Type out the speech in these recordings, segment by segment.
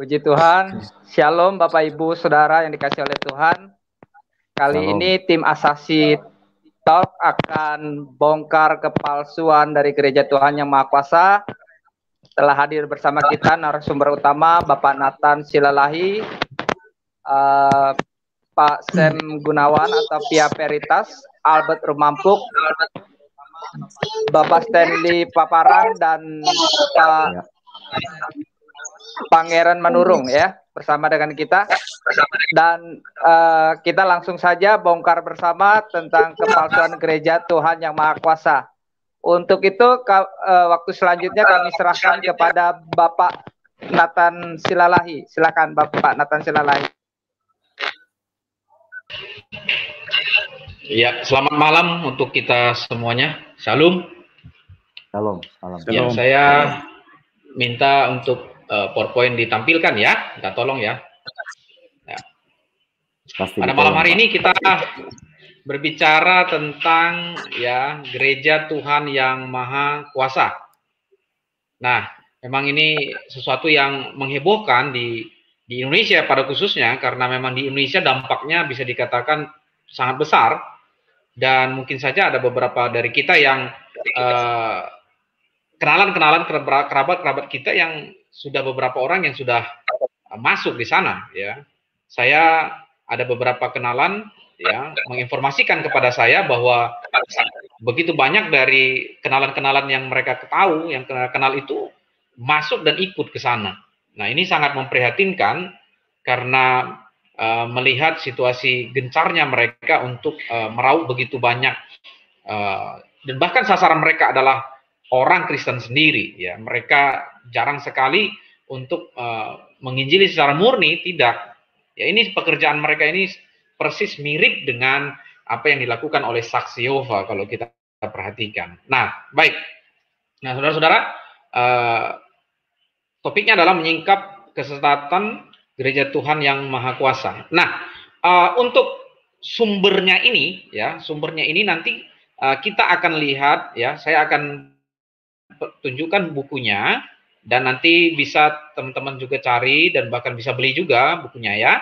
Puji Tuhan, Shalom Bapak Ibu Saudara yang dikasih oleh Tuhan. Kali Shalom. ini tim Asasi Talk akan bongkar kepalsuan dari Gereja Tuhan Yang Maha Kuasa. Telah hadir bersama kita narasumber utama Bapak Nathan Silalahi, uh, Pak Sam Gunawan atau Pia Peritas, Albert Rumampuk, Bapak Stanley Paparan dan Pak ya. Pangeran oh, Manurung iya. ya bersama dengan kita dan uh, kita langsung saja bongkar bersama tentang kepalsuan gereja Tuhan yang Maha Kuasa. Untuk itu ka, uh, waktu selanjutnya kami serahkan kepada Bapak Nathan Silalahi. Silakan Bapak Nathan Silalahi. Ya, selamat malam untuk kita semuanya. Salam. Salam. Salam. Ya, saya minta untuk uh, PowerPoint ditampilkan ya. Minta tolong ya. ya. Pasti Pada malam hari ini kita berbicara tentang ya gereja Tuhan yang maha kuasa. Nah, memang ini sesuatu yang menghebohkan di di Indonesia pada khususnya karena memang di Indonesia dampaknya bisa dikatakan sangat besar dan mungkin saja ada beberapa dari kita yang eh, kenalan-kenalan uh, kerabat-kerabat kita yang sudah beberapa orang yang sudah eh, masuk di sana ya. Saya ada beberapa kenalan ya menginformasikan kepada saya bahwa begitu banyak dari kenalan-kenalan yang mereka tahu yang kenal kenal itu masuk dan ikut ke sana. Nah, ini sangat memprihatinkan karena uh, melihat situasi gencarnya mereka untuk uh, meraup begitu banyak uh, dan bahkan sasaran mereka adalah orang Kristen sendiri ya. Mereka jarang sekali untuk uh, menginjili secara murni, tidak. Ya ini pekerjaan mereka ini persis mirip dengan apa yang dilakukan oleh saksi Yehova kalau kita perhatikan. Nah, baik. Nah, saudara-saudara, uh, topiknya adalah menyingkap kesesatan gereja Tuhan yang Maha Kuasa. Nah, uh, untuk sumbernya ini, ya, sumbernya ini nanti uh, kita akan lihat, ya, saya akan tunjukkan bukunya dan nanti bisa teman-teman juga cari dan bahkan bisa beli juga bukunya ya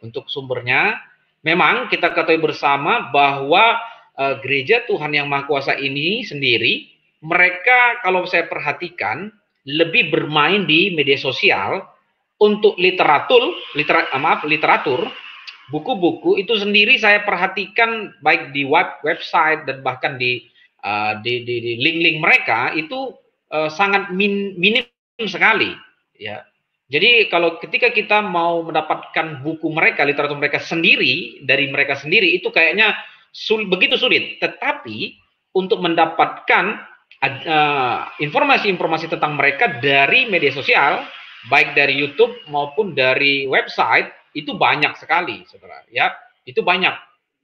untuk sumbernya. Memang kita ketahui bersama bahwa e, gereja Tuhan yang Maha Kuasa ini sendiri mereka kalau saya perhatikan lebih bermain di media sosial untuk literatur, litera, eh, maaf literatur, buku-buku itu sendiri saya perhatikan baik di web website dan bahkan di uh, di, di, di link-link mereka itu uh, sangat min, minim sekali ya. Jadi kalau ketika kita mau mendapatkan buku mereka, literatur mereka sendiri dari mereka sendiri itu kayaknya sul begitu sulit. Tetapi untuk mendapatkan eh, informasi-informasi uh, tentang mereka dari media sosial, baik dari YouTube maupun dari website itu banyak sekali, saudara. Ya, itu banyak.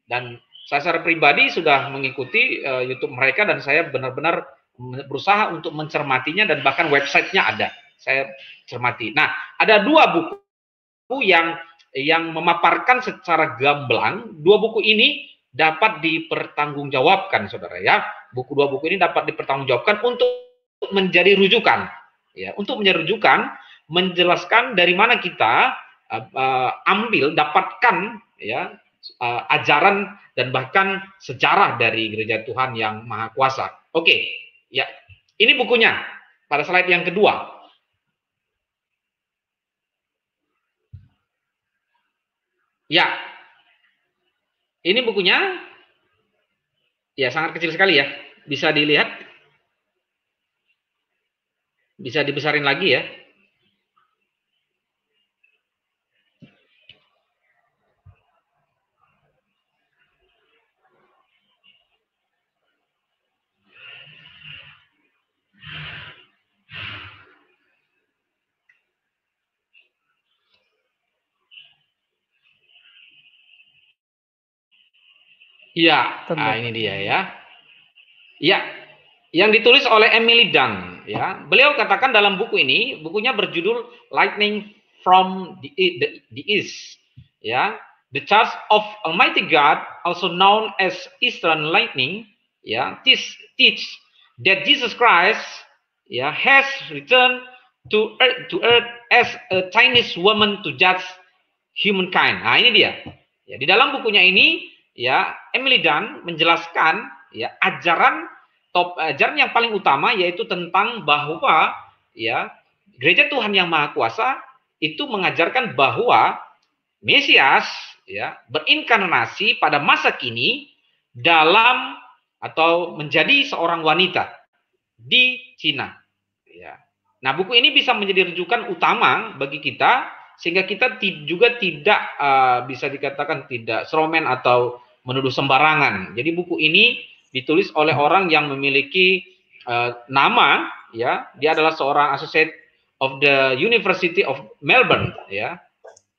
Dan saya secara pribadi sudah mengikuti uh, YouTube mereka dan saya benar-benar berusaha untuk mencermatinya dan bahkan websitenya ada. Saya cermati. Nah, ada dua buku yang yang memaparkan secara gamblang dua buku ini dapat dipertanggungjawabkan saudara ya buku dua buku ini dapat dipertanggungjawabkan untuk menjadi rujukan ya untuk menjadi rujukan menjelaskan dari mana kita uh, ambil dapatkan ya uh, ajaran dan bahkan sejarah dari gereja Tuhan yang maha kuasa oke okay. Ya, ini bukunya pada slide yang kedua. Ya, ini bukunya. Ya, sangat kecil sekali ya. Bisa dilihat. Bisa dibesarin lagi ya. Iya, nah, ini dia ya. Iya, yang ditulis oleh Emily Dunn ya. Beliau katakan dalam buku ini, bukunya berjudul Lightning from the, e, the, the East ya. The charge of Almighty God, also known as Eastern Lightning, ya, this teach that Jesus Christ ya has returned to earth, to earth as a Chinese woman to judge humankind. Nah, ini dia. Ya, di dalam bukunya ini ya Emily Dunn menjelaskan ya ajaran top ajaran yang paling utama yaitu tentang bahwa ya gereja Tuhan yang Maha Kuasa itu mengajarkan bahwa Mesias ya berinkarnasi pada masa kini dalam atau menjadi seorang wanita di Cina ya. Nah, buku ini bisa menjadi rujukan utama bagi kita sehingga kita juga tidak uh, bisa dikatakan tidak seromen atau menuduh sembarangan. Jadi buku ini ditulis oleh orang yang memiliki uh, nama ya, dia adalah seorang associate of the University of Melbourne ya.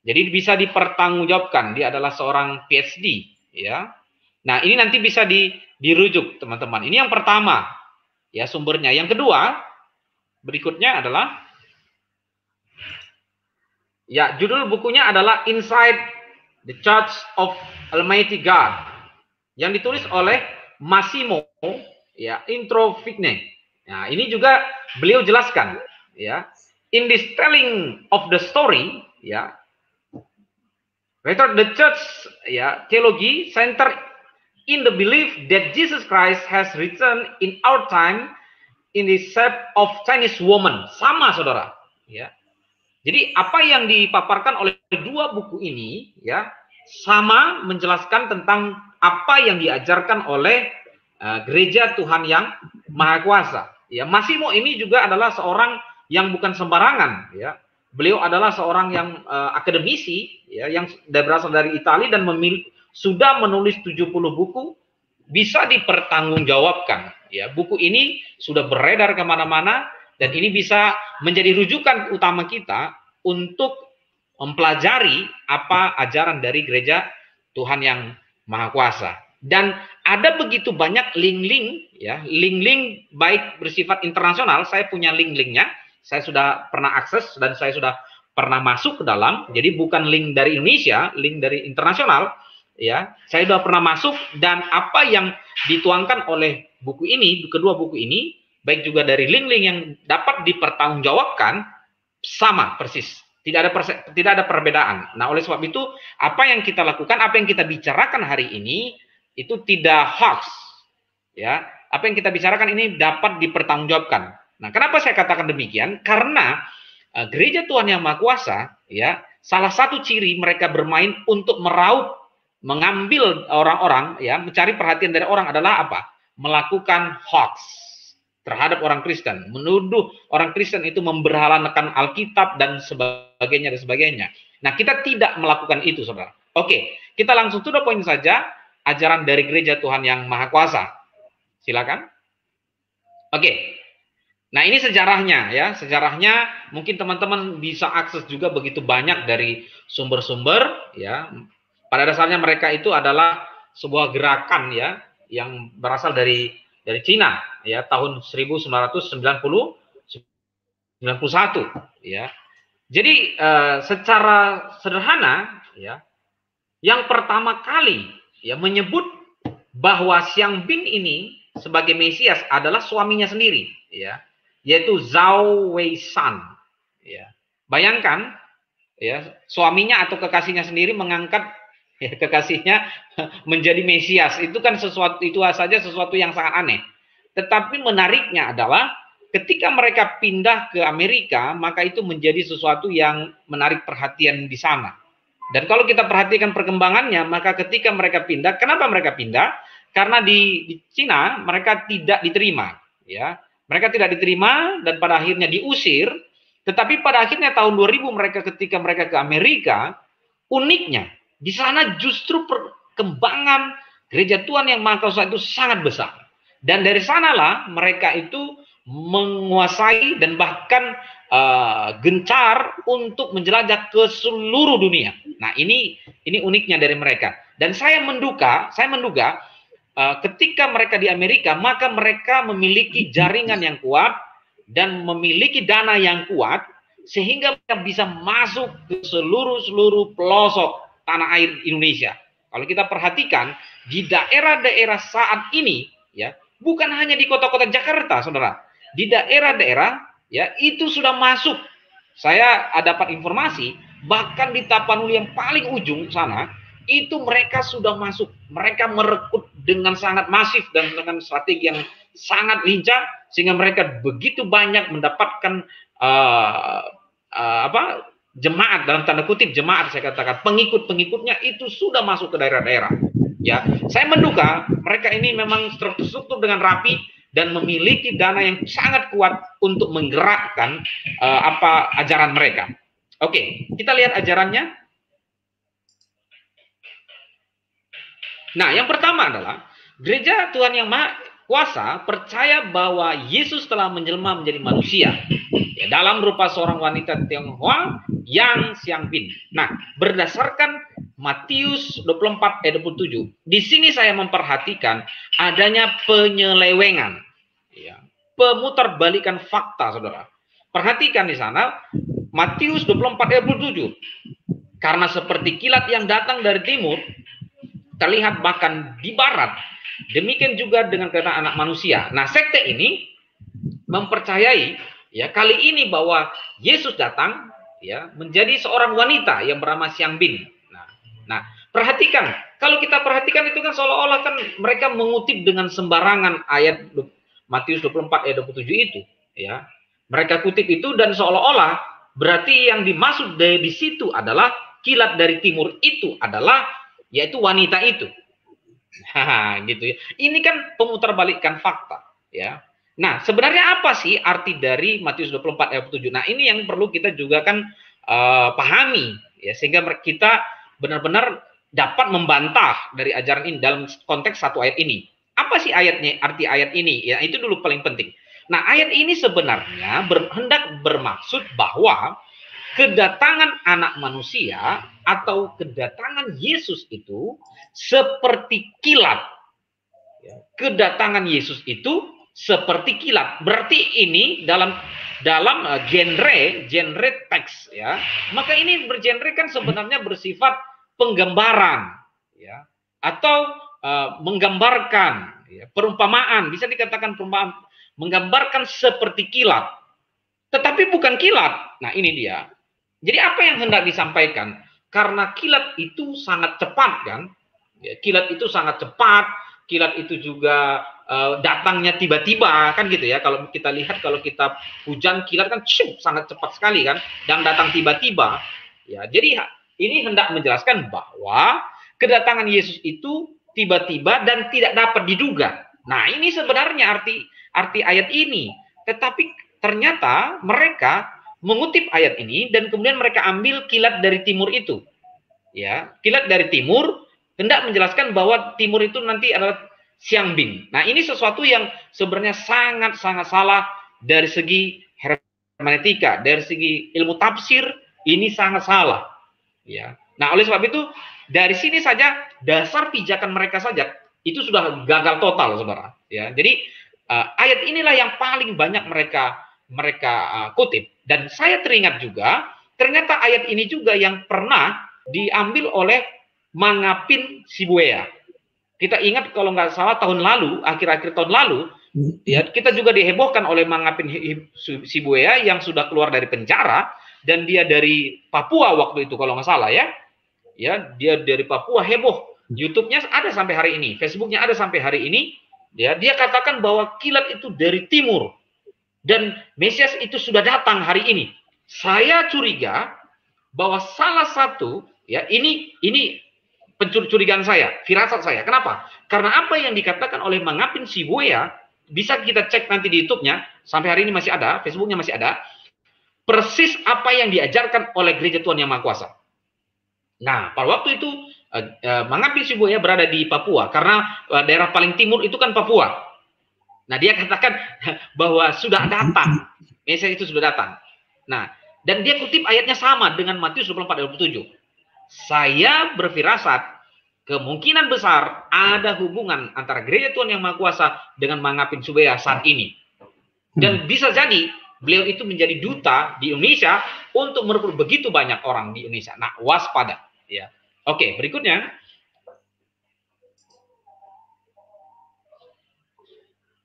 Jadi bisa dipertanggungjawabkan dia adalah seorang PhD ya. Nah, ini nanti bisa di, dirujuk teman-teman. Ini yang pertama ya sumbernya. Yang kedua berikutnya adalah Ya, judul bukunya adalah Inside the Church of Almighty God yang ditulis oleh Massimo ya Fitne. Nah, ya, ini juga beliau jelaskan ya. In this telling of the story ya Whether the church ya theology center in the belief that Jesus Christ has returned in our time in the shape of Chinese woman. Sama saudara, ya. Jadi apa yang dipaparkan oleh dua buku ini ya sama menjelaskan tentang apa yang diajarkan oleh uh, gereja Tuhan yang Maha Kuasa. Ya, Masimo ini juga adalah seorang yang bukan sembarangan ya. Beliau adalah seorang yang uh, akademisi ya yang berasal dari Italia dan memiliki sudah menulis 70 buku bisa dipertanggungjawabkan ya. Buku ini sudah beredar kemana mana dan ini bisa menjadi rujukan utama kita untuk mempelajari apa ajaran dari gereja Tuhan yang Maha Kuasa. Dan ada begitu banyak link-link ya, link-link baik bersifat internasional, saya punya link-linknya, saya sudah pernah akses dan saya sudah pernah masuk ke dalam. Jadi bukan link dari Indonesia, link dari internasional ya. Saya sudah pernah masuk dan apa yang dituangkan oleh buku ini, kedua buku ini baik juga dari link-link yang dapat dipertanggungjawabkan sama persis. Tidak ada tidak ada perbedaan. Nah, oleh sebab itu apa yang kita lakukan, apa yang kita bicarakan hari ini itu tidak hoax. Ya, apa yang kita bicarakan ini dapat dipertanggungjawabkan. Nah, kenapa saya katakan demikian? Karena uh, gereja Tuhan yang Maha Kuasa, ya, salah satu ciri mereka bermain untuk meraup, mengambil orang-orang, ya, mencari perhatian dari orang adalah apa? Melakukan hoax terhadap orang Kristen, menuduh orang Kristen itu memberhalakan Alkitab dan sebagainya dan sebagainya. Nah, kita tidak melakukan itu, Saudara. Oke, kita langsung sudah poin saja ajaran dari gereja Tuhan yang Maha Kuasa. Silakan. Oke. Nah, ini sejarahnya ya, sejarahnya mungkin teman-teman bisa akses juga begitu banyak dari sumber-sumber ya. Pada dasarnya mereka itu adalah sebuah gerakan ya yang berasal dari dari Cina ya tahun 1991 ya. Jadi eh, secara sederhana ya yang pertama kali ya menyebut bahwa Siang Bin ini sebagai Mesias adalah suaminya sendiri ya yaitu Zhao Wei San ya. Bayangkan ya suaminya atau kekasihnya sendiri mengangkat ya, kekasihnya menjadi Mesias itu kan sesuatu itu saja sesuatu yang sangat aneh tetapi menariknya adalah ketika mereka pindah ke Amerika, maka itu menjadi sesuatu yang menarik perhatian di sana. Dan kalau kita perhatikan perkembangannya, maka ketika mereka pindah, kenapa mereka pindah? Karena di, di Cina mereka tidak diterima, ya. Mereka tidak diterima dan pada akhirnya diusir. Tetapi pada akhirnya tahun 2000 mereka ketika mereka ke Amerika, uniknya di sana justru perkembangan gereja Tuhan yang mangkau saat itu sangat besar. Dan dari sanalah mereka itu menguasai dan bahkan uh, gencar untuk menjelajah ke seluruh dunia. Nah, ini ini uniknya dari mereka. Dan saya menduga, saya menduga uh, ketika mereka di Amerika, maka mereka memiliki jaringan yang kuat dan memiliki dana yang kuat sehingga mereka bisa masuk ke seluruh-seluruh pelosok tanah air Indonesia. Kalau kita perhatikan di daerah-daerah saat ini ya, bukan hanya di kota-kota Jakarta, saudara. Di daerah-daerah ya itu sudah masuk. Saya dapat informasi bahkan di Tapanuli yang paling ujung sana itu mereka sudah masuk. Mereka merekrut dengan sangat masif dan dengan strategi yang sangat lincah sehingga mereka begitu banyak mendapatkan uh, uh, apa jemaat dalam tanda kutip jemaat saya katakan pengikut-pengikutnya itu sudah masuk ke daerah-daerah Ya, saya menduga mereka ini memang struktur-struktur dengan rapi dan memiliki dana yang sangat kuat untuk menggerakkan uh, apa ajaran mereka. Oke, kita lihat ajarannya. Nah, yang pertama adalah gereja Tuhan yang Maha kuasa percaya bahwa Yesus telah menjelma menjadi manusia ya, dalam rupa seorang wanita Tionghoa yang Siang Pin. Nah, berdasarkan Matius 24 ayat eh, 27, di sini saya memperhatikan adanya penyelewengan, ya, pemutarbalikan fakta, saudara. Perhatikan di sana Matius 24 ayat eh, 27. Karena seperti kilat yang datang dari timur, kita lihat bahkan di barat. Demikian juga dengan karena anak manusia. Nah, sekte ini mempercayai ya kali ini bahwa Yesus datang ya menjadi seorang wanita yang bernama Siang bin. Nah, nah perhatikan kalau kita perhatikan itu kan seolah-olah kan mereka mengutip dengan sembarangan ayat Matius 24 ayat 27 itu ya. Mereka kutip itu dan seolah-olah berarti yang dimaksud dari di situ adalah kilat dari timur itu adalah yaitu wanita itu. gitu ya. Ini kan pemutarbalikan fakta, ya. Nah, sebenarnya apa sih arti dari Matius 24 ayat 7? Nah, ini yang perlu kita juga kan uh, pahami ya sehingga kita benar-benar dapat membantah dari ajaran ini dalam konteks satu ayat ini. Apa sih ayatnya, arti ayat ini? Ya, itu dulu paling penting. Nah, ayat ini sebenarnya hendak bermaksud bahwa kedatangan anak manusia atau kedatangan Yesus itu seperti kilat. Ya, kedatangan Yesus itu seperti kilat. Berarti ini dalam dalam eh, genre genre teks ya. Maka ini bergenre kan sebenarnya bersifat penggambaran ya atau uh, menggambarkan ya, perumpamaan bisa dikatakan perumpamaan menggambarkan seperti kilat. Tetapi bukan kilat. Nah, ini dia. Jadi apa yang hendak disampaikan? Karena kilat itu sangat cepat kan, ya, kilat itu sangat cepat, kilat itu juga uh, datangnya tiba-tiba kan gitu ya. Kalau kita lihat kalau kita hujan kilat kan cium, sangat cepat sekali kan dan datang tiba-tiba. Ya, jadi ini hendak menjelaskan bahwa kedatangan Yesus itu tiba-tiba dan tidak dapat diduga. Nah, ini sebenarnya arti arti ayat ini. Tetapi ternyata mereka mengutip ayat ini dan kemudian mereka ambil kilat dari timur itu. Ya, kilat dari timur hendak menjelaskan bahwa timur itu nanti adalah siang bin. Nah, ini sesuatu yang sebenarnya sangat-sangat salah dari segi hermeneutika, dari segi ilmu tafsir ini sangat salah. Ya. Nah, oleh sebab itu dari sini saja dasar pijakan mereka saja itu sudah gagal total, sebenarnya Ya. Jadi uh, ayat inilah yang paling banyak mereka mereka uh, kutip dan saya teringat juga, ternyata ayat ini juga yang pernah diambil oleh Mangapin Sibuea. Kita ingat kalau nggak salah tahun lalu, akhir-akhir tahun lalu, ya kita juga dihebohkan oleh Mangapin Sibuea yang sudah keluar dari penjara dan dia dari Papua waktu itu kalau nggak salah ya. Ya, dia dari Papua heboh. YouTube-nya ada sampai hari ini, Facebook-nya ada sampai hari ini. Ya, dia katakan bahwa kilat itu dari timur. Dan Mesias itu sudah datang hari ini. Saya curiga bahwa salah satu ya ini ini pencurigaan saya, firasat saya. Kenapa? Karena apa yang dikatakan oleh Mangapin Sibuya bisa kita cek nanti di YouTube-nya, sampai hari ini masih ada, Facebook-nya masih ada. Persis apa yang diajarkan oleh gereja Tuhan Yang Maha Kuasa. Nah, pada waktu itu eh, eh, Mangapin Mangapin Sibuya berada di Papua karena eh, daerah paling timur itu kan Papua. Nah, dia katakan bahwa sudah datang. Mesias itu sudah datang. Nah, dan dia kutip ayatnya sama dengan Matius 24 27. Saya berfirasat kemungkinan besar ada hubungan antara gereja Tuhan yang Maha Kuasa dengan Mangapin Subeya saat ini. Dan hmm. bisa jadi beliau itu menjadi duta di Indonesia untuk merekrut begitu banyak orang di Indonesia. Nah, waspada ya. Oke, berikutnya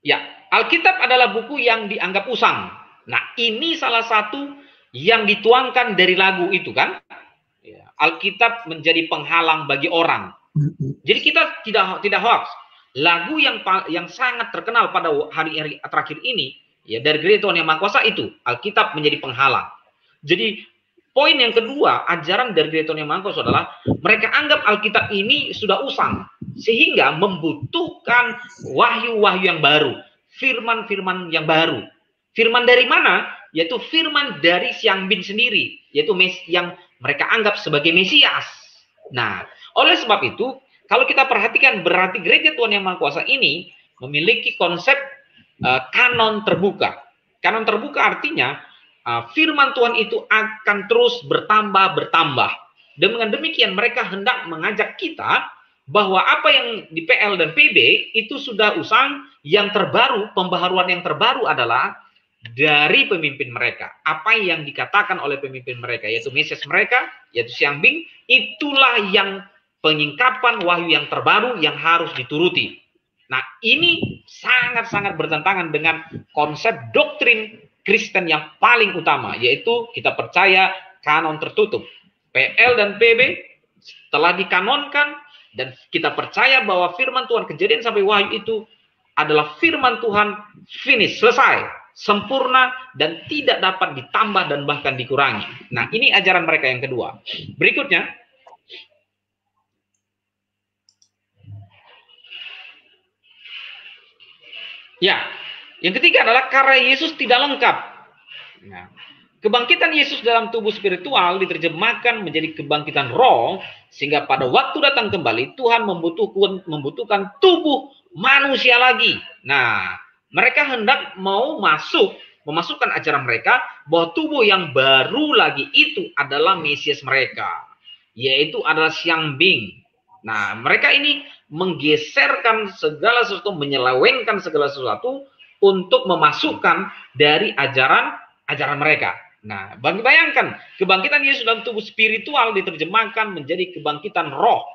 Ya, Alkitab adalah buku yang dianggap usang. Nah, ini salah satu yang dituangkan dari lagu itu kan. Ya, Alkitab menjadi penghalang bagi orang. Jadi kita tidak tidak hoax. Lagu yang yang sangat terkenal pada hari-hari terakhir ini ya dari gereja Tuhan yang Maha Kuasa itu Alkitab menjadi penghalang. Jadi Poin yang kedua, ajaran dari Gretonia Mangkos adalah mereka anggap Alkitab ini sudah usang sehingga membutuhkan wahyu-wahyu yang baru, firman-firman yang baru. Firman dari mana? Yaitu firman dari Siang Bin sendiri, yaitu yang mereka anggap sebagai Mesias. Nah, oleh sebab itu, kalau kita perhatikan berarti gereja Tuhan Yang Maha Kuasa ini memiliki konsep uh, kanon terbuka. Kanon terbuka artinya Ah, firman Tuhan itu akan terus bertambah bertambah. Dengan demikian mereka hendak mengajak kita bahwa apa yang di PL dan PB itu sudah usang, yang terbaru, pembaharuan yang terbaru adalah dari pemimpin mereka. Apa yang dikatakan oleh pemimpin mereka, yaitu message mereka, yaitu siang bing, itulah yang penyingkapan wahyu yang terbaru yang harus dituruti. Nah, ini sangat-sangat bertentangan dengan konsep doktrin Kristen yang paling utama, yaitu kita percaya kanon tertutup. PL dan PB telah dikanonkan dan kita percaya bahwa firman Tuhan kejadian sampai wahyu itu adalah firman Tuhan finish, selesai, sempurna, dan tidak dapat ditambah dan bahkan dikurangi. Nah, ini ajaran mereka yang kedua. Berikutnya, ya, yang ketiga adalah karya Yesus tidak lengkap. Nah, kebangkitan Yesus dalam tubuh spiritual diterjemahkan menjadi kebangkitan roh sehingga pada waktu datang kembali Tuhan membutuhkan membutuhkan tubuh manusia lagi. Nah, mereka hendak mau masuk memasukkan acara mereka bahwa tubuh yang baru lagi itu adalah Mesias mereka, yaitu adalah Siang Bing. Nah, mereka ini menggeserkan segala sesuatu, menyelewengkan segala sesuatu untuk memasukkan dari ajaran ajaran mereka. Nah, bayangkan kebangkitan Yesus dalam tubuh spiritual diterjemahkan menjadi kebangkitan roh.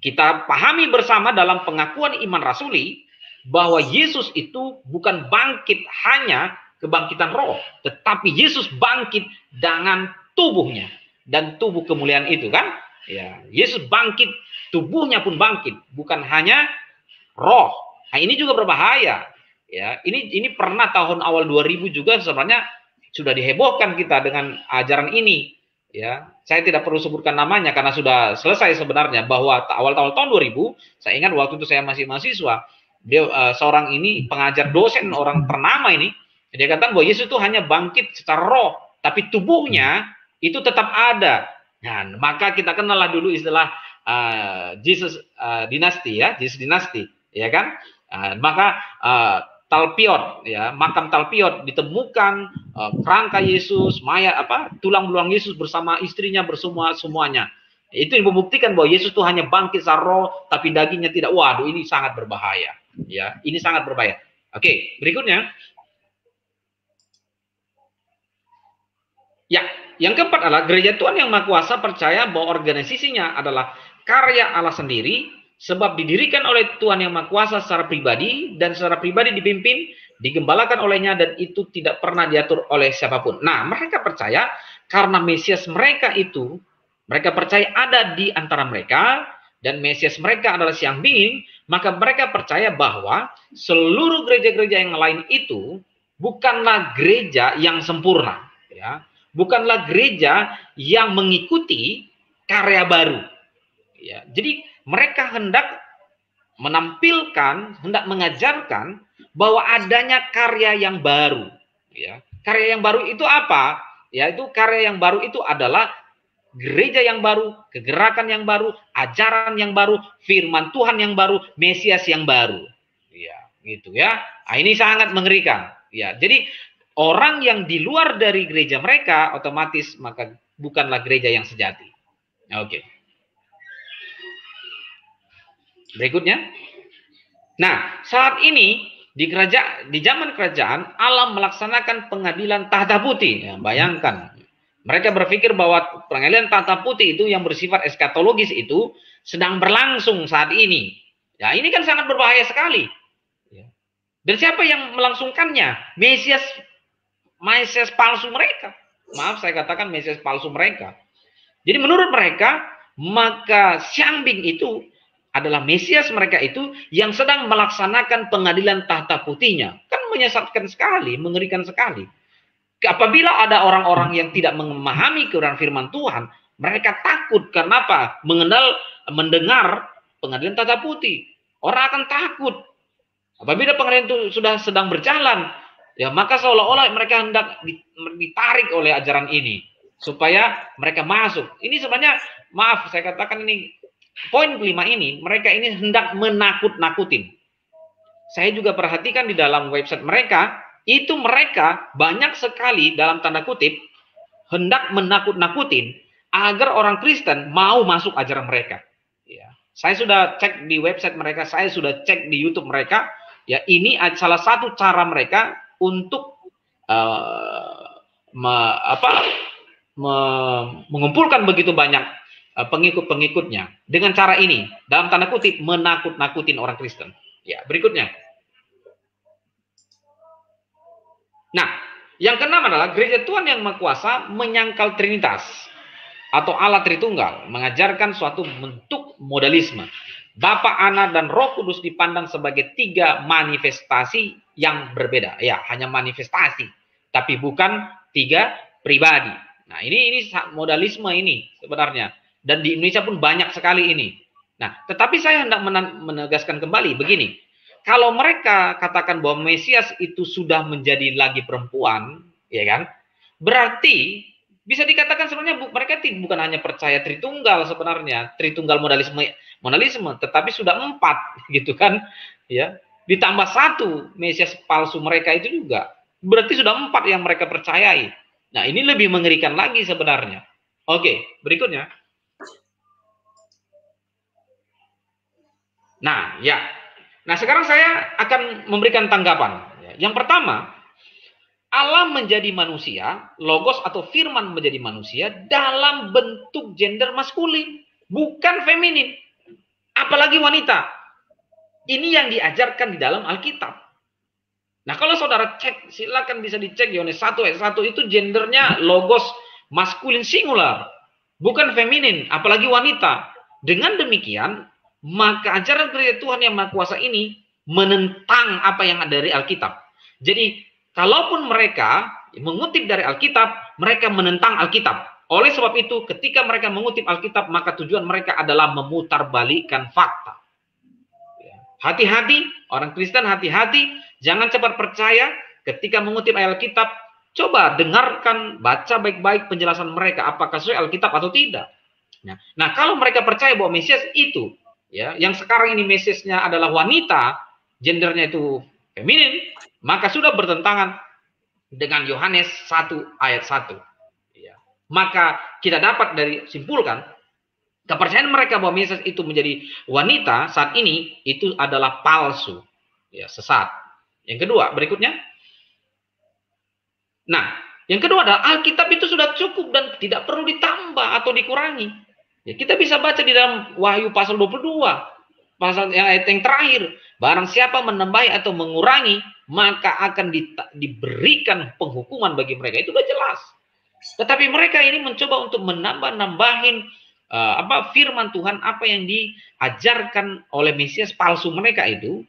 Kita pahami bersama dalam pengakuan iman rasuli bahwa Yesus itu bukan bangkit hanya kebangkitan roh, tetapi Yesus bangkit dengan tubuhnya dan tubuh kemuliaan itu kan? Ya, Yesus bangkit, tubuhnya pun bangkit, bukan hanya roh. Nah, ini juga berbahaya Ya, ini ini pernah tahun awal 2000 juga sebenarnya sudah dihebohkan kita dengan ajaran ini. Ya, saya tidak perlu sebutkan namanya karena sudah selesai sebenarnya bahwa awal tahun tahun 2000, saya ingat waktu itu saya masih mahasiswa, dia uh, seorang ini pengajar dosen orang ternama ini, dia katakan bahwa Yesus itu hanya bangkit secara roh, tapi tubuhnya itu tetap ada. Nah, maka kita kenallah dulu istilah uh, Jesus uh, dinasti ya, Jesus dinasti, ya kan? Uh, maka uh, talpiot ya makam talpiot ditemukan uh, kerangka Yesus mayat apa tulang belulang Yesus bersama istrinya bersemua semuanya itu yang membuktikan bahwa Yesus itu hanya bangkit roh tapi dagingnya tidak waduh ini sangat berbahaya ya ini sangat berbahaya oke berikutnya ya yang keempat adalah gereja Tuhan yang maha kuasa percaya bahwa organisasinya adalah karya Allah sendiri Sebab didirikan oleh Tuhan yang Maha Kuasa secara pribadi dan secara pribadi dipimpin, digembalakan olehnya dan itu tidak pernah diatur oleh siapapun. Nah, mereka percaya karena Mesias mereka itu, mereka percaya ada di antara mereka dan Mesias mereka adalah siang bing, maka mereka percaya bahwa seluruh gereja-gereja yang lain itu bukanlah gereja yang sempurna, ya. Bukanlah gereja yang mengikuti karya baru. Ya. Jadi mereka hendak menampilkan, hendak mengajarkan bahwa adanya karya yang baru, ya. Karya yang baru itu apa? Yaitu karya yang baru itu adalah gereja yang baru, kegerakan yang baru, ajaran yang baru, firman Tuhan yang baru, Mesias yang baru. Ya, gitu ya. Nah, ini sangat mengerikan. Ya, jadi orang yang di luar dari gereja mereka otomatis maka bukanlah gereja yang sejati. Oke. Okay. Berikutnya. Nah, saat ini di kerajaan di zaman kerajaan Allah melaksanakan pengadilan tahta putih. Ya, bayangkan. Mereka berpikir bahwa pengadilan tahta putih itu yang bersifat eskatologis itu sedang berlangsung saat ini. Ya, ini kan sangat berbahaya sekali. Ya. Dan siapa yang melangsungkannya? Mesias Mesias palsu mereka. Maaf saya katakan Mesias palsu mereka. Jadi menurut mereka maka Xiangbing itu adalah Mesias mereka itu yang sedang melaksanakan pengadilan tahta putihnya. Kan menyesatkan sekali, mengerikan sekali. Apabila ada orang-orang yang tidak memahami kebenaran firman Tuhan, mereka takut kenapa Mengenal, mendengar pengadilan tata putih. Orang akan takut. Apabila pengadilan itu sudah sedang berjalan, ya maka seolah-olah mereka hendak ditarik oleh ajaran ini supaya mereka masuk. Ini sebenarnya maaf saya katakan ini poin kelima ini, mereka ini hendak menakut-nakutin. Saya juga perhatikan di dalam website mereka, itu mereka banyak sekali dalam tanda kutip hendak menakut-nakutin agar orang Kristen mau masuk ajaran mereka. Ya. Saya sudah cek di website mereka, saya sudah cek di YouTube mereka. Ya, ini salah satu cara mereka untuk uh, me, apa, me, mengumpulkan begitu banyak Eh, pengikut-pengikutnya dengan cara ini dalam tanda kutip menakut-nakutin orang Kristen. Ya, berikutnya. Nah, yang keenam adalah gereja Tuhan yang menguasa menyangkal Trinitas atau Allah Tritunggal, mengajarkan suatu bentuk modalisme. Bapa, Anak, dan Roh Kudus dipandang sebagai tiga manifestasi yang berbeda. Ya, hanya manifestasi, tapi bukan tiga pribadi. Nah, ini ini modalisme ini sebenarnya. Dan di Indonesia pun banyak sekali ini. Nah, tetapi saya hendak menegaskan kembali begini. Kalau mereka katakan bahwa Mesias itu sudah menjadi lagi perempuan, ya kan? Berarti bisa dikatakan sebenarnya mereka bukan hanya percaya Tritunggal sebenarnya, Tritunggal modalisme modalisme, tetapi sudah empat gitu kan, ya. Ditambah satu Mesias palsu mereka itu juga. Berarti sudah empat yang mereka percayai. Nah, ini lebih mengerikan lagi sebenarnya. Oke, berikutnya. Nah, ya. Nah, sekarang saya akan memberikan tanggapan. Ya, yang pertama, Allah menjadi manusia, logos atau firman menjadi manusia dalam bentuk gender maskulin, bukan feminin. Apalagi wanita. Ini yang diajarkan di dalam Alkitab. Nah, kalau saudara cek, silakan bisa dicek Yohanes 1 ayat 1 itu gendernya logos maskulin singular, bukan feminin, apalagi wanita. Dengan demikian, maka ajaran kriteria Tuhan yang Maha Kuasa ini menentang apa yang ada dari Alkitab. Jadi, kalaupun mereka mengutip dari Alkitab, mereka menentang Alkitab. Oleh sebab itu, ketika mereka mengutip Alkitab, maka tujuan mereka adalah memutarbalikkan fakta. Ya. Hati-hati, orang Kristen hati-hati, jangan cepat percaya ketika mengutip ayat Alkitab, coba dengarkan, baca baik-baik penjelasan mereka apakah sesuai Alkitab atau tidak. Ya. nah, kalau mereka percaya bahwa Mesias itu ya yang sekarang ini Mesesnya adalah wanita gendernya itu feminin maka sudah bertentangan dengan Yohanes 1 ayat 1 ya. maka kita dapat dari simpulkan kepercayaan mereka bahwa Meses itu menjadi wanita saat ini itu adalah palsu ya sesat yang kedua berikutnya nah yang kedua adalah Alkitab itu sudah cukup dan tidak perlu ditambah atau dikurangi Ya, kita bisa baca di dalam Wahyu pasal 22, pasal yang ayat yang terakhir, barang siapa menambah atau mengurangi, maka akan di, diberikan penghukuman bagi mereka. Itu sudah jelas. Tetapi mereka ini mencoba untuk menambah-nambahin uh, apa firman Tuhan apa yang diajarkan oleh Mesias palsu mereka itu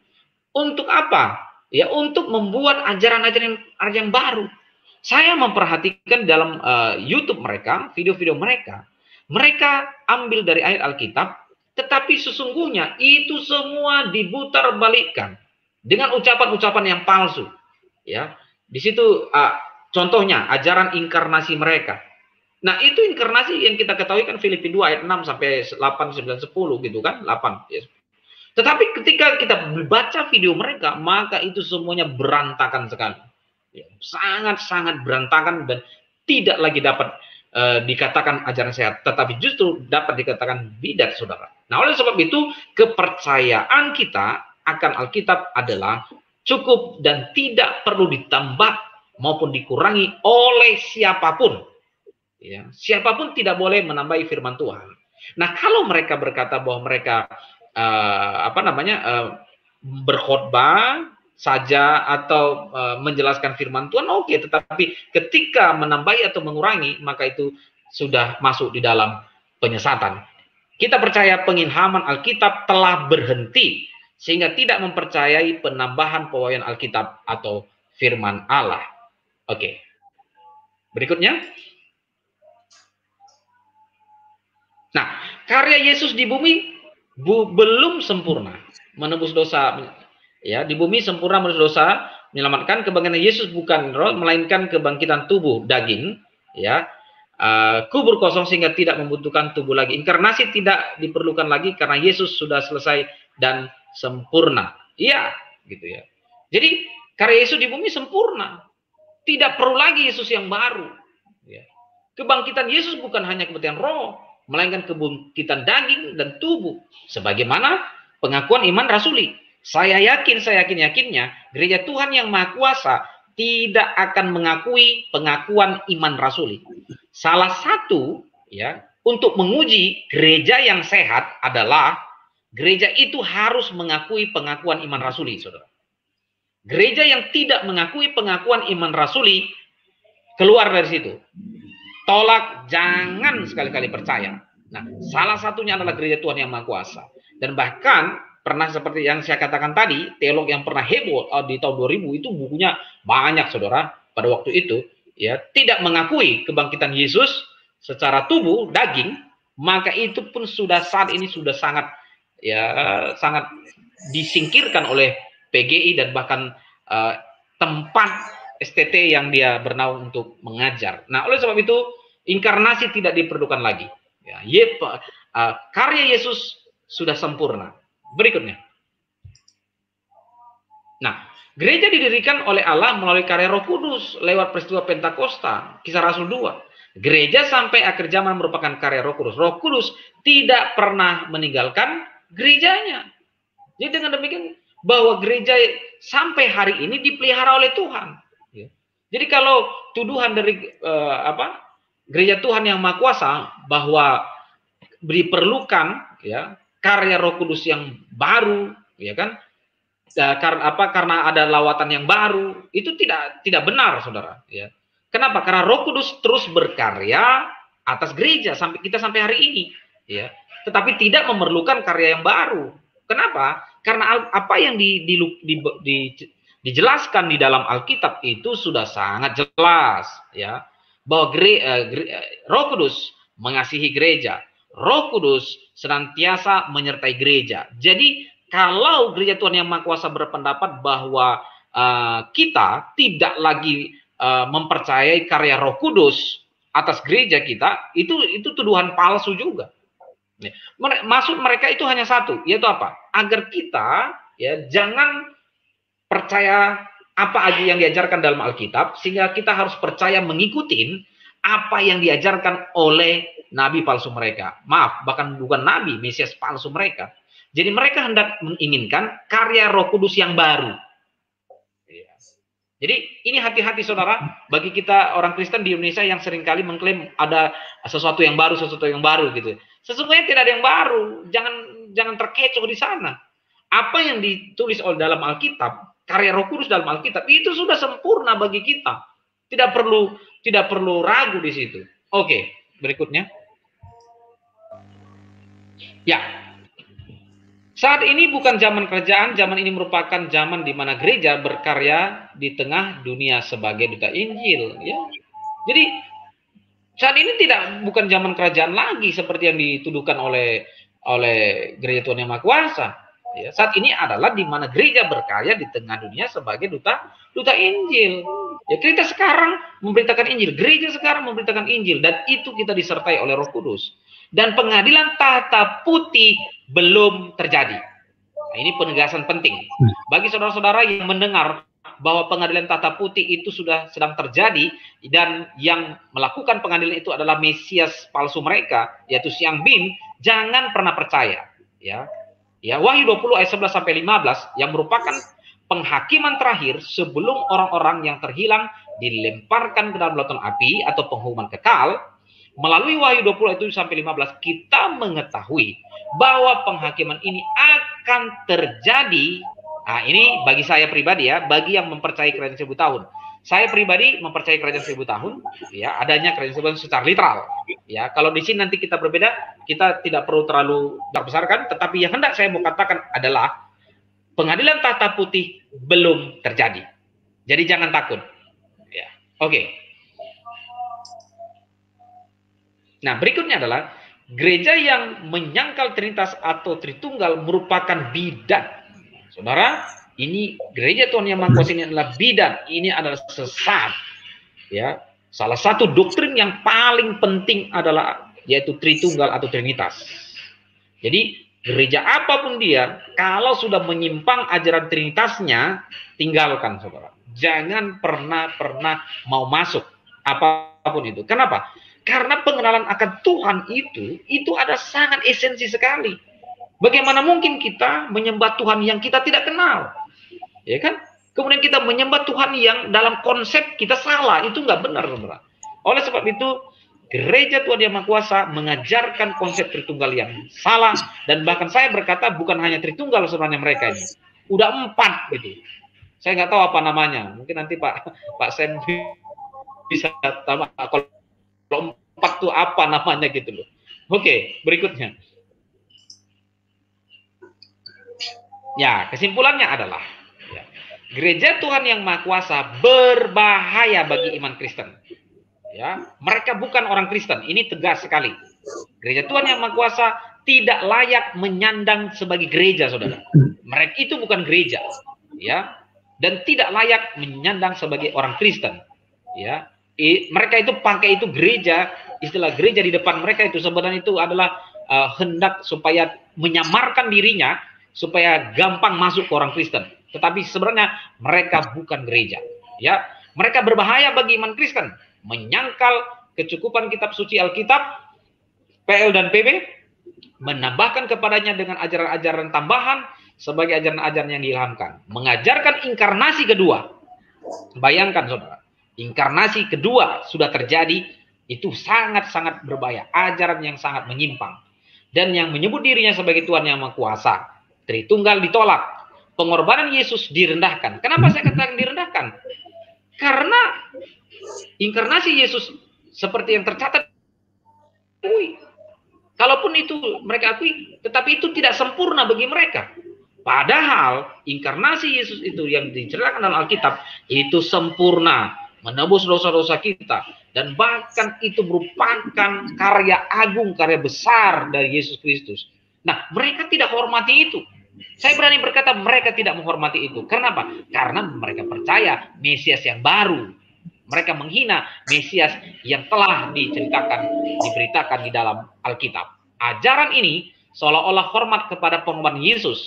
untuk apa? Ya untuk membuat ajaran-ajaran yang baru. Saya memperhatikan dalam uh, YouTube mereka, video-video mereka, mereka ambil dari ayat Alkitab, tetapi sesungguhnya itu semua dibutar balikkan dengan ucapan-ucapan yang palsu. Ya, di situ uh, contohnya ajaran inkarnasi mereka. Nah, itu inkarnasi yang kita ketahui kan Filipi 2 ayat 6 sampai 8 9 10 gitu kan, 8 ya. Tetapi ketika kita baca video mereka, maka itu semuanya berantakan sekali. Ya, sangat-sangat ya, berantakan dan tidak lagi dapat eh, dikatakan ajaran sehat, tetapi justru dapat dikatakan bidat, saudara. Nah, oleh sebab itu, kepercayaan kita akan Alkitab adalah cukup dan tidak perlu ditambah maupun dikurangi oleh siapapun. Ya, siapapun tidak boleh menambahi firman Tuhan. Nah, kalau mereka berkata bahwa mereka uh, apa namanya uh, berkhotbah saja atau e, menjelaskan firman Tuhan oke okay, tetapi ketika menambahi atau mengurangi maka itu sudah masuk di dalam penyesatan. Kita percaya penginhaman Alkitab telah berhenti sehingga tidak mempercayai penambahan pewayan Alkitab atau firman Allah. Oke. Okay. Berikutnya. Nah, karya Yesus di bumi bu, belum sempurna menembus dosa Ya, di bumi sempurna menurut dosa, menyelamatkan kebangkitan Yesus bukan roh, melainkan kebangkitan tubuh daging, ya. Uh, kubur kosong sehingga tidak membutuhkan tubuh lagi. Inkarnasi tidak diperlukan lagi karena Yesus sudah selesai dan sempurna. Iya, gitu ya. Jadi karya Yesus di bumi sempurna. Tidak perlu lagi Yesus yang baru. Ya. Kebangkitan Yesus bukan hanya kebangkitan roh, melainkan kebangkitan daging dan tubuh. Sebagaimana pengakuan iman rasuli. Saya yakin, saya yakin yakinnya gereja Tuhan yang Maha Kuasa tidak akan mengakui pengakuan iman rasuli. Salah satu ya untuk menguji gereja yang sehat adalah gereja itu harus mengakui pengakuan iman rasuli, Saudara. Gereja yang tidak mengakui pengakuan iman rasuli keluar dari situ. Tolak, jangan sekali-kali percaya. Nah, salah satunya adalah gereja Tuhan yang Maha Kuasa. Dan bahkan pernah seperti yang saya katakan tadi, teolog yang pernah heboh eh, di tahun 2000 itu bukunya banyak saudara pada waktu itu ya tidak mengakui kebangkitan Yesus secara tubuh daging maka itu pun sudah saat ini sudah sangat ya sangat disingkirkan oleh PGI dan bahkan uh, tempat STT yang dia bernaung untuk mengajar. Nah oleh sebab itu inkarnasi tidak diperlukan lagi. Ya, yep, uh, eh, karya Yesus sudah sempurna berikutnya. Nah, gereja didirikan oleh Allah melalui karya Roh Kudus lewat peristiwa Pentakosta, Kisah Rasul 2. Gereja sampai akhir zaman merupakan karya Roh Kudus. Roh Kudus tidak pernah meninggalkan gerejanya. Jadi dengan demikian bahwa gereja sampai hari ini dipelihara oleh Tuhan. Ya. Jadi kalau tuduhan dari eh, apa gereja Tuhan yang Maha Kuasa bahwa diperlukan ya karya Roh Kudus yang baru, ya kan? Ya, karena apa? Karena ada lawatan yang baru, itu tidak tidak benar, saudara. Ya. Kenapa? Karena Roh Kudus terus berkarya atas gereja sampai kita sampai hari ini, ya. Tetapi tidak memerlukan karya yang baru. Kenapa? Karena apa yang di, di, di, di, dijelaskan di dalam Alkitab itu sudah sangat jelas, ya, bahwa gere, eh, gere, eh, Roh Kudus mengasihi gereja, Roh Kudus senantiasa menyertai gereja. Jadi kalau gereja Tuhan yang Maha Kuasa berpendapat bahwa uh, kita tidak lagi uh, mempercayai karya Roh Kudus atas gereja kita, itu itu tuduhan palsu juga. Ya, maksud mereka itu hanya satu, yaitu apa? Agar kita ya jangan percaya apa aja yang diajarkan dalam Alkitab sehingga kita harus percaya mengikutin apa yang diajarkan oleh nabi palsu mereka. Maaf, bahkan bukan nabi, Mesias palsu mereka. Jadi mereka hendak menginginkan karya Roh Kudus yang baru. Jadi ini hati-hati saudara bagi kita orang Kristen di Indonesia yang seringkali mengklaim ada sesuatu yang baru, sesuatu yang baru gitu. Ya. Sesungguhnya tidak ada yang baru. Jangan jangan terkecoh di sana. Apa yang ditulis oleh dalam Alkitab, karya Roh Kudus dalam Alkitab itu sudah sempurna bagi kita. Tidak perlu tidak perlu ragu di situ. Oke, berikutnya. Ya. Saat ini bukan zaman kerajaan, zaman ini merupakan zaman di mana gereja berkarya di tengah dunia sebagai duta Injil, ya. Jadi saat ini tidak bukan zaman kerajaan lagi seperti yang dituduhkan oleh oleh gereja Tuhan Yang Maha Kuasa ya, saat ini adalah di mana gereja berkarya di tengah dunia sebagai duta duta Injil. Ya kita sekarang memberitakan Injil, gereja sekarang memberitakan Injil dan itu kita disertai oleh Roh Kudus. Dan pengadilan tahta putih belum terjadi. Nah, ini penegasan penting bagi saudara-saudara yang mendengar bahwa pengadilan tata putih itu sudah sedang terjadi dan yang melakukan pengadilan itu adalah mesias palsu mereka yaitu Siang Bin jangan pernah percaya ya ya Wahyu 20 ayat 11 sampai 15 yang merupakan penghakiman terakhir sebelum orang-orang yang terhilang dilemparkan ke dalam lautan api atau penghukuman kekal melalui Wahyu 20 ayat 7 sampai 15 kita mengetahui bahwa penghakiman ini akan terjadi nah ini bagi saya pribadi ya bagi yang mempercayai kerajaan 1000 tahun saya pribadi mempercayai kerajaan seribu tahun, ya adanya kerajaan seribu tahun secara literal. Ya, kalau di sini nanti kita berbeda, kita tidak perlu terlalu besarkan. Tetapi yang hendak saya mau katakan adalah pengadilan tata putih belum terjadi. Jadi jangan takut. Ya, oke. Okay. Nah berikutnya adalah gereja yang menyangkal Trinitas atau Tritunggal merupakan bidat. Saudara, ini gereja Tuhan yang Mangkos ini adalah bidan. ini adalah sesat. Ya, salah satu doktrin yang paling penting adalah yaitu Tritunggal atau Trinitas. Jadi gereja apapun dia, kalau sudah menyimpang ajaran Trinitasnya, tinggalkan saudara. Jangan pernah pernah mau masuk apapun itu. Kenapa? Karena pengenalan akan Tuhan itu itu ada sangat esensi sekali. Bagaimana mungkin kita menyembah Tuhan yang kita tidak kenal? ya kan? Kemudian kita menyembah Tuhan yang dalam konsep kita salah, itu nggak benar, saudara. Oleh sebab itu, gereja Tuhan Yang Maha Kuasa mengajarkan konsep Tritunggal yang salah, dan bahkan saya berkata bukan hanya Tritunggal sebenarnya mereka ini, udah empat gitu. Saya nggak tahu apa namanya, mungkin nanti Pak Pak Sen bisa tambah ah, kalau empat tuh apa namanya gitu loh. Oke, berikutnya. Ya, kesimpulannya adalah gereja Tuhan yang Maha Kuasa berbahaya bagi iman Kristen. Ya, mereka bukan orang Kristen. Ini tegas sekali. Gereja Tuhan yang Maha Kuasa tidak layak menyandang sebagai gereja, saudara. Mereka itu bukan gereja, ya, dan tidak layak menyandang sebagai orang Kristen, ya. I, mereka itu pakai itu gereja, istilah gereja di depan mereka itu sebenarnya itu adalah uh, hendak supaya menyamarkan dirinya supaya gampang masuk ke orang Kristen. Tetapi sebenarnya mereka ya. bukan gereja. Ya, mereka berbahaya bagi iman Kristen, menyangkal kecukupan kitab suci Alkitab, PL dan PB, menambahkan kepadanya dengan ajaran-ajaran tambahan sebagai ajaran-ajaran yang diilhamkan, mengajarkan inkarnasi kedua. Bayangkan Saudara, inkarnasi kedua sudah terjadi itu sangat-sangat berbahaya, ajaran yang sangat menyimpang dan yang menyebut dirinya sebagai Tuhan yang Maha Kuasa. Tritunggal ditolak, pengorbanan Yesus direndahkan. Kenapa saya katakan direndahkan? Karena inkarnasi Yesus seperti yang tercatat akui. Kalaupun itu mereka akui, tetapi itu tidak sempurna bagi mereka. Padahal inkarnasi Yesus itu yang diceritakan dalam Alkitab itu sempurna, menebus dosa-dosa kita dan bahkan itu merupakan karya agung, karya besar dari Yesus Kristus. Nah, mereka tidak hormati itu. Saya berani berkata mereka tidak menghormati itu. Karena apa? Karena mereka percaya Mesias yang baru. Mereka menghina Mesias yang telah diceritakan, diberitakan di dalam Alkitab. Ajaran ini seolah-olah hormat kepada pengumuman Yesus.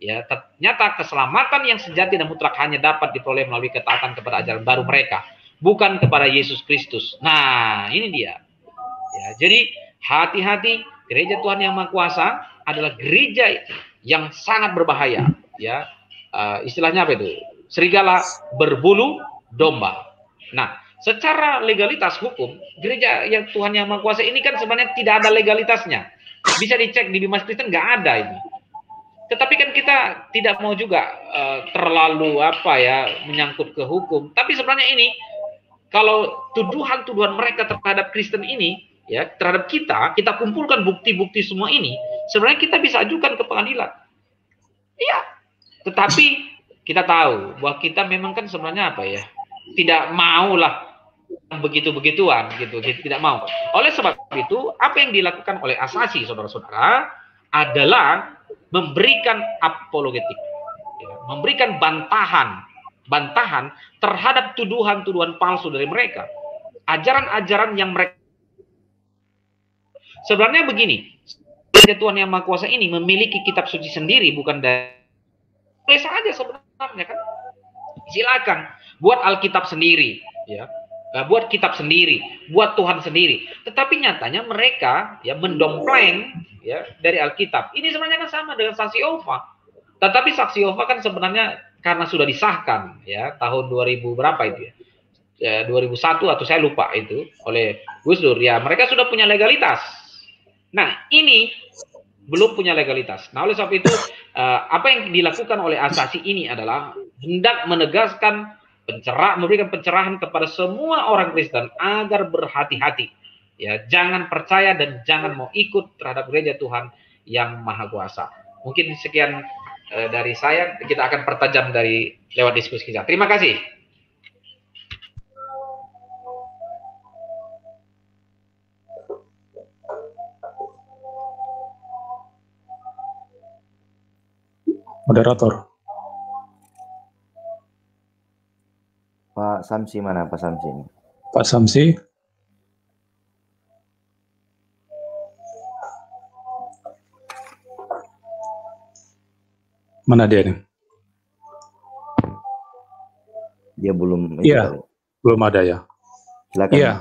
Ya, ternyata keselamatan yang sejati dan mutlak hanya dapat diperoleh melalui ketaatan kepada ajaran baru mereka, bukan kepada Yesus Kristus. Nah, ini dia. Ya, jadi hati-hati Gereja Tuhan yang Maha Kuasa adalah gereja yang sangat berbahaya, ya. Uh, istilahnya apa itu? Serigala berbulu domba. Nah, secara legalitas hukum, gereja yang Tuhan yang Maha Kuasa ini kan sebenarnya tidak ada legalitasnya. Bisa dicek di Bimas Kristen nggak ada ini. Tetapi kan kita tidak mau juga uh, terlalu apa ya menyangkut ke hukum. Tapi sebenarnya ini kalau tuduhan-tuduhan mereka terhadap Kristen ini ya terhadap kita, kita kumpulkan bukti-bukti semua ini, sebenarnya kita bisa ajukan ke pengadilan. Iya. Tetapi kita tahu bahwa kita memang kan sebenarnya apa ya? Tidak mau lah begitu-begituan gitu, tidak mau. Oleh sebab itu, apa yang dilakukan oleh asasi saudara-saudara adalah memberikan apologetik, ya, memberikan bantahan, bantahan terhadap tuduhan-tuduhan palsu dari mereka, ajaran-ajaran yang mereka Sebenarnya begini, Raja Tuhan yang Maha Kuasa ini memiliki kitab suci sendiri, bukan dari tulis aja sebenarnya kan. Silakan buat Alkitab sendiri, ya. Nah, buat kitab sendiri, buat Tuhan sendiri. Tetapi nyatanya mereka ya mendompleng ya dari Alkitab. Ini sebenarnya kan sama dengan saksi Ova. Tetapi saksi Ova kan sebenarnya karena sudah disahkan ya tahun 2000 berapa itu ya? ya 2001 atau saya lupa itu oleh Gus Dur ya mereka sudah punya legalitas Nah, ini belum punya legalitas. Nah, oleh sebab itu, uh, apa yang dilakukan oleh asasi ini adalah hendak menegaskan pencerah, memberikan pencerahan kepada semua orang Kristen agar berhati-hati. Ya, jangan percaya dan jangan mau ikut terhadap gereja Tuhan yang Maha Kuasa. Mungkin sekian uh, dari saya. Kita akan pertajam dari lewat diskusi kita. Terima kasih. moderator. Pak Samsi mana Pak Samsi ini? Pak Samsi. Mana dia nih? Dia belum. Iya, belum ada ya. Silakan. Iya.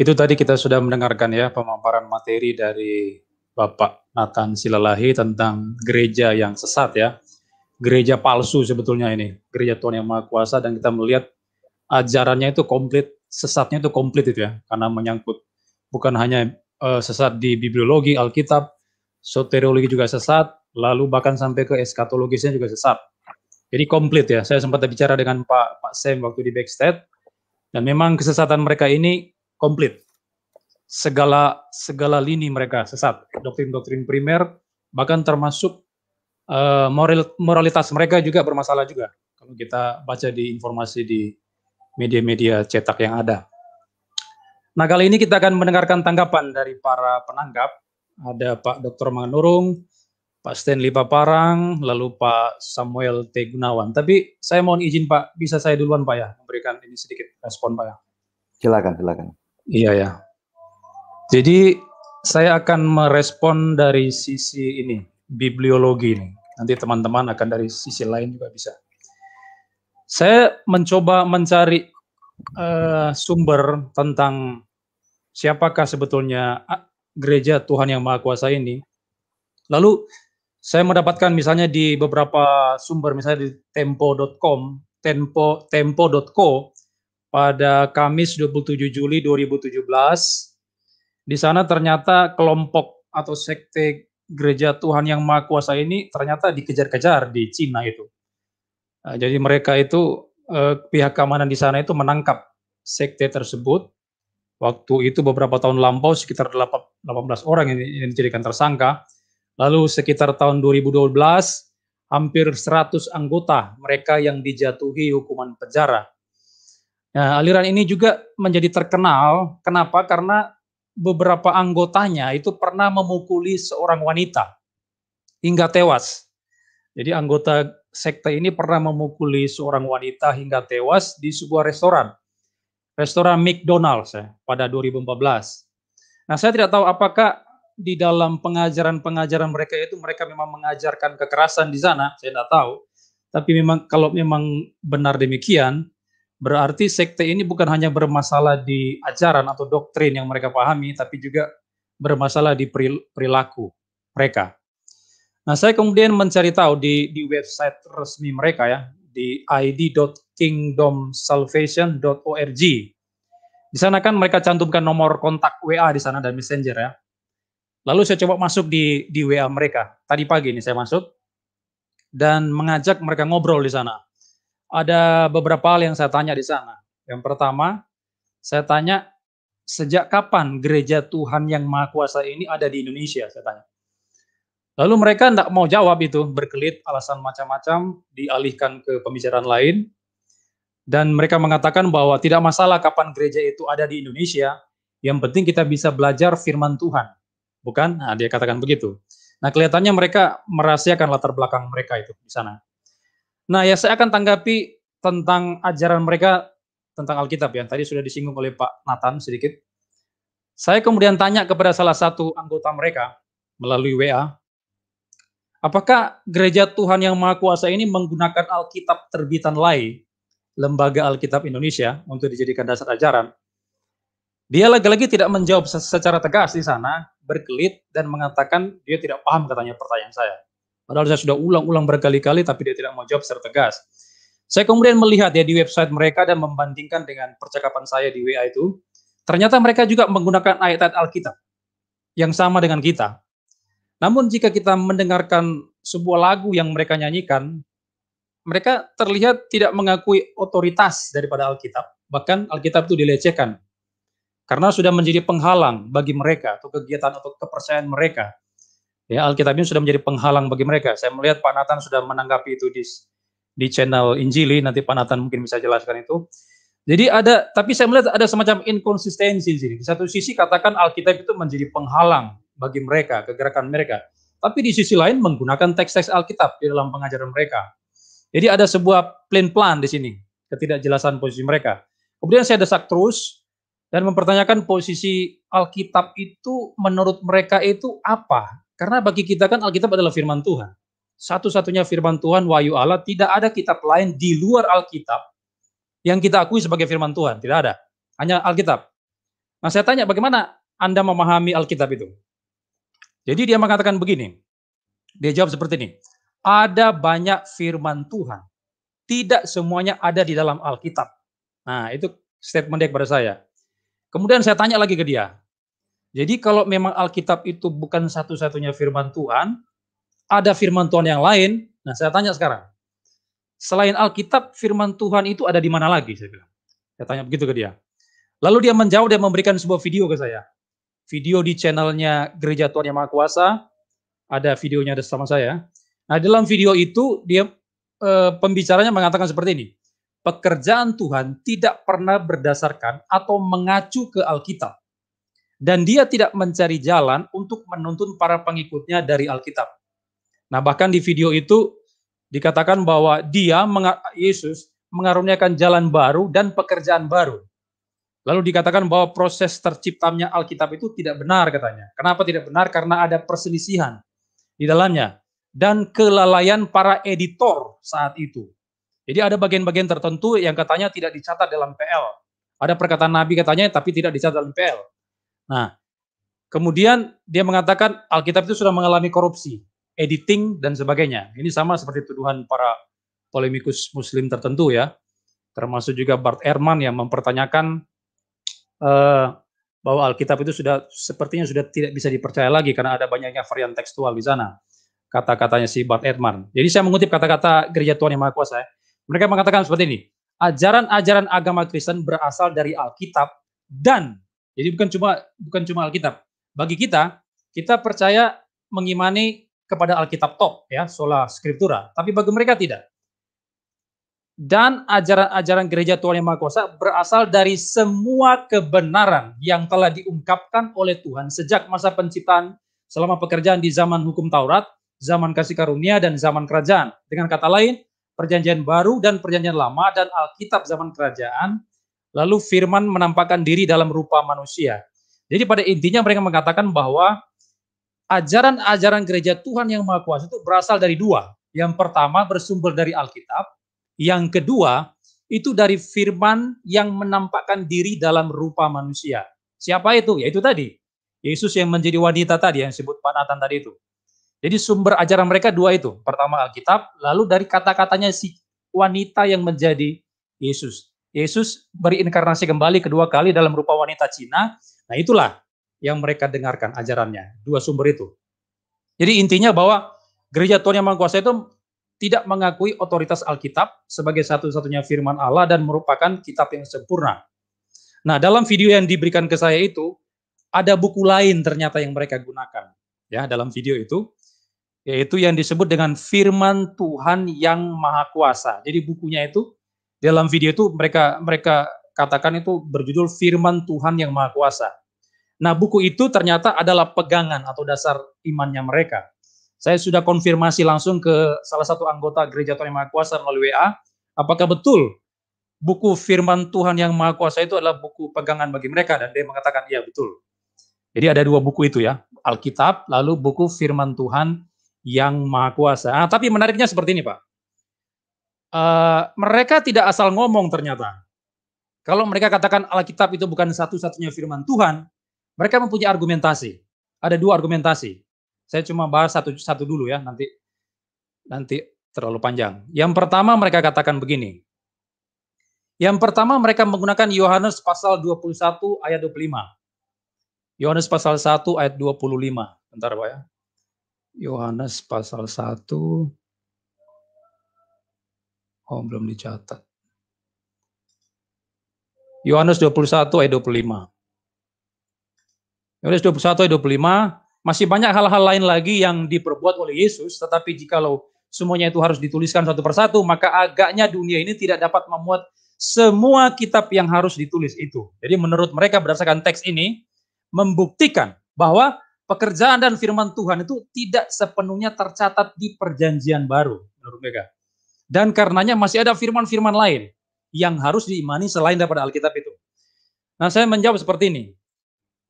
Itu tadi kita sudah mendengarkan ya pemaparan materi dari Bapak Nathan Silalahi tentang gereja yang sesat ya. Gereja palsu sebetulnya ini, gereja Tuhan yang Maha Kuasa dan kita melihat ajarannya itu komplit, sesatnya itu komplit itu ya, karena menyangkut bukan hanya uh, sesat di bibliologi, Alkitab, soteriologi juga sesat, lalu bahkan sampai ke eskatologisnya juga sesat. Jadi komplit ya. Saya sempat bicara dengan Pak Pak Sam waktu di backstage dan memang kesesatan mereka ini komplit segala segala lini mereka sesat, doktrin-doktrin primer bahkan termasuk uh, moral, moralitas mereka juga bermasalah juga kalau kita baca di informasi di media-media cetak yang ada. Nah, kali ini kita akan mendengarkan tanggapan dari para penanggap. Ada Pak Dr. Manurung, Pak Stanley Paparang, lalu Pak Samuel T. Gunawan. Tapi saya mohon izin Pak, bisa saya duluan Pak ya, memberikan ini sedikit respon Pak ya. Silakan, silakan. Iya ya. Jadi saya akan merespon dari sisi ini, bibliologi ini. Nanti teman-teman akan dari sisi lain juga bisa. Saya mencoba mencari uh, sumber tentang siapakah sebetulnya ah, gereja Tuhan yang Maha Kuasa ini. Lalu saya mendapatkan misalnya di beberapa sumber misalnya di tempo.com, tempo tempo.co pada Kamis 27 Juli 2017 di sana ternyata kelompok atau sekte gereja Tuhan yang Maha Kuasa ini ternyata dikejar-kejar di Cina itu. Nah, jadi mereka itu eh, pihak keamanan di sana itu menangkap sekte tersebut. Waktu itu beberapa tahun lampau sekitar 18 orang yang, yang dijadikan tersangka. Lalu sekitar tahun 2012 hampir 100 anggota mereka yang dijatuhi hukuman penjara. Nah, aliran ini juga menjadi terkenal. Kenapa? Karena beberapa anggotanya itu pernah memukuli seorang wanita hingga tewas. Jadi anggota sekte ini pernah memukuli seorang wanita hingga tewas di sebuah restoran. Restoran McDonald's ya, pada 2014. Nah, saya tidak tahu apakah di dalam pengajaran-pengajaran mereka itu mereka memang mengajarkan kekerasan di sana, saya tidak tahu. Tapi memang kalau memang benar demikian, Berarti sekte ini bukan hanya bermasalah di ajaran atau doktrin yang mereka pahami, tapi juga bermasalah di perilaku mereka. Nah, saya kemudian mencari tahu di, di website resmi mereka ya, di id.kingdomsalvation.org. Di sana kan mereka cantumkan nomor kontak WA di sana dan Messenger ya. Lalu saya coba masuk di di WA mereka. Tadi pagi ini saya masuk dan mengajak mereka ngobrol di sana ada beberapa hal yang saya tanya di sana. Yang pertama, saya tanya sejak kapan gereja Tuhan yang Maha Kuasa ini ada di Indonesia? Saya tanya. Lalu mereka tidak mau jawab itu, berkelit, alasan macam-macam, dialihkan ke pembicaraan lain. Dan mereka mengatakan bahwa tidak masalah kapan gereja itu ada di Indonesia, yang penting kita bisa belajar firman Tuhan. Bukan? Nah, dia katakan begitu. Nah, kelihatannya mereka merahasiakan latar belakang mereka itu di sana. Nah, ya saya akan tanggapi tentang ajaran mereka tentang Alkitab yang tadi sudah disinggung oleh Pak Nathan sedikit. Saya kemudian tanya kepada salah satu anggota mereka melalui WA, apakah gereja Tuhan yang Maha Kuasa ini menggunakan Alkitab terbitan lain, Lembaga Alkitab Indonesia, untuk dijadikan dasar ajaran? Dia lagi-lagi tidak menjawab secara tegas di sana, berkelit dan mengatakan dia tidak paham katanya pertanyaan saya. Padahal saya sudah ulang-ulang berkali-kali tapi dia tidak mau jawab secara tegas. Saya kemudian melihat ya di website mereka dan membandingkan dengan percakapan saya di WA itu. Ternyata mereka juga menggunakan ayat-ayat Alkitab yang sama dengan kita. Namun jika kita mendengarkan sebuah lagu yang mereka nyanyikan, mereka terlihat tidak mengakui otoritas daripada Alkitab. Bahkan Alkitab itu dilecehkan karena sudah menjadi penghalang bagi mereka atau kegiatan atau kepercayaan mereka. Ya, ini sudah menjadi penghalang bagi mereka. Saya melihat Pak Nathan sudah menanggapi itu di di channel Injili, nanti Pak Nathan mungkin bisa jelaskan itu. Jadi ada, tapi saya melihat ada semacam inkonsistensi di sini. Di satu sisi katakan Alkitab itu menjadi penghalang bagi mereka, kegerakan mereka. Tapi di sisi lain menggunakan teks-teks Alkitab di dalam pengajaran mereka. Jadi ada sebuah plan plan di sini, ketidakjelasan posisi mereka. Kemudian saya desak terus dan mempertanyakan posisi Alkitab itu menurut mereka itu apa? Karena bagi kita kan Alkitab adalah firman Tuhan. Satu-satunya firman Tuhan, wahyu Allah, tidak ada kitab lain di luar Alkitab yang kita akui sebagai firman Tuhan. Tidak ada. Hanya Alkitab. Nah saya tanya bagaimana Anda memahami Alkitab itu? Jadi dia mengatakan begini. Dia jawab seperti ini. Ada banyak firman Tuhan. Tidak semuanya ada di dalam Alkitab. Nah itu statement dia kepada saya. Kemudian saya tanya lagi ke dia. Jadi kalau memang Alkitab itu bukan satu-satunya firman Tuhan, ada firman Tuhan yang lain. Nah, saya tanya sekarang. Selain Alkitab, firman Tuhan itu ada di mana lagi? Saya bilang. Saya tanya begitu ke dia. Lalu dia menjawab dia memberikan sebuah video ke saya. Video di channelnya Gereja Tuhan Yang Maha Kuasa. Ada videonya ada sama saya. Nah, dalam video itu dia e, pembicaranya mengatakan seperti ini. Pekerjaan Tuhan tidak pernah berdasarkan atau mengacu ke Alkitab dan dia tidak mencari jalan untuk menuntun para pengikutnya dari Alkitab. Nah, bahkan di video itu dikatakan bahwa dia Yesus mengaruniakan jalan baru dan pekerjaan baru. Lalu dikatakan bahwa proses terciptanya Alkitab itu tidak benar katanya. Kenapa tidak benar? Karena ada perselisihan di dalamnya dan kelalaian para editor saat itu. Jadi ada bagian-bagian tertentu yang katanya tidak dicatat dalam PL. Ada perkataan Nabi katanya tapi tidak dicatat dalam PL. Nah, kemudian dia mengatakan Alkitab itu sudah mengalami korupsi, editing dan sebagainya. Ini sama seperti tuduhan para polemikus muslim tertentu ya. Termasuk juga Bart Ehrman yang mempertanyakan uh, bahwa Alkitab itu sudah sepertinya sudah tidak bisa dipercaya lagi karena ada banyaknya varian tekstual di sana. Kata-katanya si Bart Ehrman. Jadi saya mengutip kata-kata Gereja Tuhan Yang Maha Kuasa. Ya. Mereka mengatakan seperti ini ajaran-ajaran agama Kristen berasal dari Alkitab dan jadi bukan cuma bukan cuma Alkitab. Bagi kita, kita percaya mengimani kepada Alkitab top ya, sola scriptura, tapi bagi mereka tidak. Dan ajaran-ajaran gereja Tuhan Yang Maha Kuasa berasal dari semua kebenaran yang telah diungkapkan oleh Tuhan sejak masa penciptaan selama pekerjaan di zaman hukum Taurat, zaman kasih karunia dan zaman kerajaan. Dengan kata lain, perjanjian baru dan perjanjian lama dan Alkitab zaman kerajaan Lalu firman menampakkan diri dalam rupa manusia. Jadi pada intinya mereka mengatakan bahwa ajaran-ajaran gereja Tuhan yang Maha Kuasa itu berasal dari dua. Yang pertama bersumber dari Alkitab, yang kedua itu dari firman yang menampakkan diri dalam rupa manusia. Siapa itu? Yaitu tadi. Yesus yang menjadi wanita tadi yang disebut panatan tadi itu. Jadi sumber ajaran mereka dua itu. Pertama Alkitab, lalu dari kata-katanya si wanita yang menjadi Yesus. Yesus berinkarnasi kembali kedua kali dalam rupa wanita Cina. Nah, itulah yang mereka dengarkan ajarannya, dua sumber itu. Jadi intinya bahwa gereja Tuhan yang Maha itu tidak mengakui otoritas Alkitab sebagai satu-satunya firman Allah dan merupakan kitab yang sempurna. Nah, dalam video yang diberikan ke saya itu ada buku lain ternyata yang mereka gunakan ya dalam video itu yaitu yang disebut dengan firman Tuhan yang maha kuasa. Jadi bukunya itu dalam video itu mereka mereka katakan itu berjudul Firman Tuhan yang Maha Kuasa. Nah, buku itu ternyata adalah pegangan atau dasar imannya mereka. Saya sudah konfirmasi langsung ke salah satu anggota Gereja Tuhan yang Maha Kuasa melalui WA, apakah betul buku firman Tuhan yang Maha Kuasa itu adalah buku pegangan bagi mereka dan dia mengatakan iya betul. Jadi ada dua buku itu ya, Alkitab lalu buku firman Tuhan yang Maha Kuasa. Ah, tapi menariknya seperti ini, Pak uh, mereka tidak asal ngomong ternyata. Kalau mereka katakan Alkitab itu bukan satu-satunya firman Tuhan, mereka mempunyai argumentasi. Ada dua argumentasi. Saya cuma bahas satu-satu dulu ya, nanti nanti terlalu panjang. Yang pertama mereka katakan begini. Yang pertama mereka menggunakan Yohanes pasal 21 ayat 25. Yohanes pasal 1 ayat 25. Bentar Pak ya. Yohanes pasal 1 Oh, belum dicatat. Yohanes 21 ayat 25. Yohanes 21 ayat 25, masih banyak hal-hal lain lagi yang diperbuat oleh Yesus, tetapi jika lo semuanya itu harus dituliskan satu persatu, maka agaknya dunia ini tidak dapat memuat semua kitab yang harus ditulis itu. Jadi menurut mereka berdasarkan teks ini, membuktikan bahwa pekerjaan dan firman Tuhan itu tidak sepenuhnya tercatat di perjanjian baru menurut mereka. Dan karenanya masih ada firman-firman lain yang harus diimani selain daripada Alkitab itu. Nah, saya menjawab seperti ini.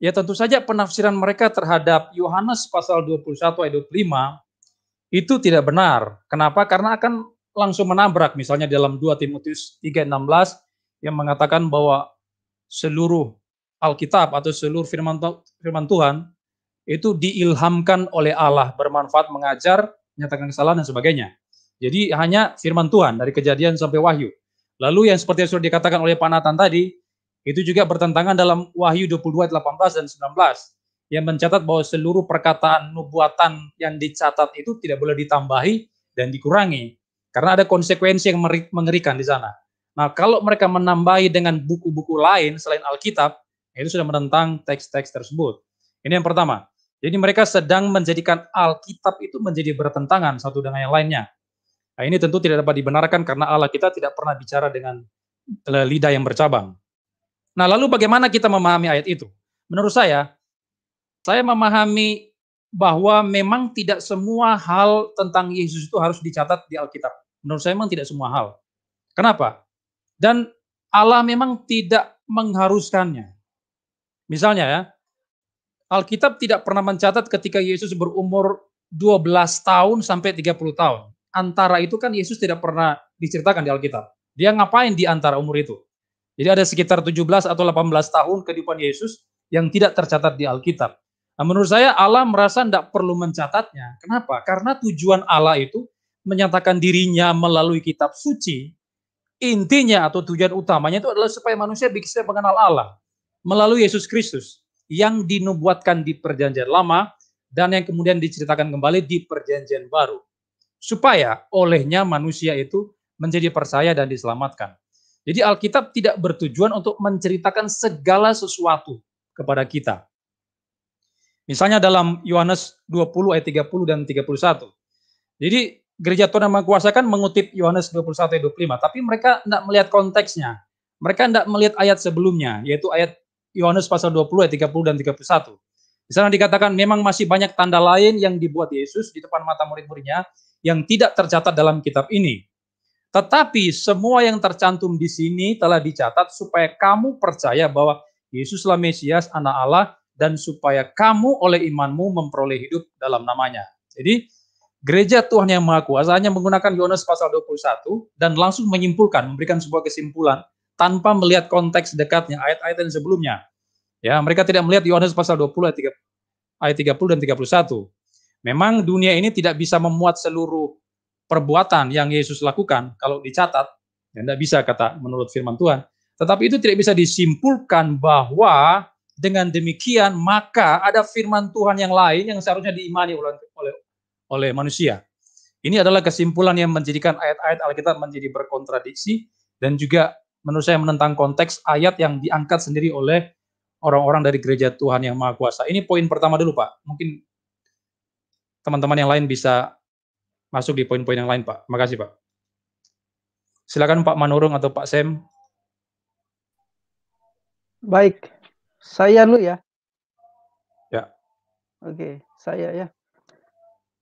Ya tentu saja penafsiran mereka terhadap Yohanes pasal 21 ayat 25 itu tidak benar. Kenapa? Karena akan langsung menabrak misalnya dalam 2 Timotius 3:16 yang mengatakan bahwa seluruh Alkitab atau seluruh firman firman Tuhan itu diilhamkan oleh Allah, bermanfaat mengajar, menyatakan kesalahan dan sebagainya. Jadi hanya firman Tuhan dari kejadian sampai wahyu. Lalu yang seperti yang sudah dikatakan oleh Pak Nathan tadi, itu juga bertentangan dalam Wahyu 22, 18, dan 19 yang mencatat bahwa seluruh perkataan nubuatan yang dicatat itu tidak boleh ditambahi dan dikurangi karena ada konsekuensi yang mengerikan di sana. Nah, kalau mereka menambahi dengan buku-buku lain selain Alkitab, itu sudah menentang teks-teks tersebut. Ini yang pertama. Jadi mereka sedang menjadikan Alkitab itu menjadi bertentangan satu dengan yang lainnya. Nah, ini tentu tidak dapat dibenarkan karena Allah kita tidak pernah bicara dengan lidah yang bercabang. Nah, lalu bagaimana kita memahami ayat itu? Menurut saya, saya memahami bahwa memang tidak semua hal tentang Yesus itu harus dicatat di Alkitab. Menurut saya memang tidak semua hal. Kenapa? Dan Allah memang tidak mengharuskannya. Misalnya ya, Alkitab tidak pernah mencatat ketika Yesus berumur 12 tahun sampai 30 tahun antara itu kan Yesus tidak pernah diceritakan di Alkitab. Dia ngapain di antara umur itu? Jadi ada sekitar 17 atau 18 tahun kehidupan Yesus yang tidak tercatat di Alkitab. Nah, menurut saya Allah merasa tidak perlu mencatatnya. Kenapa? Karena tujuan Allah itu menyatakan dirinya melalui kitab suci. Intinya atau tujuan utamanya itu adalah supaya manusia bisa mengenal Allah melalui Yesus Kristus yang dinubuatkan di perjanjian lama dan yang kemudian diceritakan kembali di perjanjian baru supaya olehnya manusia itu menjadi percaya dan diselamatkan. Jadi Alkitab tidak bertujuan untuk menceritakan segala sesuatu kepada kita. Misalnya dalam Yohanes 20 ayat 30 dan 31. Jadi gereja Tuhan yang kan mengutip Yohanes 21 ayat 25, tapi mereka tidak melihat konteksnya. Mereka tidak melihat ayat sebelumnya, yaitu ayat Yohanes pasal 20 ayat 30 dan 31. Di sana dikatakan memang masih banyak tanda lain yang dibuat Yesus di depan mata murid-muridnya yang tidak tercatat dalam kitab ini. Tetapi semua yang tercantum di sini telah dicatat supaya kamu percaya bahwa Yesuslah Mesias, anak Allah, dan supaya kamu oleh imanmu memperoleh hidup dalam namanya. Jadi gereja Tuhan yang Maha Kuasa hanya menggunakan Yohanes pasal 21 dan langsung menyimpulkan, memberikan sebuah kesimpulan tanpa melihat konteks dekatnya ayat-ayat yang sebelumnya. Ya, mereka tidak melihat Yohanes pasal 20 ayat 30, ayat 30 dan 31. Memang dunia ini tidak bisa memuat seluruh perbuatan yang Yesus lakukan kalau dicatat, ya tidak bisa kata menurut firman Tuhan. Tetapi itu tidak bisa disimpulkan bahwa dengan demikian maka ada firman Tuhan yang lain yang seharusnya diimani oleh oleh, oleh manusia. Ini adalah kesimpulan yang menjadikan ayat-ayat Alkitab menjadi berkontradiksi dan juga menurut saya menentang konteks ayat yang diangkat sendiri oleh orang-orang dari gereja Tuhan yang Maha Kuasa. Ini poin pertama dulu Pak. Mungkin teman-teman yang lain bisa masuk di poin-poin yang lain, Pak. Makasih, Pak. Silakan Pak Manurung atau Pak Sem. Baik, saya lu ya. Ya. Oke, saya ya.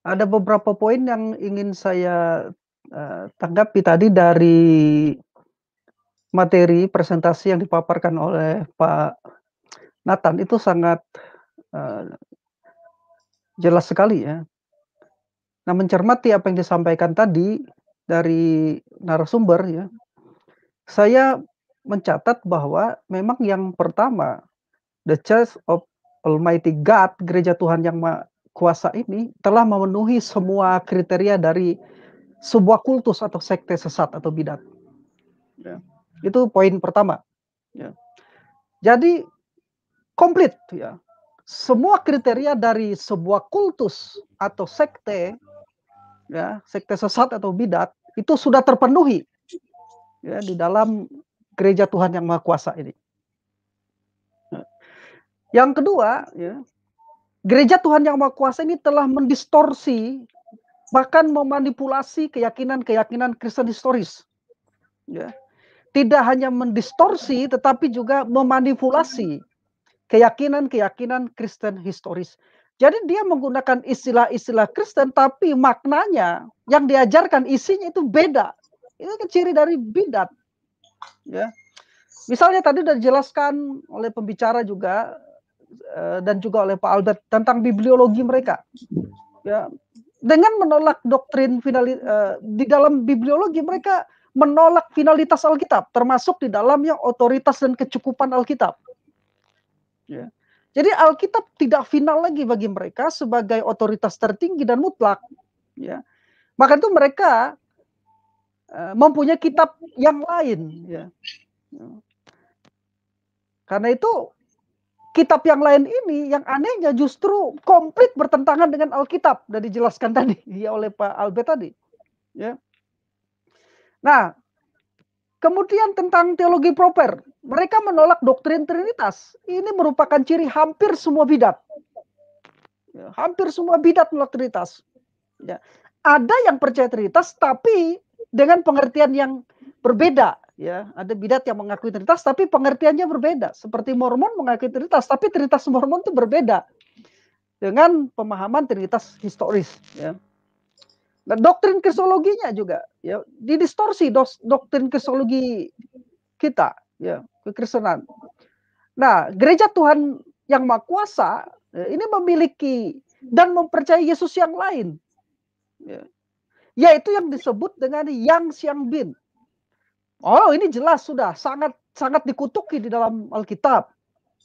Ada beberapa poin yang ingin saya uh, tanggapi tadi dari materi presentasi yang dipaparkan oleh Pak Nathan itu sangat uh, jelas sekali ya Nah, mencermati apa yang disampaikan tadi dari narasumber ya, saya mencatat bahwa memang yang pertama the Church of Almighty God, gereja Tuhan yang kuasa ini telah memenuhi semua kriteria dari sebuah kultus atau sekte sesat atau bidat. Ya. Itu poin pertama. Ya. Jadi komplit ya. Semua kriteria dari sebuah kultus atau sekte ya sekte sesat atau bidat itu sudah terpenuhi ya di dalam gereja Tuhan yang Maha Kuasa ini. Yang kedua, ya, gereja Tuhan yang Maha Kuasa ini telah mendistorsi bahkan memanipulasi keyakinan-keyakinan Kristen historis. Ya. Tidak hanya mendistorsi tetapi juga memanipulasi keyakinan-keyakinan Kristen historis. Jadi dia menggunakan istilah-istilah Kristen tapi maknanya yang diajarkan isinya itu beda. Itu kan ciri dari bidat. Ya. Misalnya tadi sudah dijelaskan oleh pembicara juga eh, dan juga oleh Pak Albert tentang bibliologi mereka. Ya. Dengan menolak doktrin final eh, di dalam bibliologi mereka menolak finalitas Alkitab termasuk di dalamnya otoritas dan kecukupan Alkitab. Ya. Jadi Alkitab tidak final lagi bagi mereka sebagai otoritas tertinggi dan mutlak. Ya. Maka itu mereka e, mempunyai kitab yang lain. Ya. Karena itu kitab yang lain ini yang anehnya justru komplit bertentangan dengan Alkitab dan dijelaskan tadi ya oleh Pak Albert tadi. Ya. Nah, Kemudian tentang teologi proper, mereka menolak doktrin Trinitas. Ini merupakan ciri hampir semua bidat. Ya, hampir semua bidat menolak Trinitas. Ya. Ada yang percaya Trinitas tapi dengan pengertian yang berbeda. Ya, ada bidat yang mengakui Trinitas tapi pengertiannya berbeda. Seperti Mormon mengakui Trinitas tapi Trinitas Mormon itu berbeda dengan pemahaman Trinitas historis. Ya. Nah, doktrin kristologinya juga ya didistorsi dos, doktrin kristologi kita ya kekristenan. Nah, gereja Tuhan yang Maha Kuasa ya, ini memiliki dan mempercayai Yesus yang lain. Ya. Yaitu yang disebut dengan Yang Siang Bin. Oh, ini jelas sudah sangat sangat dikutuki di dalam Alkitab.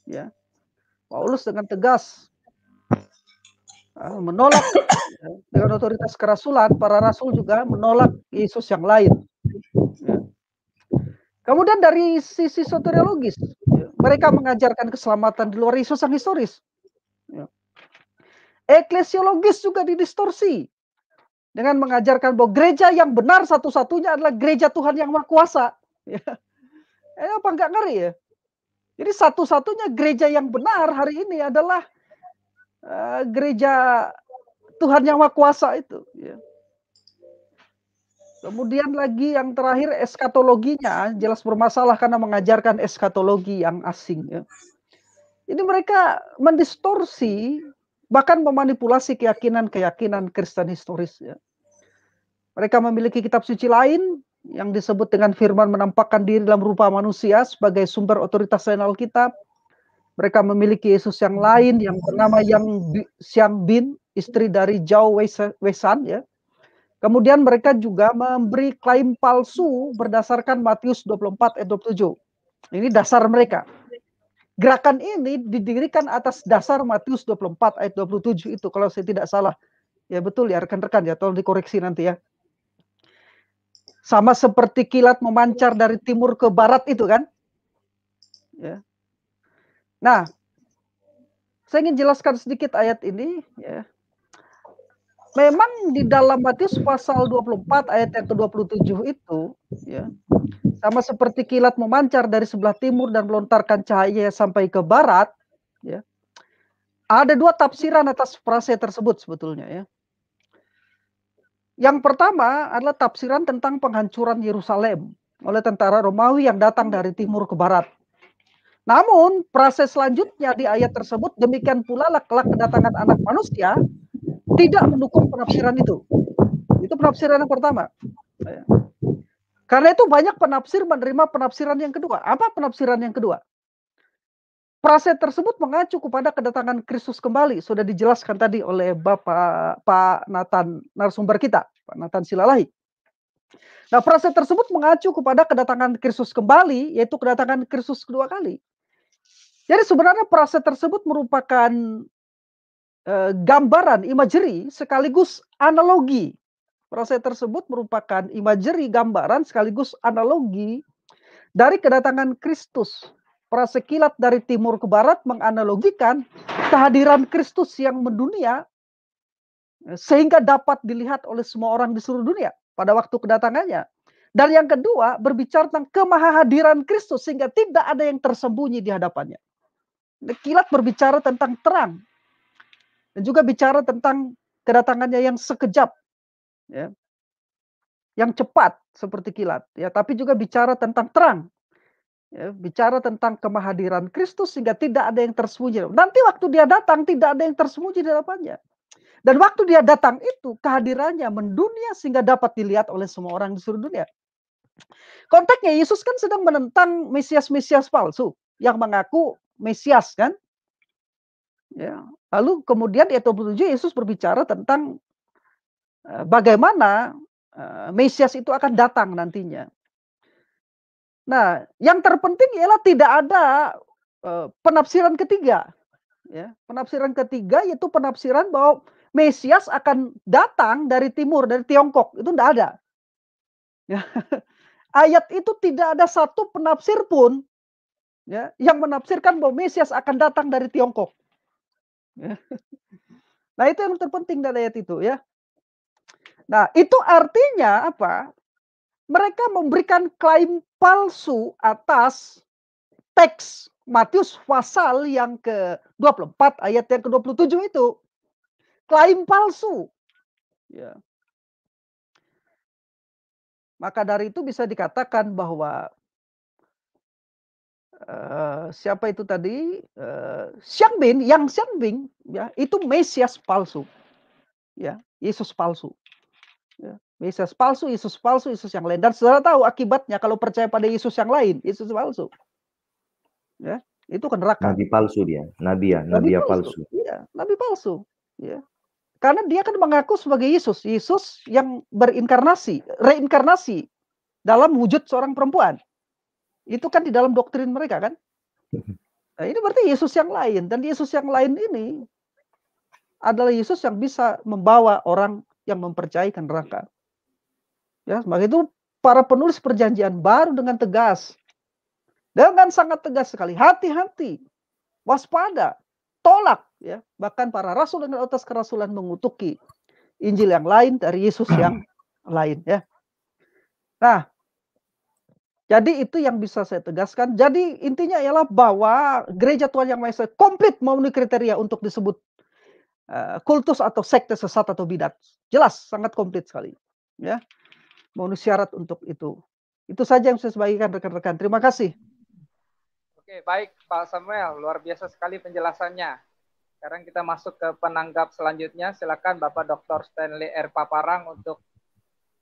Ya. Paulus dengan tegas Ah, menolak ya, dengan otoritas kerasulan, para rasul juga menolak Yesus yang lain. Ya. Kemudian dari sisi soteriologis, ya, mereka mengajarkan keselamatan di luar Yesus yang historis. Eklesiologis juga didistorsi dengan mengajarkan bahwa gereja yang benar satu-satunya adalah gereja Tuhan yang Maha Kuasa. Eh, apa enggak ngeri ya? Jadi satu-satunya gereja yang benar hari ini adalah Eh, gereja Tuhan yang Maha Kuasa itu. Ya. Kemudian lagi yang terakhir eskatologinya jelas bermasalah karena mengajarkan eskatologi yang asing. Ya. Ini mereka mendistorsi bahkan memanipulasi keyakinan-keyakinan Kristen historis. Ya. Mereka memiliki kitab suci lain yang disebut dengan firman menampakkan diri dalam rupa manusia sebagai sumber otoritas lain Alkitab. Mereka memiliki Yesus yang lain yang bernama Yang Siang Bin, istri dari Jauh Wesan ya. Kemudian mereka juga memberi klaim palsu berdasarkan Matius 24 ayat 27. Ini dasar mereka. Gerakan ini didirikan atas dasar Matius 24 ayat 27 itu kalau saya tidak salah. Ya betul ya rekan-rekan ya tolong dikoreksi nanti ya. Sama seperti kilat memancar dari timur ke barat itu kan. Ya. Nah, saya ingin jelaskan sedikit ayat ini ya. Memang di dalam Matius pasal 24 ayat yang ke-27 itu ya sama seperti kilat memancar dari sebelah timur dan melontarkan cahaya sampai ke barat ya. Ada dua tafsiran atas frase tersebut sebetulnya ya. Yang pertama adalah tafsiran tentang penghancuran Yerusalem oleh tentara Romawi yang datang dari timur ke barat namun proses selanjutnya di ayat tersebut demikian pula kelak kedatangan anak manusia tidak mendukung penafsiran itu. Itu penafsiran yang pertama. Karena itu banyak penafsir menerima penafsiran yang kedua. Apa penafsiran yang kedua? Proses tersebut mengacu kepada kedatangan Kristus kembali. Sudah dijelaskan tadi oleh Bapak Pak Nathan narasumber kita, Pak Nathan Silalahi. Nah, proses tersebut mengacu kepada kedatangan Kristus kembali, yaitu kedatangan Kristus kedua kali. Jadi sebenarnya proses tersebut merupakan eh, gambaran imajeri sekaligus analogi. Proses tersebut merupakan imajeri gambaran sekaligus analogi dari kedatangan Kristus. Frase kilat dari timur ke barat menganalogikan kehadiran Kristus yang mendunia eh, sehingga dapat dilihat oleh semua orang di seluruh dunia pada waktu kedatangannya. Dan yang kedua, berbicara tentang kemahadiran Kristus sehingga tidak ada yang tersembunyi di hadapannya kilat berbicara tentang terang dan juga bicara tentang kedatangannya yang sekejap ya yang cepat seperti kilat ya tapi juga bicara tentang terang ya, bicara tentang kemahadiran Kristus sehingga tidak ada yang tersembunyi. Nanti waktu dia datang tidak ada yang tersembunyi di hadapannya. Dan waktu dia datang itu kehadirannya mendunia sehingga dapat dilihat oleh semua orang di seluruh dunia. Konteksnya Yesus kan sedang menentang mesias-mesias palsu yang mengaku Mesias kan? Ya. Lalu kemudian di ayat 27 Yesus berbicara tentang eh, bagaimana eh, Mesias itu akan datang nantinya. Nah, yang terpenting ialah tidak ada eh, penafsiran ketiga. Ya, penafsiran ketiga yaitu penafsiran bahwa Mesias akan datang dari timur, dari Tiongkok. Itu tidak ada. Ya. Ayat itu tidak ada satu penafsir pun ya, yang menafsirkan bahwa Mesias akan datang dari Tiongkok. Ya. Nah itu yang terpenting dari ayat itu ya. Nah itu artinya apa? Mereka memberikan klaim palsu atas teks Matius pasal yang ke-24 ayat yang ke-27 itu. Klaim palsu. Ya. Maka dari itu bisa dikatakan bahwa Eh, siapa itu tadi uh, Bin Yang Xiang Bin ya itu Mesias palsu ya Yesus palsu ya, Mesias palsu Yesus palsu Yesus yang lain dan saudara tahu akibatnya kalau percaya pada Yesus yang lain Yesus palsu ya itu kan neraka nabi palsu dia nabi ya nabi, nabi ya palsu, palsu. Iya, nabi palsu ya karena dia kan mengaku sebagai Yesus Yesus yang berinkarnasi reinkarnasi dalam wujud seorang perempuan itu kan di dalam doktrin mereka kan. Mm-hmm. Nah, ini berarti Yesus yang lain dan Yesus yang lain ini adalah Yesus yang bisa membawa orang yang mempercayai ke neraka. Ya, maka itu para penulis perjanjian baru dengan tegas dengan sangat tegas sekali hati-hati waspada tolak ya bahkan para rasul dengan otas kerasulan mengutuki Injil yang lain dari Yesus yang lain ya nah jadi itu yang bisa saya tegaskan. Jadi intinya ialah bahwa gereja Tuhan yang Maha Esa komplit memenuhi kriteria untuk disebut uh, kultus atau sekte sesat atau bidat. Jelas, sangat komplit sekali. Ya, memenuhi syarat untuk itu. Itu saja yang saya bagikan rekan-rekan. Terima kasih. Oke, baik Pak Samuel, luar biasa sekali penjelasannya. Sekarang kita masuk ke penanggap selanjutnya. Silakan Bapak Dr. Stanley R. Paparang untuk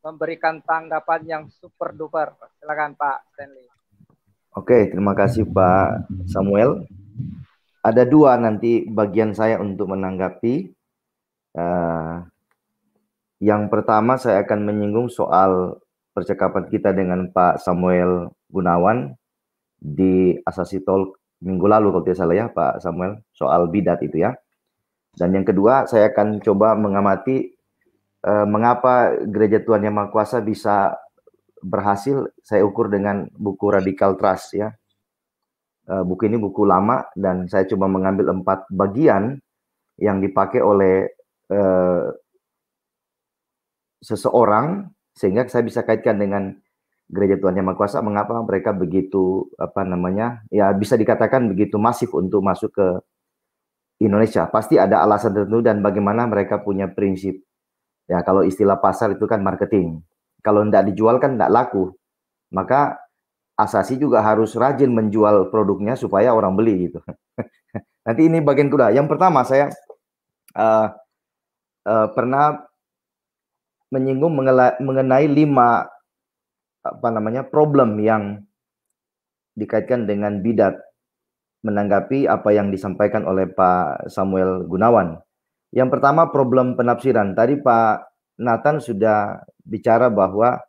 memberikan tanggapan yang super duper. Silakan Pak Stanley. Oke, terima kasih Pak Samuel. Ada dua nanti bagian saya untuk menanggapi. Eh, yang pertama saya akan menyinggung soal percakapan kita dengan Pak Samuel Gunawan di Asasi Talk minggu lalu kalau tidak salah ya Pak Samuel soal bidat itu ya. Dan yang kedua saya akan coba mengamati Eh, mengapa gereja Tuhan yang Maha Kuasa bisa berhasil saya ukur dengan buku Radical Trust ya. Eh, buku ini buku lama dan saya cuma mengambil empat bagian yang dipakai oleh eh, seseorang sehingga saya bisa kaitkan dengan gereja Tuhan Yang Maha Kuasa mengapa mereka begitu apa namanya ya bisa dikatakan begitu masif untuk masuk ke Indonesia pasti ada alasan tertentu dan bagaimana mereka punya prinsip Ya, kalau istilah pasar itu kan marketing. Kalau tidak dijual kan tidak laku. Maka asasi juga harus rajin menjual produknya supaya orang beli gitu. Nanti ini bagian kuda. Yang pertama saya uh, uh, pernah menyinggung mengenai lima apa namanya problem yang dikaitkan dengan bidat menanggapi apa yang disampaikan oleh Pak Samuel Gunawan yang pertama problem penafsiran. Tadi Pak Nathan sudah bicara bahwa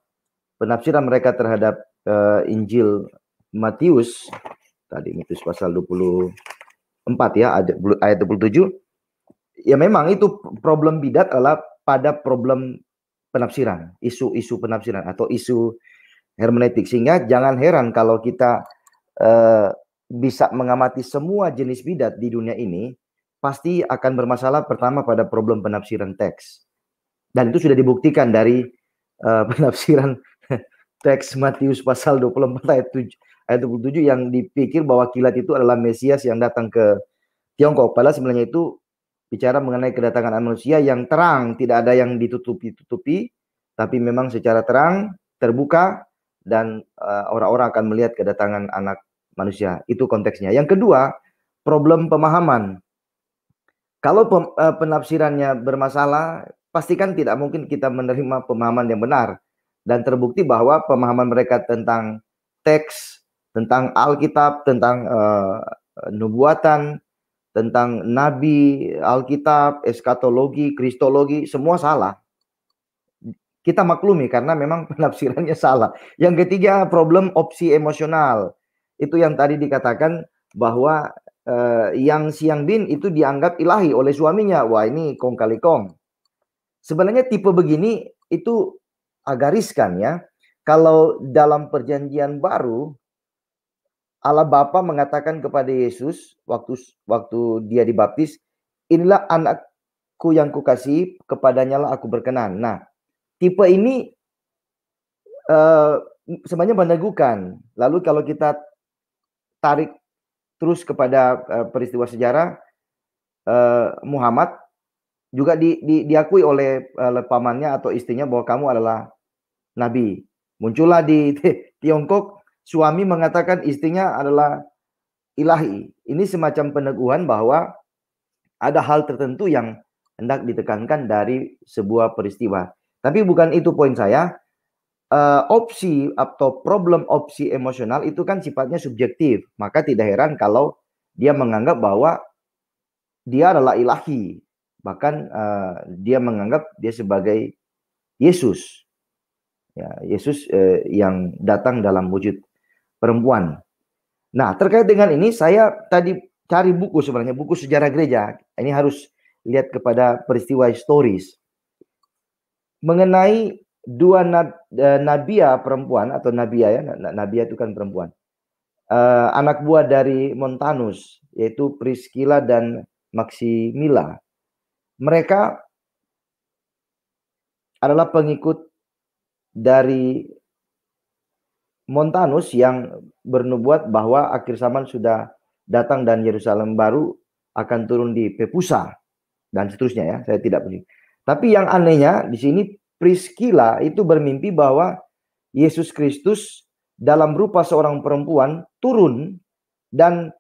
penafsiran mereka terhadap uh, Injil Matius tadi Matius pasal 24 ya ayat 27 ya memang itu problem bidat adalah pada problem penafsiran, isu-isu penafsiran atau isu hermeneutik sehingga jangan heran kalau kita uh, bisa mengamati semua jenis bidat di dunia ini pasti akan bermasalah pertama pada problem penafsiran teks. Dan itu sudah dibuktikan dari uh, penafsiran teks Matius pasal 24 ayat 7 ayat 27 yang dipikir bahwa kilat itu adalah Mesias yang datang ke Tiongkok. Padahal sebenarnya itu bicara mengenai kedatangan manusia yang terang, tidak ada yang ditutupi-tutupi, tapi memang secara terang, terbuka dan eh, orang-orang uh, orang -orang akan melihat kedatangan anak manusia. Itu konteksnya. Yang kedua, problem pemahaman. Kalau eh, penafsirannya bermasalah, pastikan tidak mungkin kita menerima pemahaman yang benar dan terbukti bahwa pemahaman mereka tentang teks, tentang Alkitab, tentang uh, nubuatan, tentang nabi, Alkitab, eskatologi, kristologi, semua salah. Kita maklumi karena memang penafsirannya salah. Yang ketiga, problem opsi emosional. Itu yang tadi dikatakan bahwa uh, yang Siang Bin itu dianggap ilahi oleh suaminya. Wah ini kong kali kong. Sebenarnya tipe begini itu agariskan ya. Kalau dalam perjanjian baru Allah Bapa mengatakan kepada Yesus waktu waktu dia dibaptis, inilah anakku yang kukasihi, kepadanya lah aku berkenan. Nah, tipe ini uh, sebenarnya meneguhkan. Lalu kalau kita tarik terus kepada uh, peristiwa sejarah uh, Muhammad juga di, di, diakui oleh uh, eh, pamannya atau istrinya bahwa kamu adalah nabi. Muncullah di Tiongkok suami mengatakan istrinya adalah ilahi. Ini semacam peneguhan bahwa ada hal tertentu yang hendak ditekankan dari sebuah peristiwa. Tapi bukan itu poin saya uh, opsi atau problem opsi emosional itu kan sifatnya subjektif. Maka tidak heran kalau dia menganggap bahwa dia adalah ilahi. Bahkan uh, dia menganggap dia sebagai Yesus. Ya, Yesus uh, yang datang dalam wujud perempuan. Nah, terkait dengan ini saya tadi cari buku sebenarnya, buku sejarah gereja. Ini harus lihat kepada peristiwa historis mengenai dua eh, nab, perempuan atau nabiya ya, nabiya itu kan perempuan. Eh, anak buah dari Montanus yaitu Priscilla dan Maximila. Mereka adalah pengikut dari Montanus yang bernubuat bahwa akhir zaman sudah datang dan Yerusalem baru akan turun di Pepusa dan seterusnya ya. Saya tidak peduli. Tapi yang anehnya di sini Priscila itu bermimpi bahwa Yesus Kristus dalam rupa seorang perempuan turun dan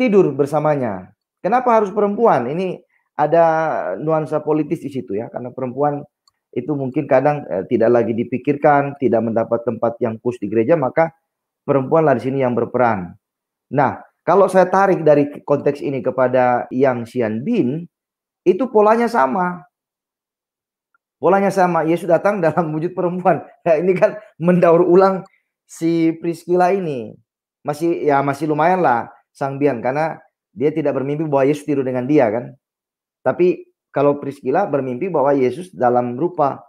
tidur bersamanya. Kenapa harus perempuan? Ini ada nuansa politis di situ ya, karena perempuan itu mungkin kadang eh, tidak lagi dipikirkan, tidak mendapat tempat yang khusus di gereja, maka perempuanlah di sini yang berperan. Nah, kalau saya tarik dari konteks ini kepada yang Xian Bin, itu polanya sama. Polanya sama, Yesus datang dalam wujud perempuan. Ya, ini kan mendaur ulang si Priscilla ini. Masih ya masih lumayan lah Sang Bian karena dia tidak bermimpi bahwa Yesus tidur dengan dia kan. Tapi kalau Priscilla bermimpi bahwa Yesus dalam rupa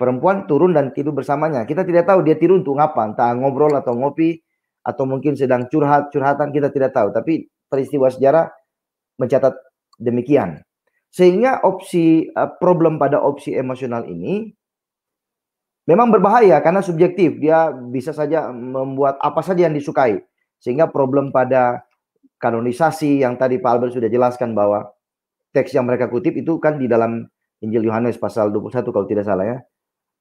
perempuan turun dan tidur bersamanya. Kita tidak tahu dia tidur untuk apa, entah ngobrol atau ngopi atau mungkin sedang curhat curhatan kita tidak tahu. Tapi peristiwa sejarah mencatat demikian. Sehingga opsi eh, problem pada opsi emosional ini memang berbahaya karena subjektif. Dia bisa saja membuat apa saja yang disukai. Sehingga problem pada kanonisasi yang tadi Pak Albert sudah jelaskan bahwa teks yang mereka kutip itu kan di dalam Injil Yohanes pasal 21 kalau tidak salah ya.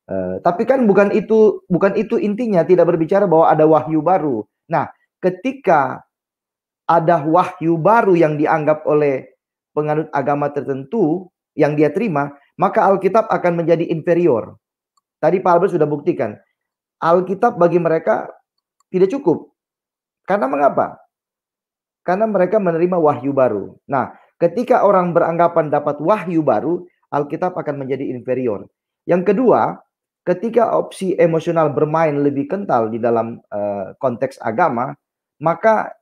Uh, tapi kan bukan itu bukan itu intinya tidak berbicara bahwa ada wahyu baru. Nah, ketika ada wahyu baru yang dianggap oleh penganut agama tertentu yang dia terima, maka Alkitab akan menjadi inferior. Tadi Pak Albert sudah buktikan, Alkitab bagi mereka tidak cukup. Karena mengapa? Karena mereka menerima wahyu baru. Nah, ketika orang beranggapan dapat wahyu baru, Alkitab akan menjadi inferior. Yang kedua, ketika opsi emosional bermain lebih kental di dalam uh, konteks agama, maka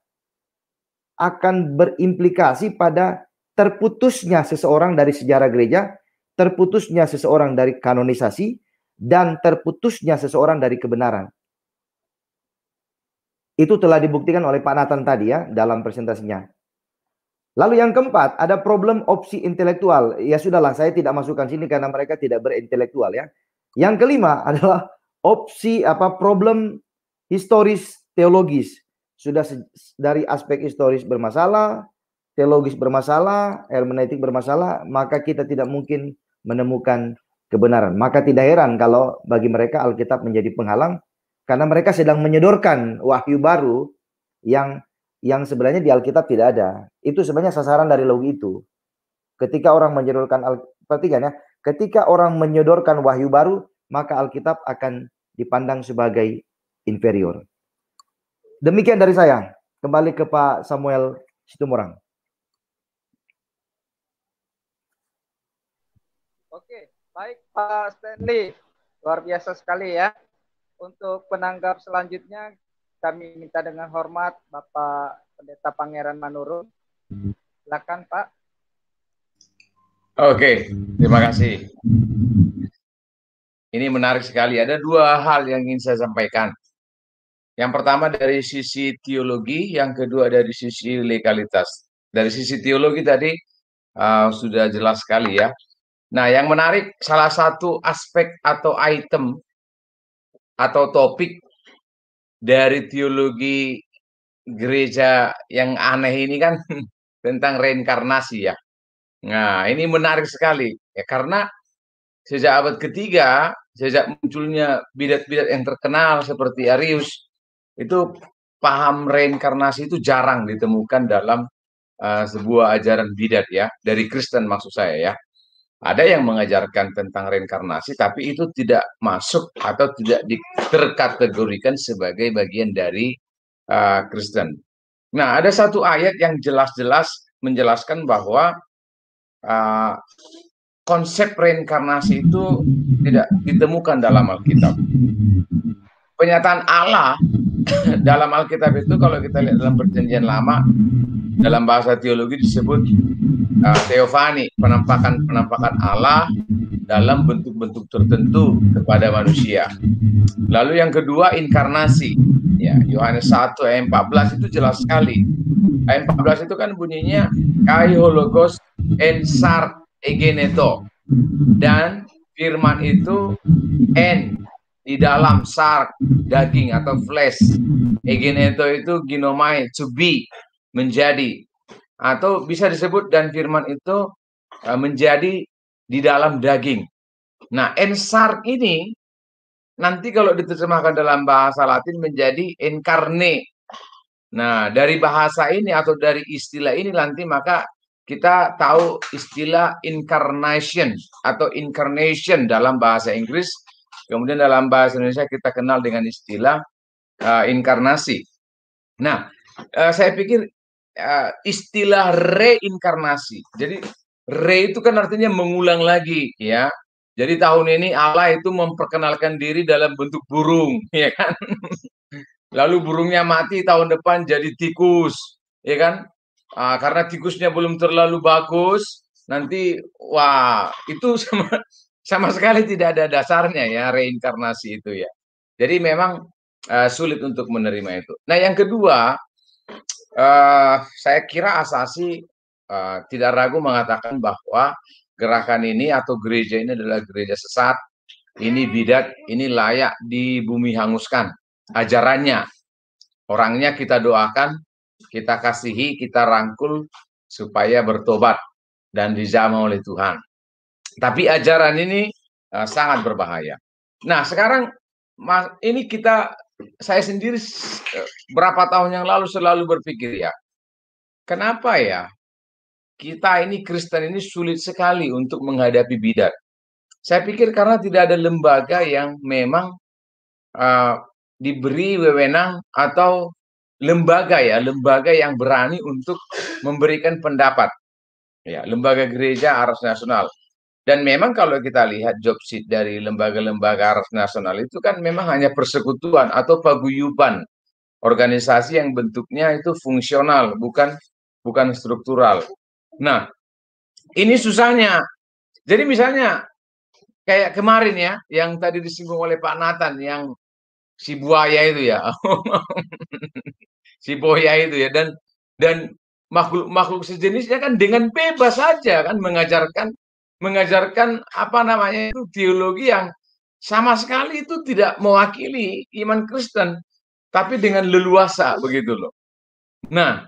akan berimplikasi pada terputusnya seseorang dari sejarah gereja, terputusnya seseorang dari kanonisasi, dan terputusnya seseorang dari kebenaran. Itu telah dibuktikan oleh Pak Nathan tadi ya dalam presentasinya. Lalu yang keempat, ada problem opsi intelektual. Ya sudahlah, saya tidak masukkan sini karena mereka tidak berintelektual ya. Yang kelima adalah opsi apa problem historis teologis. Sudah dari aspek historis bermasalah, teologis bermasalah, hermeneutik bermasalah, maka kita tidak mungkin menemukan kebenaran. Maka tidak heran kalau bagi mereka Alkitab menjadi penghalang karena mereka sedang menyedorkan wahyu baru yang yang sebenarnya di Alkitab tidak ada. Itu sebenarnya sasaran dari logi itu. Ketika orang menyedorkan, perhatikan ya, ketika orang menyedorkan wahyu baru, maka Alkitab akan dipandang sebagai inferior. Demikian dari saya. Kembali ke Pak Samuel Situmorang. Baik Pak Stanley, luar biasa sekali ya. Untuk penanggap selanjutnya kami minta dengan hormat Bapak Pendeta Pangeran Manurung. Silakan Pak. Oke, terima kasih. Ini menarik sekali. Ada dua hal yang ingin saya sampaikan. Yang pertama dari sisi teologi, yang kedua dari sisi legalitas. Dari sisi teologi tadi uh, sudah jelas sekali ya Nah, yang menarik salah satu aspek atau item atau topik dari teologi gereja yang aneh ini kan tentang reinkarnasi ya. Nah, ini menarik sekali ya karena sejak abad ketiga, sejak munculnya bidat-bidat yang terkenal seperti Arius itu paham reinkarnasi itu jarang ditemukan dalam uh, sebuah ajaran bidat ya dari Kristen maksud saya ya. Ada yang mengajarkan tentang reinkarnasi, tapi itu tidak masuk atau tidak terkategorikan sebagai bagian dari uh, Kristen. Nah, ada satu ayat yang jelas-jelas menjelaskan bahwa uh, konsep reinkarnasi itu tidak ditemukan dalam Alkitab. Penyataan Allah dalam Alkitab itu kalau kita lihat dalam perjanjian lama dalam bahasa teologi disebut uh, eh, teofani, penampakan-penampakan Allah dalam bentuk-bentuk tertentu kepada manusia. Lalu yang kedua inkarnasi. Ya, Yohanes 1 ayat 14 itu jelas sekali. Ayat 14 itu kan bunyinya kai hologos ensar egeneto. Dan firman itu en di dalam sark daging atau flesh egeneto itu ginomai to be menjadi atau bisa disebut dan firman itu e, menjadi di dalam daging. Nah, ensar ini nanti kalau diterjemahkan dalam bahasa Latin menjadi encarne. Nah, dari bahasa ini atau dari istilah ini nanti maka kita tahu istilah incarnation atau incarnation dalam bahasa Inggris. Kemudian dalam bahasa Indonesia kita kenal dengan istilah uh, inkarnasi. Nah, uh, saya pikir uh, istilah reinkarnasi. Jadi re itu kan artinya mengulang lagi ya. Jadi tahun ini Allah itu memperkenalkan diri dalam bentuk burung, ya kan? Lalu burungnya mati tahun depan jadi tikus, ya kan? Uh, karena tikusnya belum terlalu bagus, nanti wah itu sama sama sekali tidak ada dasarnya ya reinkarnasi itu ya. Jadi memang uh, sulit untuk menerima itu. Nah yang kedua uh, saya kira asasi uh, tidak ragu mengatakan bahwa gerakan ini atau gereja ini adalah gereja sesat, ini bidat, ini layak di bumi hanguskan. Ajarannya, orangnya kita doakan, kita kasihi, kita rangkul supaya bertobat dan dijama oleh Tuhan. Tapi ajaran ini uh, sangat berbahaya. Nah, sekarang ini kita saya sendiri berapa tahun yang lalu selalu berpikir ya, kenapa ya kita ini Kristen ini sulit sekali untuk menghadapi bidat. Saya pikir karena tidak ada lembaga yang memang uh, diberi wewenang atau lembaga ya, lembaga yang berani untuk memberikan pendapat. Ya, lembaga gereja arus nasional. Dan memang kalau kita lihat job sheet dari lembaga-lembaga arah nasional itu kan memang hanya persekutuan atau paguyuban organisasi yang bentuknya itu fungsional bukan bukan struktural. Nah, ini susahnya. Jadi misalnya kayak kemarin ya yang tadi disinggung oleh Pak Nathan yang si buaya itu ya. si buaya itu ya dan dan makhluk makhluk sejenisnya kan dengan bebas saja kan mengajarkan mengajarkan apa namanya itu teologi yang sama sekali itu tidak mewakili iman Kristen, tapi dengan leluasa begitu loh. Nah,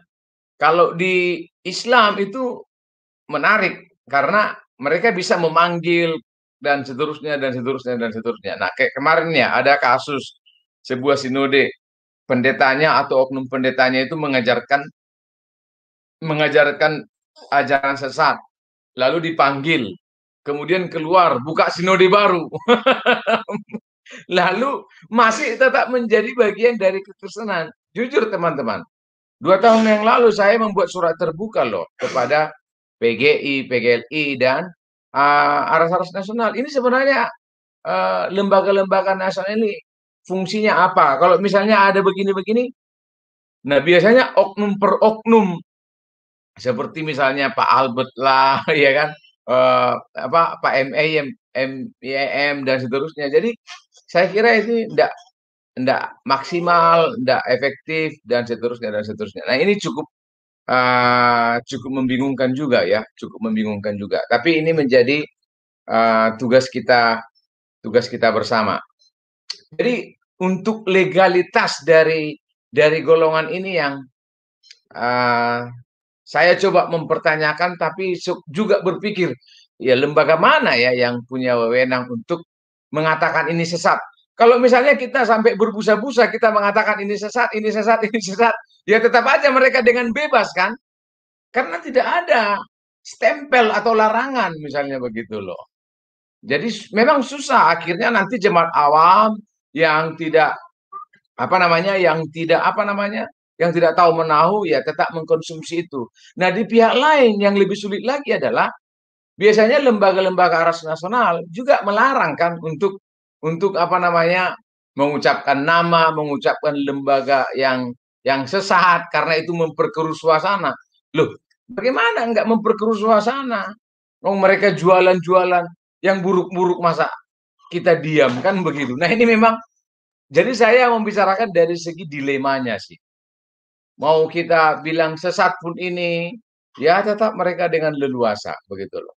kalau di Islam itu menarik karena mereka bisa memanggil dan seterusnya dan seterusnya dan seterusnya. Nah, kayak kemarin ya ada kasus sebuah sinode pendetanya atau oknum pendetanya itu mengajarkan mengajarkan ajaran sesat lalu dipanggil kemudian keluar buka sinode baru. Lalu masih tetap menjadi bagian dari kekristenan. Jujur teman-teman, dua tahun yang lalu saya membuat surat terbuka loh kepada PGI, PGLI dan uh, arah aras nasional. Ini sebenarnya uh, lembaga-lembaga nasional ini fungsinya apa? Kalau misalnya ada begini-begini, nah biasanya oknum per oknum seperti misalnya Pak Albert lah, ya kan? uh, apa Pak MAM, MIM dan seterusnya. Jadi saya kira itu tidak tidak maksimal, tidak efektif dan seterusnya dan seterusnya. Nah ini cukup uh, cukup membingungkan juga ya, cukup membingungkan juga. Tapi ini menjadi uh, tugas kita tugas kita bersama. Jadi untuk legalitas dari dari golongan ini yang uh, saya coba mempertanyakan tapi juga berpikir, ya lembaga mana ya yang punya wewenang untuk mengatakan ini sesat? Kalau misalnya kita sampai berbusa-busa kita mengatakan ini sesat, ini sesat, ini sesat, ya tetap aja mereka dengan bebas kan? Karena tidak ada stempel atau larangan misalnya begitu loh. Jadi memang susah akhirnya nanti jemaat awam yang tidak apa namanya yang tidak apa namanya yang tidak tahu menahu ya tetap mengkonsumsi itu. Nah di pihak lain yang lebih sulit lagi adalah biasanya lembaga-lembaga aras nasional juga melarang kan untuk untuk apa namanya mengucapkan nama, mengucapkan lembaga yang yang sesat karena itu memperkeruh suasana. Loh, bagaimana enggak memperkeruh suasana? Oh, mereka jualan-jualan yang buruk-buruk masa kita diam kan begitu. Nah ini memang jadi saya membicarakan dari segi dilemanya sih mau kita bilang sesat pun ini ya tetap mereka dengan leluasa begitu loh.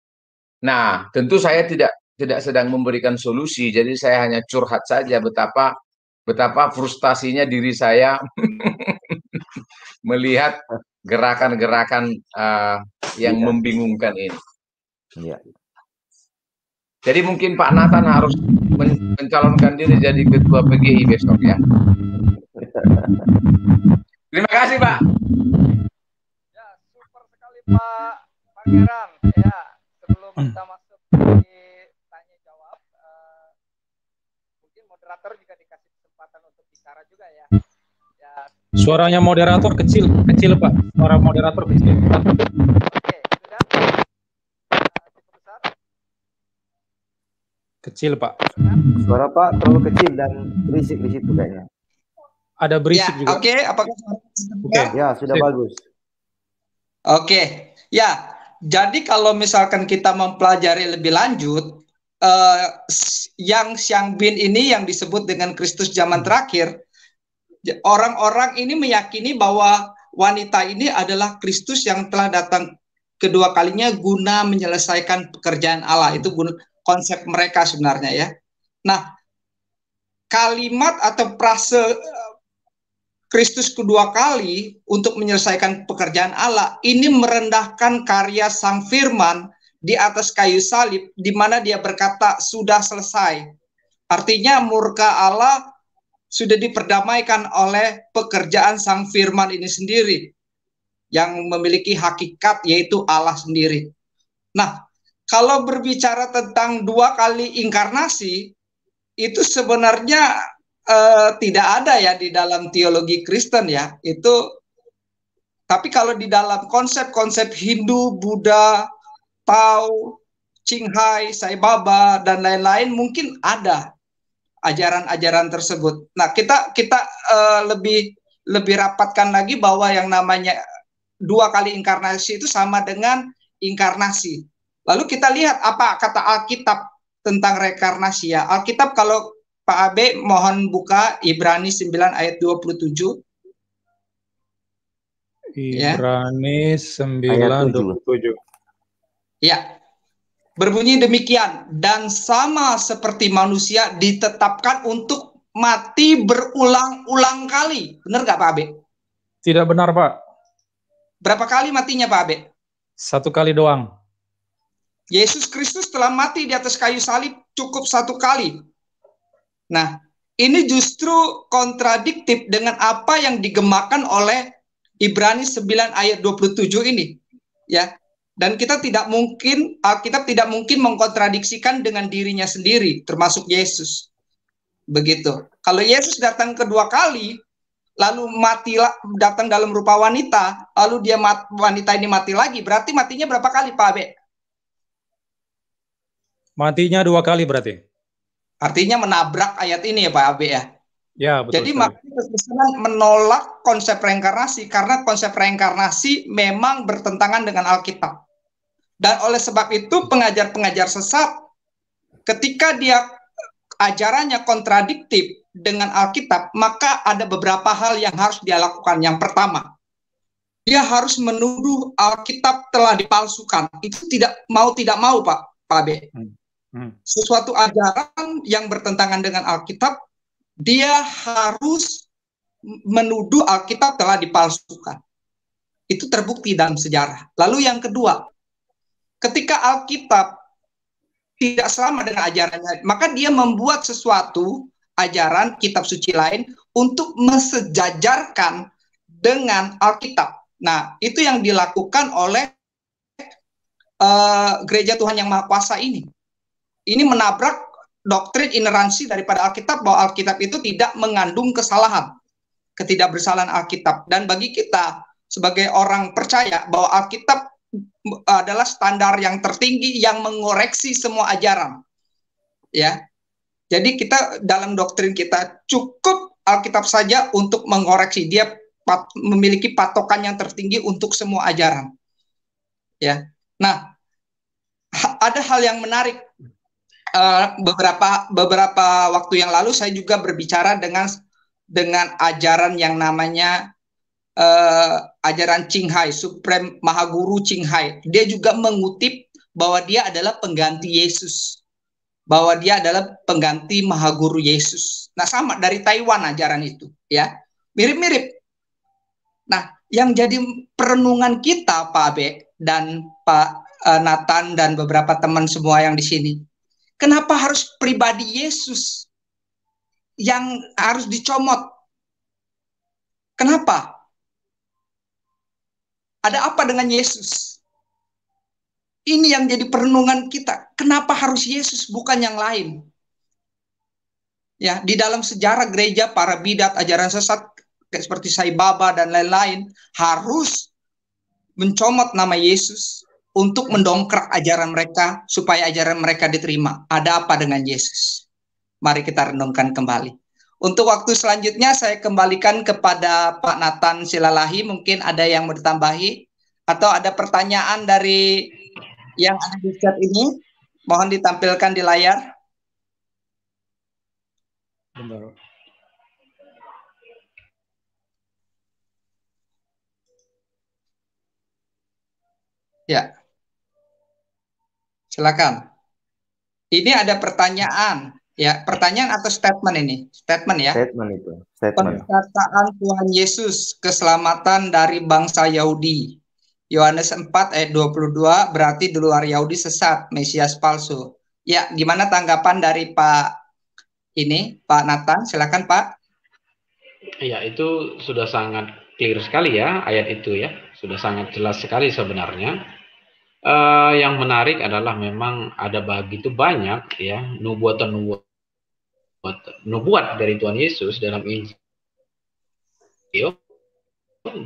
Nah, tentu saya tidak tidak sedang memberikan solusi, jadi saya hanya curhat saja betapa betapa frustasinya diri saya melihat gerakan-gerakan uh, yang ya. membingungkan ini. Ya. Jadi mungkin Pak Nathan harus men mencalonkan diri jadi ketua PGI besok ya. Terima kasih, Pak. Ya, super sekali, Pak Pangeran. Ya, sebelum hmm. kita masuk di tanya jawab, uh, eh, mungkin moderator juga dikasih kesempatan untuk bicara juga ya. ya. Suaranya moderator kecil, kecil, Pak. Suara moderator kecil. Oke, sudah. Eh, cukup besar. Kecil, Pak. Suara Pak terlalu kecil dan berisik di situ kayaknya. Ada berisik ya, juga. Oke, okay. apakah Oke, okay. ya sudah Sip. bagus. Oke, okay. ya. Jadi kalau misalkan kita mempelajari lebih lanjut, uh, yang Xiang Bin ini yang disebut dengan Kristus zaman terakhir, orang-orang ini meyakini bahwa wanita ini adalah Kristus yang telah datang kedua kalinya guna menyelesaikan pekerjaan Allah. Itu konsep mereka sebenarnya ya. Nah, kalimat atau prase Kristus kedua kali untuk menyelesaikan pekerjaan Allah ini merendahkan karya Sang Firman di atas kayu salib di mana dia berkata sudah selesai. Artinya murka Allah sudah diperdamaikan oleh pekerjaan Sang Firman ini sendiri yang memiliki hakikat yaitu Allah sendiri. Nah, kalau berbicara tentang dua kali inkarnasi itu sebenarnya eh, tidak ada ya di dalam teologi Kristen ya itu tapi kalau di dalam konsep-konsep Hindu, Buddha, Tao, Qinghai, Sai Baba dan lain-lain mungkin ada ajaran-ajaran tersebut. Nah, kita kita eh, lebih lebih rapatkan lagi bahwa yang namanya dua kali inkarnasi itu sama dengan inkarnasi. Lalu kita lihat apa kata Alkitab tentang rekarnasi ya. Alkitab kalau Pak Abe mohon buka Ibrani 9 ayat 27. Ya. Ibrani ya. 9 27. Ya. Berbunyi demikian dan sama seperti manusia ditetapkan untuk mati berulang-ulang kali. Benar nggak Pak Abe? Tidak benar Pak. Berapa kali matinya Pak Abe? Satu kali doang. Yesus Kristus telah mati di atas kayu salib cukup satu kali Nah, ini justru kontradiktif dengan apa yang digemakan oleh Ibrani 9 ayat 27 ini. Ya. Dan kita tidak mungkin Alkitab ah, tidak mungkin mengkontradiksikan dengan dirinya sendiri termasuk Yesus. Begitu. Kalau Yesus datang kedua kali lalu mati datang dalam rupa wanita, lalu dia mat, wanita ini mati lagi, berarti matinya berapa kali Pak Abe? Matinya dua kali berarti. Artinya menabrak ayat ini ya Pak Abe ya. Ya, betul. Jadi maksudnya menolak konsep reinkarnasi karena konsep reinkarnasi memang bertentangan dengan Alkitab. Dan oleh sebab itu pengajar-pengajar sesat ketika dia ajarannya kontradiktif dengan Alkitab, maka ada beberapa hal yang harus dia lakukan. Yang pertama, dia harus menuduh Alkitab telah dipalsukan. Itu tidak mau tidak mau, Pak Pak B. Hmm. Hmm. sesuatu ajaran yang bertentangan dengan Alkitab, dia harus menuduh Alkitab telah dipalsukan. Itu terbukti dalam sejarah. Lalu yang kedua, ketika Alkitab tidak selama dengan ajarannya, maka dia membuat sesuatu ajaran kitab suci lain untuk mesejajarkan dengan Alkitab. Nah, itu yang dilakukan oleh uh, gereja Tuhan yang Maha Kuasa ini ini menabrak doktrin ineransi daripada Alkitab bahwa Alkitab itu tidak mengandung kesalahan, ketidakbersalahan Alkitab. Dan bagi kita sebagai orang percaya bahwa Alkitab adalah standar yang tertinggi yang mengoreksi semua ajaran. Ya. Jadi kita dalam doktrin kita cukup Alkitab saja untuk mengoreksi. Dia pat, memiliki patokan yang tertinggi untuk semua ajaran. Ya. Nah, ada hal yang menarik Eh, beberapa beberapa waktu yang lalu saya juga berbicara dengan dengan ajaran yang namanya uh, ajaran Qinghai, Supreme Mahaguru Qinghai. Dia juga mengutip bahwa dia adalah pengganti Yesus, bahwa dia adalah pengganti Mahaguru Yesus. Nah sama dari Taiwan ajaran itu, ya mirip-mirip. Nah yang jadi perenungan kita Pak Abe dan Pak eh, Nathan dan beberapa teman semua yang di sini Kenapa harus pribadi Yesus yang harus dicomot? Kenapa? Ada apa dengan Yesus? Ini yang jadi perenungan kita. Kenapa harus Yesus bukan yang lain? Ya, di dalam sejarah gereja para bidat ajaran sesat seperti Sai Baba dan lain-lain harus mencomot nama Yesus untuk mendongkrak ajaran mereka supaya ajaran mereka diterima. Ada apa dengan Yesus? Mari kita renungkan kembali. Untuk waktu selanjutnya saya kembalikan kepada Pak Nathan Silalahi, mungkin ada yang mau ditambahi atau ada pertanyaan dari yang ada di chat ini, mohon ditampilkan di layar. Bentar. Ya. Silakan. Ini ada pertanyaan, ya, pertanyaan atau statement ini? Statement ya. Statement itu. Statement. Perkataan Tuhan Yesus keselamatan dari bangsa Yahudi. Yohanes 4 ayat 22 berarti di luar Yahudi sesat, Mesias palsu. Ya, gimana tanggapan dari Pak ini, Pak Nathan? Silakan, Pak. Ya, itu sudah sangat clear sekali ya ayat itu ya. Sudah sangat jelas sekali sebenarnya Uh, yang menarik adalah memang ada begitu banyak ya nubuatan nubuat nubuat dari Tuhan Yesus dalam Injil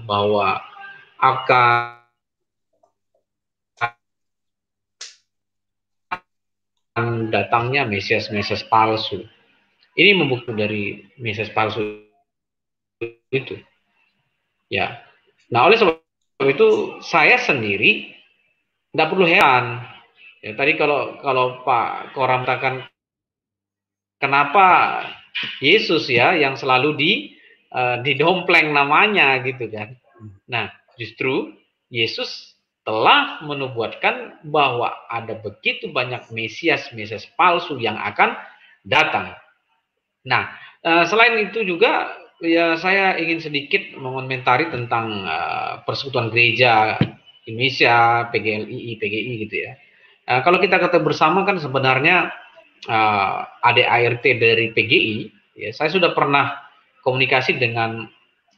bahwa akan datangnya Mesias-Mesias palsu. Ini membuktikan dari Mesias palsu itu. Ya. Nah, oleh sebab itu saya sendiri tidak perlu heran. Ya, tadi kalau kalau Pak Koram katakan kenapa Yesus ya yang selalu di uh, didompleng namanya gitu kan. Nah, justru Yesus telah menubuatkan bahwa ada begitu banyak mesias-mesias palsu yang akan datang. Nah, eh, selain itu juga ya saya ingin sedikit mengomentari tentang eh, persekutuan gereja Indonesia, PGLI, PGI gitu ya. Nah, kalau kita kata bersama kan sebenarnya uh, ah, ART dari PGI, ya saya sudah pernah komunikasi dengan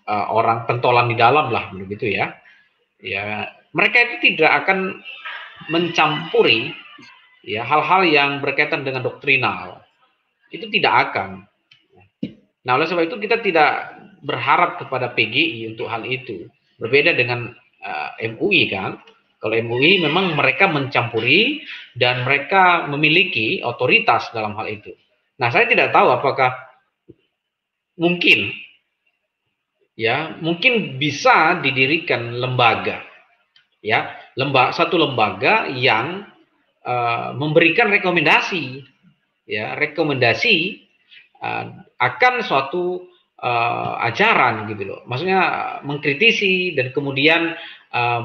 uh, orang pentolan di dalam lah begitu ya. Ya, mereka itu tidak akan mencampuri ya hal-hal yang berkaitan dengan doktrinal. Itu tidak akan. Nah, oleh sebab itu kita tidak berharap kepada PGI untuk hal itu. Berbeda dengan uh, eh, MUI kan. Kalau MUI memang mereka mencampuri dan mereka memiliki otoritas dalam hal itu. Nah, saya tidak tahu apakah mungkin ya, mungkin bisa didirikan lembaga ya, lembaga satu lembaga yang uh, memberikan rekomendasi ya, rekomendasi uh, akan suatu uh, ajaran gitu loh. Maksudnya mengkritisi dan kemudian Eh,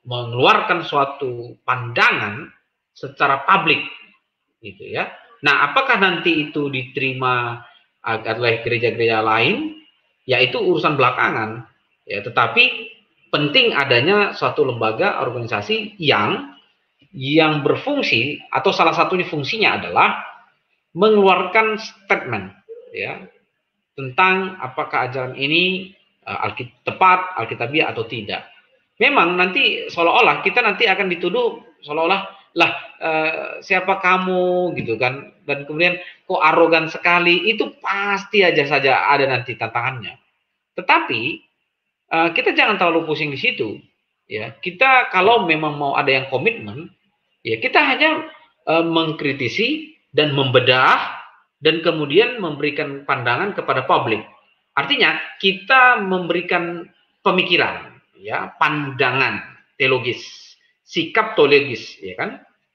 mengeluarkan suatu pandangan secara publik gitu ya. Nah, apakah nanti itu diterima agar oleh gereja-gereja lain? Yaitu urusan belakangan. Ya, tetapi penting adanya suatu lembaga organisasi yang yang berfungsi atau salah satunya fungsinya adalah mengeluarkan statement ya tentang apakah ajaran ini uh, tepat alkitabiah atau tidak memang nanti seolah-olah kita nanti akan dituduh seolah-olah lah e, siapa kamu gitu kan dan kemudian kok arogan sekali itu pasti aja saja ada nanti tantangannya tetapi e, kita jangan terlalu pusing di situ ya kita kalau memang mau ada yang komitmen ya kita hanya e, mengkritisi dan membedah dan kemudian memberikan pandangan kepada publik artinya kita memberikan pemikiran ya pandangan teologis, sikap teologis, ya kan?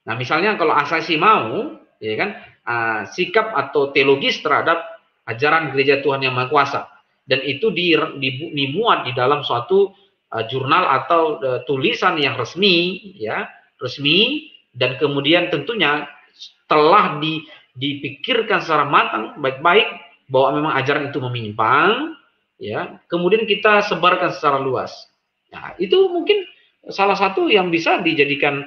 Nah, misalnya kalau asasi mau, ya kan, uh, sikap atau teologis terhadap ajaran gereja Tuhan yang Maha Kuasa dan itu di, di, dimuat di dalam suatu uh, jurnal atau uh, tulisan yang resmi, ya, resmi dan kemudian tentunya telah di, dipikirkan secara matang baik-baik bahwa memang ajaran itu menyimpang, ya. Kemudian kita sebarkan secara luas Nah, itu mungkin salah satu yang bisa dijadikan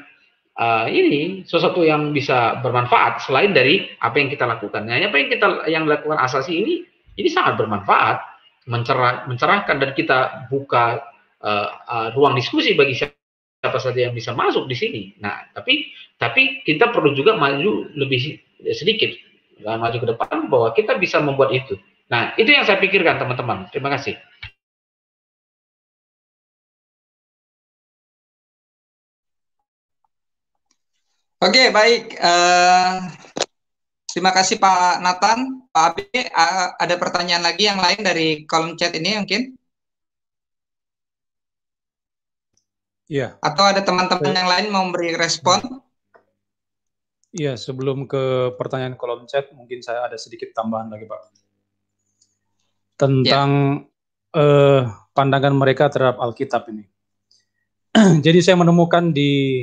uh, ini sesuatu yang bisa bermanfaat selain dari apa yang kita lakukan. Nah, apa yang kita yang lakukan asasi ini ini sangat bermanfaat, mencerah, mencerahkan dan kita buka uh, uh, ruang diskusi bagi siapa, saja yang bisa masuk di sini. Nah, tapi tapi kita perlu juga maju lebih sedikit dan maju ke depan bahwa kita bisa membuat itu. Nah, itu yang saya pikirkan teman-teman. Terima kasih. Oke, okay, baik. Uh, terima kasih Pak Nathan, Pak Abi. Uh, ada pertanyaan lagi yang lain dari kolom chat ini mungkin? Iya. Yeah. Atau ada teman-teman yang lain mau memberi respon? Iya, yeah, sebelum ke pertanyaan kolom chat, mungkin saya ada sedikit tambahan lagi, Pak. Tentang yeah. Ya. uh, pandangan mereka terhadap Alkitab ini. Jadi saya menemukan di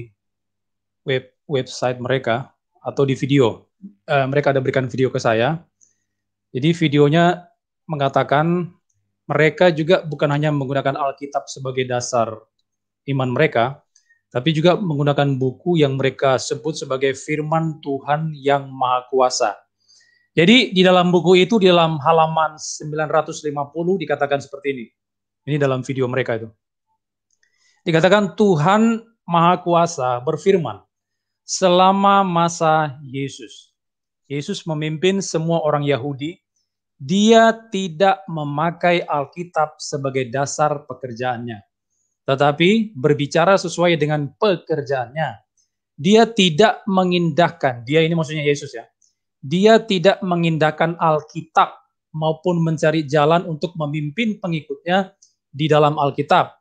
web website mereka atau di video. Uh, mereka ada berikan video ke saya. Jadi videonya mengatakan mereka juga bukan hanya menggunakan Alkitab sebagai dasar iman mereka, tapi juga menggunakan buku yang mereka sebut sebagai firman Tuhan yang Maha Kuasa. Jadi di dalam buku itu di dalam halaman 950 dikatakan seperti ini. Ini dalam video mereka itu. Dikatakan Tuhan Maha Kuasa berfirman, selama masa Yesus. Yesus memimpin semua orang Yahudi. Dia tidak memakai Alkitab sebagai dasar pekerjaannya, tetapi berbicara sesuai dengan pekerjaannya. Dia tidak mengindahkan, dia ini maksudnya Yesus ya. Dia tidak mengindahkan Alkitab maupun mencari jalan untuk memimpin pengikutnya di dalam Alkitab.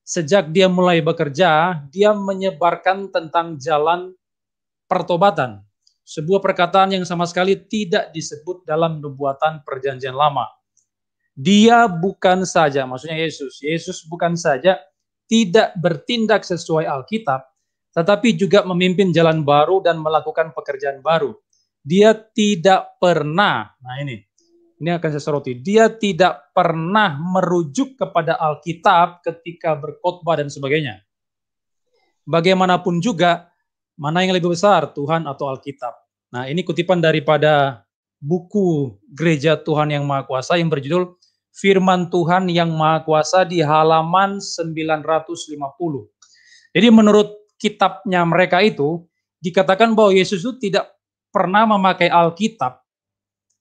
Sejak dia mulai bekerja, dia menyebarkan tentang jalan pertobatan, sebuah perkataan yang sama sekali tidak disebut dalam nubuatan perjanjian lama. Dia bukan saja, maksudnya Yesus, Yesus bukan saja tidak bertindak sesuai Alkitab, tetapi juga memimpin jalan baru dan melakukan pekerjaan baru. Dia tidak pernah, nah ini, ini akan saya soroti, dia tidak pernah merujuk kepada Alkitab ketika berkhotbah dan sebagainya. Bagaimanapun juga, Mana yang lebih besar, Tuhan atau Alkitab? Nah, ini kutipan daripada buku Gereja Tuhan Yang Maha Kuasa yang berjudul Firman Tuhan Yang Maha Kuasa di halaman 950. Jadi menurut kitabnya mereka itu dikatakan bahwa Yesus itu tidak pernah memakai Alkitab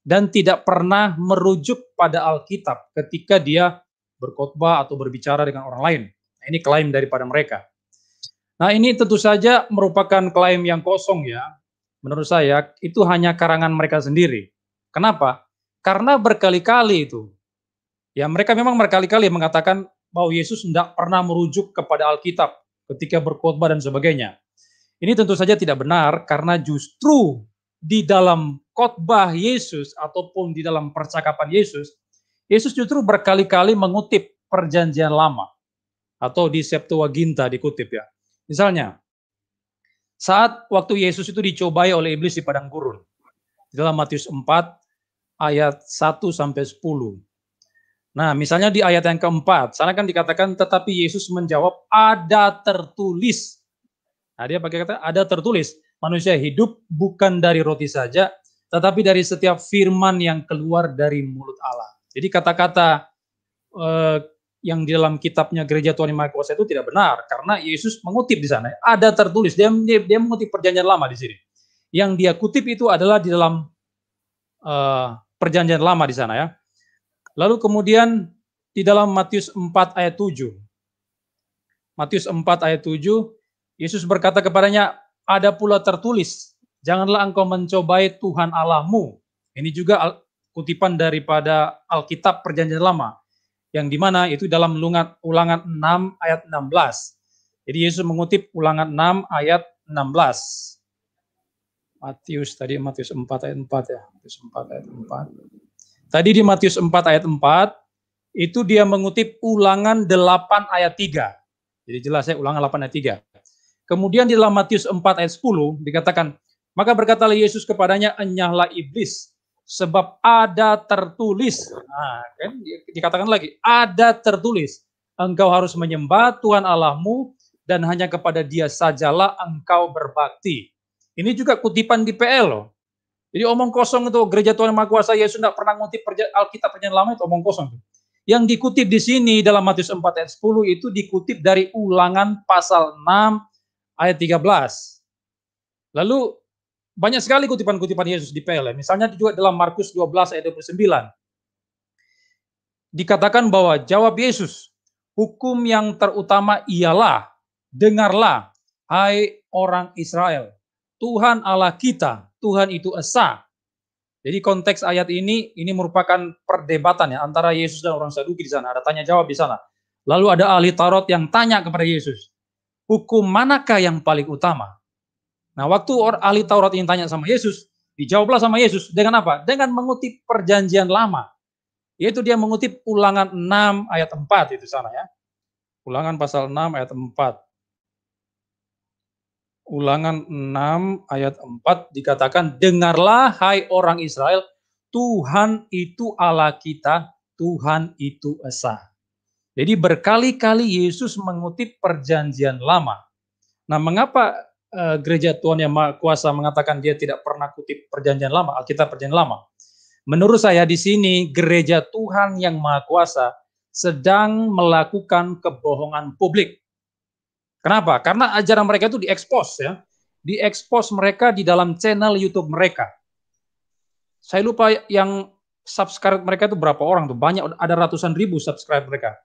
dan tidak pernah merujuk pada Alkitab ketika dia berkhotbah atau berbicara dengan orang lain. Nah, ini klaim daripada mereka. Nah, ini tentu saja merupakan klaim yang kosong ya. Menurut saya itu hanya karangan mereka sendiri. Kenapa? Karena berkali-kali itu. Ya, mereka memang berkali-kali mengatakan bahwa Yesus tidak pernah merujuk kepada Alkitab ketika berkhotbah dan sebagainya. Ini tentu saja tidak benar karena justru di dalam khotbah Yesus ataupun di dalam percakapan Yesus, Yesus justru berkali-kali mengutip perjanjian lama atau di Septuaginta dikutip ya Misalnya, saat waktu Yesus itu dicobai oleh iblis di padang gurun. di Dalam Matius 4 ayat 1 sampai 10. Nah, misalnya di ayat yang keempat, sana kan dikatakan tetapi Yesus menjawab ada tertulis. Nah, dia pakai kata ada tertulis. Manusia hidup bukan dari roti saja, tetapi dari setiap firman yang keluar dari mulut Allah. Jadi kata-kata eh, yang di dalam kitabnya Gereja Tuhan Yang Maha itu tidak benar karena Yesus mengutip di sana. Ada tertulis dia dia, dia mengutip perjanjian lama di sini. Yang dia kutip itu adalah di dalam uh, perjanjian lama di sana ya. Lalu kemudian di dalam Matius 4 ayat 7. Matius 4 ayat 7 Yesus berkata kepadanya, "Ada pula tertulis, janganlah engkau mencobai Tuhan Allahmu." Ini juga kutipan daripada Alkitab Perjanjian Lama yang dimana itu dalam lungat, ulangan 6 ayat 16. Jadi Yesus mengutip ulangan 6 ayat 16. Matius tadi Matius 4 ayat 4 ya, Matius 4 ayat 4. Tadi di Matius 4 ayat 4 itu dia mengutip ulangan 8 ayat 3. Jadi jelas ya ulangan 8 ayat 3. Kemudian di dalam Matius 4 ayat 10 dikatakan, maka berkatalah Yesus kepadanya, enyahlah iblis, sebab ada tertulis. Nah, kan dikatakan lagi, ada tertulis. Engkau harus menyembah Tuhan Allahmu dan hanya kepada Dia sajalah engkau berbakti. Ini juga kutipan di PL loh. Jadi omong kosong itu gereja Tuhan Maha Kuasa Yesus tidak pernah ngutip Alkitab Perjanjian Lama itu omong kosong. Yang dikutip di sini dalam Matius 4 ayat 10 itu dikutip dari ulangan pasal 6 ayat 13. Lalu banyak sekali kutipan-kutipan Yesus di PLN. Misalnya juga dalam Markus 12 ayat 29. Dikatakan bahwa jawab Yesus, hukum yang terutama ialah, dengarlah, hai orang Israel, Tuhan Allah kita, Tuhan itu Esa. Jadi konteks ayat ini, ini merupakan perdebatan ya antara Yesus dan orang Saduki di sana. Ada tanya jawab di sana. Lalu ada ahli tarot yang tanya kepada Yesus, hukum manakah yang paling utama? Nah, waktu orang ahli Taurat ini tanya sama Yesus, dijawablah sama Yesus dengan apa? Dengan mengutip perjanjian lama. Yaitu dia mengutip ulangan 6 ayat 4 itu sana ya. Ulangan pasal 6 ayat 4. Ulangan 6 ayat 4 dikatakan, Dengarlah hai orang Israel, Tuhan itu Allah kita, Tuhan itu Esa. Jadi berkali-kali Yesus mengutip perjanjian lama. Nah mengapa uh, gereja Tuhan yang Maha Kuasa mengatakan dia tidak pernah kutip perjanjian lama, Alkitab perjanjian lama. Menurut saya di sini gereja Tuhan yang Maha Kuasa sedang melakukan kebohongan publik. Kenapa? Karena ajaran mereka itu diekspos ya. Diekspos mereka di dalam channel YouTube mereka. Saya lupa yang subscribe mereka itu berapa orang tuh. Banyak ada ratusan ribu subscribe mereka.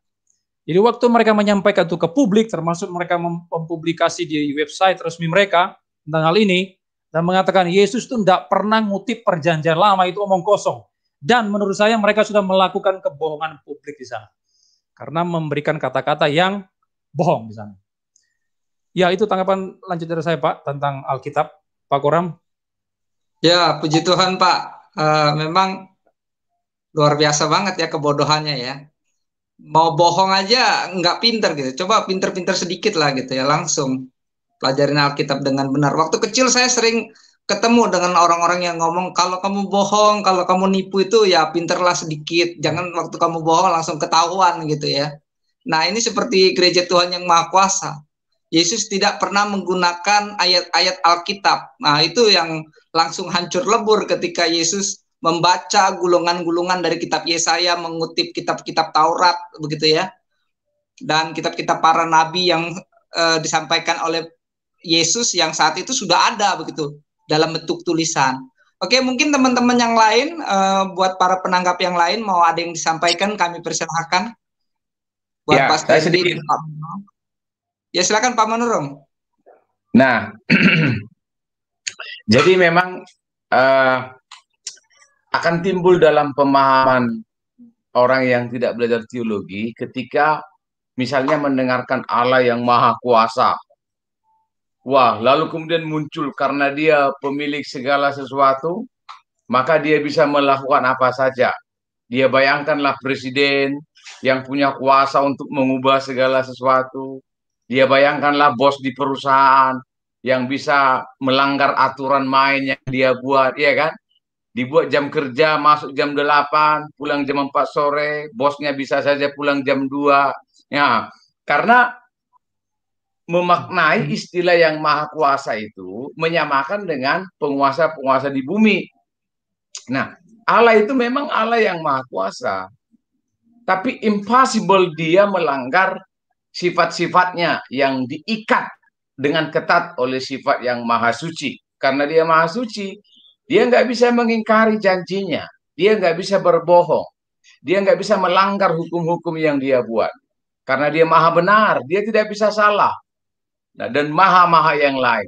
Jadi waktu mereka menyampaikan itu ke publik, termasuk mereka mempublikasi di website resmi mereka tentang hal ini, dan mengatakan Yesus itu tidak pernah ngutip perjanjian lama itu omong kosong. Dan menurut saya mereka sudah melakukan kebohongan publik di sana. Karena memberikan kata-kata yang bohong di sana. Ya itu tanggapan lanjut dari saya Pak tentang Alkitab. Pak Koram. Ya puji Tuhan Pak. Uh, memang luar biasa banget ya kebodohannya ya mau bohong aja nggak pinter gitu. Coba pinter-pinter sedikit lah gitu ya langsung pelajarin Alkitab dengan benar. Waktu kecil saya sering ketemu dengan orang-orang yang ngomong kalau kamu bohong, kalau kamu nipu itu ya pinterlah sedikit. Jangan waktu kamu bohong langsung ketahuan gitu ya. Nah ini seperti gereja Tuhan yang Maha Kuasa. Yesus tidak pernah menggunakan ayat-ayat Alkitab. Nah itu yang langsung hancur lebur ketika Yesus membaca gulungan-gulungan dari kitab Yesaya, mengutip kitab-kitab Taurat begitu ya. Dan kitab-kitab para nabi yang e, disampaikan oleh Yesus yang saat itu sudah ada begitu dalam bentuk tulisan. Oke, mungkin teman-teman yang lain e, buat para penanggap yang lain mau ada yang disampaikan kami persilahkan. Buat ya, Pak saya sedikit. ya, silakan Pak Menurung. Nah, jadi memang uh, akan timbul dalam pemahaman orang yang tidak belajar teologi ketika misalnya mendengarkan Allah yang maha kuasa. Wah, lalu kemudian muncul karena dia pemilik segala sesuatu, maka dia bisa melakukan apa saja. Dia bayangkanlah presiden yang punya kuasa untuk mengubah segala sesuatu. Dia bayangkanlah bos di perusahaan yang bisa melanggar aturan main yang dia buat, ya kan? dibuat jam kerja masuk jam 8, pulang jam 4 sore, bosnya bisa saja pulang jam 2. Ya, karena memaknai istilah yang maha kuasa itu menyamakan dengan penguasa-penguasa di bumi. Nah, Allah itu memang Allah yang maha kuasa. Tapi impossible dia melanggar sifat-sifatnya yang diikat dengan ketat oleh sifat yang maha suci. Karena dia maha suci, dia nggak bisa mengingkari janjinya. Dia nggak bisa berbohong. Dia nggak bisa melanggar hukum-hukum yang dia buat. Karena dia maha benar, dia tidak bisa salah. Nah, dan maha-maha yang lain.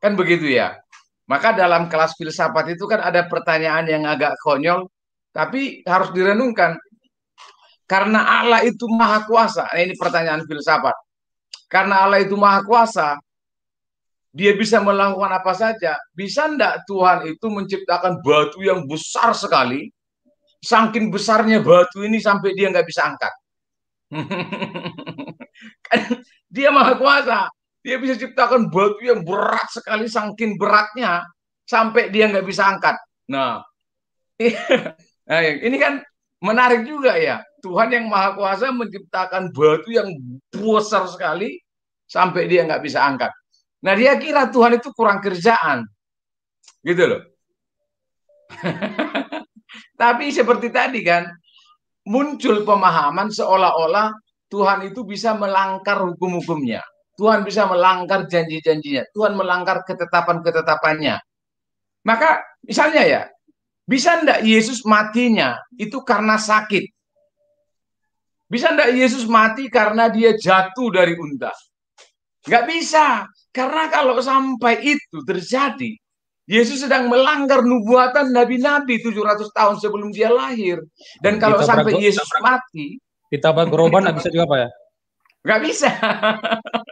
Kan begitu ya. Maka dalam kelas filsafat itu kan ada pertanyaan yang agak konyol, tapi harus direnungkan. Karena Allah itu maha kuasa. Nah, ini pertanyaan filsafat. Karena Allah itu maha kuasa, dia bisa melakukan apa saja. Bisa enggak Tuhan itu menciptakan batu yang besar sekali? Sangkin besarnya batu ini sampai dia nggak bisa angkat. dia maha kuasa. Dia bisa ciptakan batu yang berat sekali sangkin beratnya sampai dia nggak bisa angkat. Nah, nah, ini kan menarik juga ya. Tuhan yang maha kuasa menciptakan batu yang besar sekali sampai dia nggak bisa angkat. Nah dia kira Tuhan itu kurang kerjaan. Gitu loh. Tapi seperti tadi kan, muncul pemahaman seolah-olah Tuhan itu bisa melanggar hukum-hukumnya. Tuhan bisa melanggar janji-janjinya. Tuhan melanggar ketetapan-ketetapannya. Maka misalnya ya, bisa enggak Yesus matinya itu karena sakit? Bisa enggak Yesus mati karena dia jatuh dari unta? Enggak bisa. Karena kalau sampai itu terjadi, Yesus sedang melanggar nubuatan nabi-nabi 700 tahun sebelum dia lahir. Dan kalau kita sampai Yesus mati, kita bergeroban nggak bisa juga pak ya? Nggak bisa.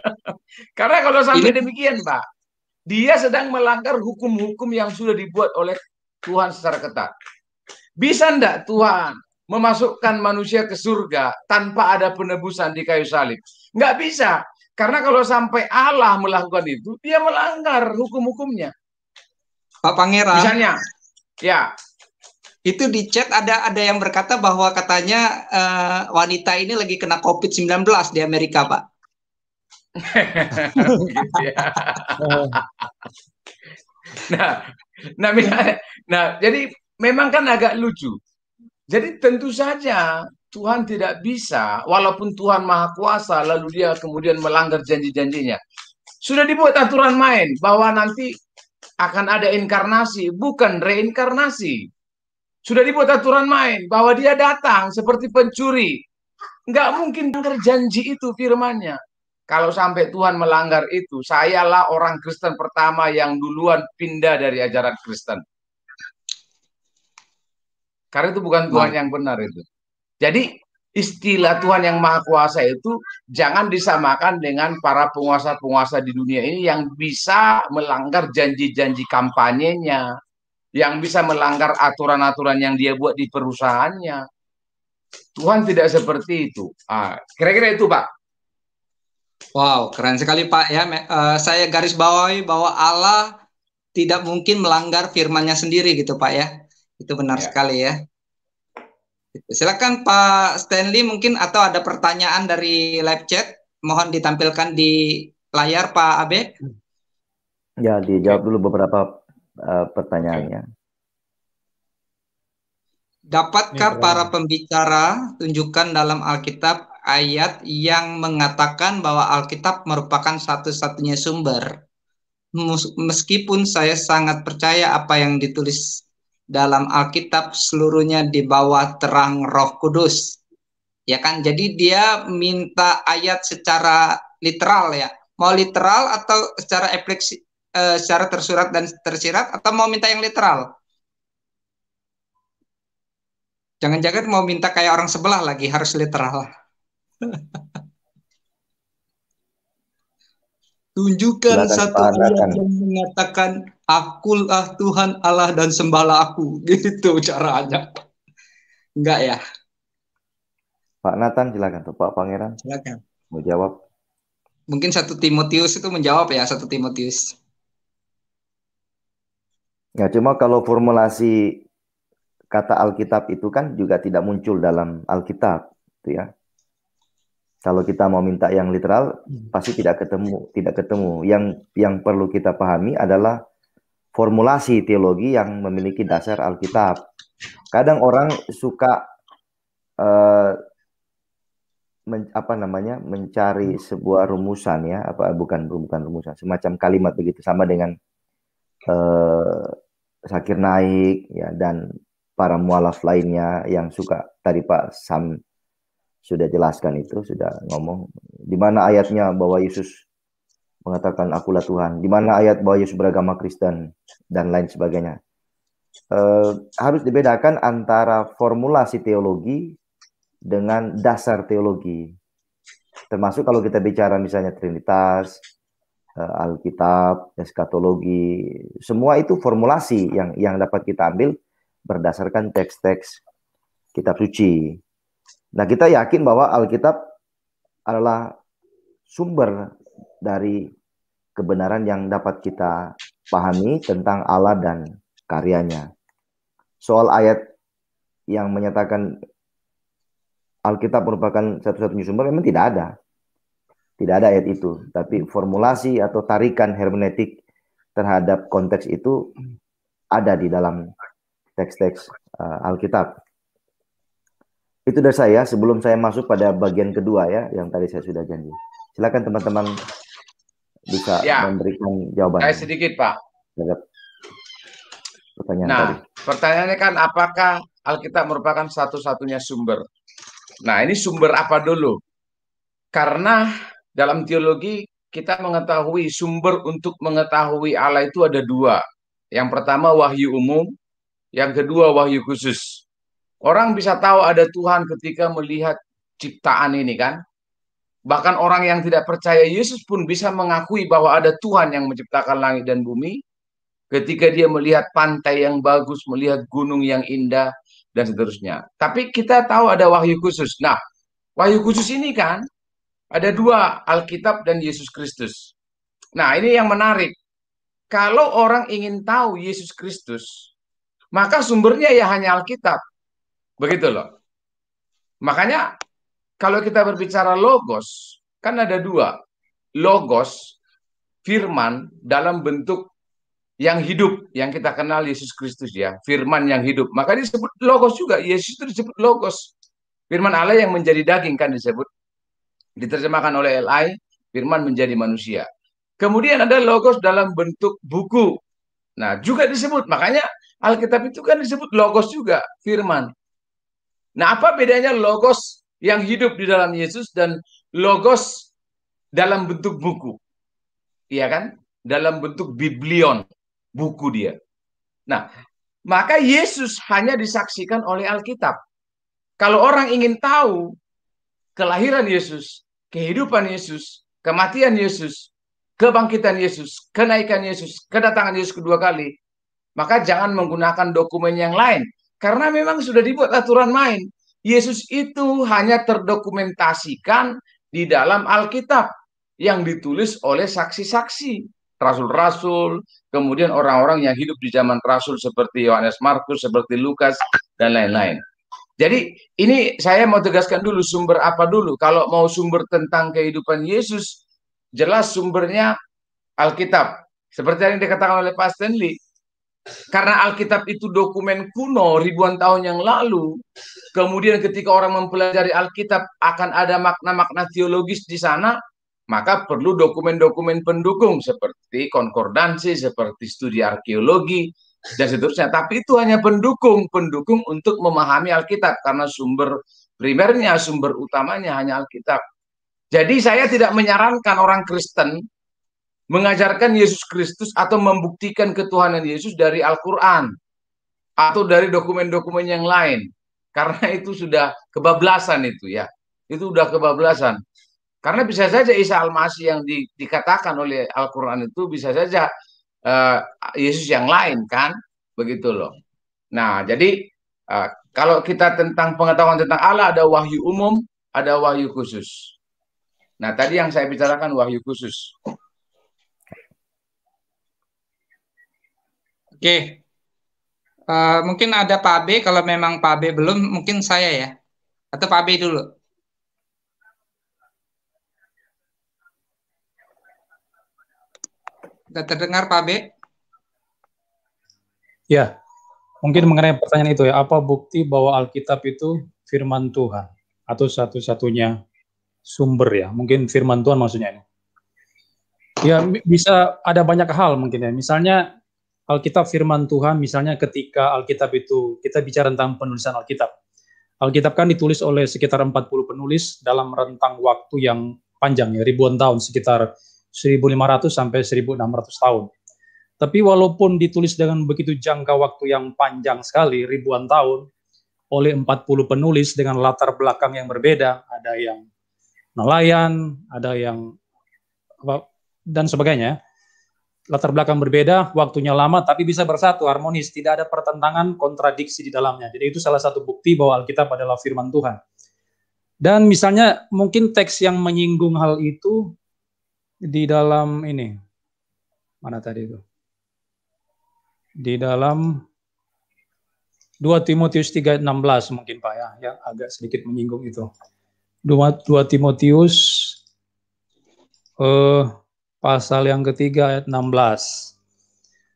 Karena kalau sampai Ini... demikian pak, dia sedang melanggar hukum-hukum yang sudah dibuat oleh Tuhan secara ketat. Bisa enggak Tuhan memasukkan manusia ke surga tanpa ada penebusan di kayu salib? Enggak bisa. Karena kalau sampai Allah melakukan itu, dia melanggar hukum-hukumnya. Pak Pangeran. Misalnya, ya. Itu di chat ada ada yang berkata bahwa katanya uh, wanita ini lagi kena COVID-19 di Amerika, Pak. nah, nah, nah, jadi memang kan agak lucu. Jadi tentu saja Tuhan tidak bisa, walaupun Tuhan Maha Kuasa, lalu dia kemudian melanggar janji-janjinya. Sudah dibuat aturan main bahwa nanti akan ada inkarnasi, bukan reinkarnasi. Sudah dibuat aturan main bahwa dia datang seperti pencuri. Nggak mungkin melanggar janji itu firmannya. Kalau sampai Tuhan melanggar itu, sayalah orang Kristen pertama yang duluan pindah dari ajaran Kristen. Karena itu bukan Tuhan yang benar itu. Jadi istilah Tuhan yang Maha Kuasa itu jangan disamakan dengan para penguasa-penguasa di dunia ini yang bisa melanggar janji-janji kampanyenya, yang bisa melanggar aturan-aturan yang dia buat di perusahaannya. Tuhan tidak seperti itu. Ah, kira-kira itu, Pak. Wow, keren sekali Pak ya. Uh, saya garis bawahi bahwa Allah tidak mungkin melanggar firman-Nya sendiri gitu Pak ya. Itu benar ya. sekali ya. Silakan Pak Stanley mungkin atau ada pertanyaan dari live chat mohon ditampilkan di layar Pak Abe. Ya, dijawab dulu beberapa uh, pertanyaannya. Dapatkah para pembicara tunjukkan dalam Alkitab ayat yang mengatakan bahwa Alkitab merupakan satu-satunya sumber? Meskipun saya sangat percaya apa yang ditulis dalam Alkitab seluruhnya di bawah terang Roh Kudus. Ya kan? Jadi dia minta ayat secara literal ya. Mau literal atau secara aplikasi eh, secara tersurat dan tersirat atau mau minta yang literal? Jangan-jangan mau minta kayak orang sebelah lagi harus literal. Tunjukkan satu ayat yang mengatakan akulah Tuhan Allah dan sembahlah aku gitu caranya enggak ya Pak Nathan silakan tuh Pak Pangeran silakan mau jawab mungkin satu Timotius itu menjawab ya satu Timotius ya cuma kalau formulasi kata Alkitab itu kan juga tidak muncul dalam Alkitab itu ya kalau kita mau minta yang literal hmm. pasti tidak ketemu tidak ketemu yang yang perlu kita pahami adalah formulasi teologi yang memiliki dasar Alkitab. Kadang orang suka uh, men, apa namanya mencari sebuah rumusan ya apa bukan bukan rumusan semacam kalimat begitu sama dengan uh, Sakir Naik ya dan para mualaf lainnya yang suka tadi Pak Sam sudah jelaskan itu sudah ngomong di mana ayatnya bahwa Yesus mengatakan akulah Tuhan. Di mana ayat bahwa Yesus beragama Kristen dan lain sebagainya. Uh, harus dibedakan antara formulasi teologi dengan dasar teologi. Termasuk kalau kita bicara misalnya Trinitas, eh, Alkitab, eskatologi, semua itu formulasi yang yang dapat kita ambil berdasarkan teks-teks kitab suci. Nah, kita yakin bahwa Alkitab adalah sumber dari kebenaran yang dapat kita pahami tentang Allah dan karyanya. Soal ayat yang menyatakan Alkitab merupakan satu-satunya sumber memang tidak ada. Tidak ada ayat itu, tapi formulasi atau tarikan hermeneutik terhadap konteks itu ada di dalam teks-teks uh, Alkitab. Itu dari saya sebelum saya masuk pada bagian kedua ya yang tadi saya sudah janji. Silakan teman-teman bisa ya. memberikan jawaban. Saya sedikit Pak. pertanyaan nah, tadi. pertanyaannya kan apakah Alkitab merupakan satu-satunya sumber? Nah, ini sumber apa dulu? Karena dalam teologi kita mengetahui sumber untuk mengetahui Allah itu ada dua. Yang pertama wahyu umum, yang kedua wahyu khusus. Orang bisa tahu ada Tuhan ketika melihat ciptaan ini kan. Bahkan orang yang tidak percaya Yesus pun bisa mengakui bahwa ada Tuhan yang menciptakan langit dan bumi. Ketika dia melihat pantai yang bagus, melihat gunung yang indah, dan seterusnya. Tapi kita tahu ada wahyu khusus. Nah, wahyu khusus ini kan ada dua, Alkitab dan Yesus Kristus. Nah, ini yang menarik. Kalau orang ingin tahu Yesus Kristus, maka sumbernya ya hanya Alkitab. Begitu loh. Makanya kalau kita berbicara logos, kan ada dua. Logos, firman dalam bentuk yang hidup, yang kita kenal Yesus Kristus ya. Firman yang hidup. Maka disebut logos juga. Yesus itu disebut logos. Firman Allah yang menjadi daging kan disebut. Diterjemahkan oleh LI, firman menjadi manusia. Kemudian ada logos dalam bentuk buku. Nah, juga disebut. Makanya Alkitab itu kan disebut logos juga, firman. Nah, apa bedanya logos yang hidup di dalam Yesus dan logos dalam bentuk buku. Iya kan? Dalam bentuk biblion, buku dia. Nah, maka Yesus hanya disaksikan oleh Alkitab. Kalau orang ingin tahu kelahiran Yesus, kehidupan Yesus, kematian Yesus, kebangkitan Yesus, kenaikan Yesus, kedatangan Yesus kedua kali, maka jangan menggunakan dokumen yang lain. Karena memang sudah dibuat aturan main. Yesus itu hanya terdokumentasikan di dalam Alkitab yang ditulis oleh saksi-saksi, rasul-rasul, kemudian orang-orang yang hidup di zaman rasul seperti Yohanes Markus, seperti Lukas dan lain-lain. Jadi ini saya mau tegaskan dulu sumber apa dulu. Kalau mau sumber tentang kehidupan Yesus, jelas sumbernya Alkitab. Seperti yang dikatakan oleh Pak Stanley, karena Alkitab itu dokumen kuno ribuan tahun yang lalu. Kemudian ketika orang mempelajari Alkitab akan ada makna-makna teologis di sana, maka perlu dokumen-dokumen pendukung seperti konkordansi, seperti studi arkeologi, dan seterusnya. Tapi itu hanya pendukung, pendukung untuk memahami Alkitab karena sumber primernya, sumber utamanya hanya Alkitab. Jadi saya tidak menyarankan orang Kristen mengajarkan Yesus Kristus atau membuktikan ketuhanan Yesus dari Al-Quran atau dari dokumen-dokumen yang lain. Karena itu sudah kebablasan itu ya. Itu sudah kebablasan. Karena bisa saja Isa Al-Masih yang di, dikatakan oleh Al-Quran itu bisa saja uh, Yesus yang lain kan. Begitu loh. Nah jadi uh, kalau kita tentang pengetahuan tentang Allah ada wahyu umum, ada wahyu khusus. Nah tadi yang saya bicarakan wahyu khusus. Oke. Uh, mungkin ada Pak B, kalau memang Pak B belum, mungkin saya ya. Atau Pak B dulu. Sudah terdengar Pak B? Ya, mungkin mengenai pertanyaan itu ya, apa bukti bahwa Alkitab itu firman Tuhan? Atau satu-satunya sumber ya, mungkin firman Tuhan maksudnya ini. Ya bisa ada banyak hal mungkin ya. Misalnya Alkitab firman Tuhan misalnya ketika Alkitab itu kita bicara tentang penulisan Alkitab. Alkitab kan ditulis oleh sekitar 40 penulis dalam rentang waktu yang panjang ya ribuan tahun sekitar 1500 sampai 1600 tahun. Tapi walaupun ditulis dengan begitu jangka waktu yang panjang sekali ribuan tahun oleh 40 penulis dengan latar belakang yang berbeda, ada yang nelayan, ada yang dan sebagainya latar belakang berbeda, waktunya lama, tapi bisa bersatu, harmonis, tidak ada pertentangan, kontradiksi di dalamnya. Jadi itu salah satu bukti bahwa Alkitab adalah firman Tuhan. Dan misalnya mungkin teks yang menyinggung hal itu di dalam ini, mana tadi itu? Di dalam 2 Timotius 3.16 mungkin Pak ya, yang agak sedikit menyinggung itu. 2, 2 Timotius eh, uh, pasal yang ketiga ayat 16.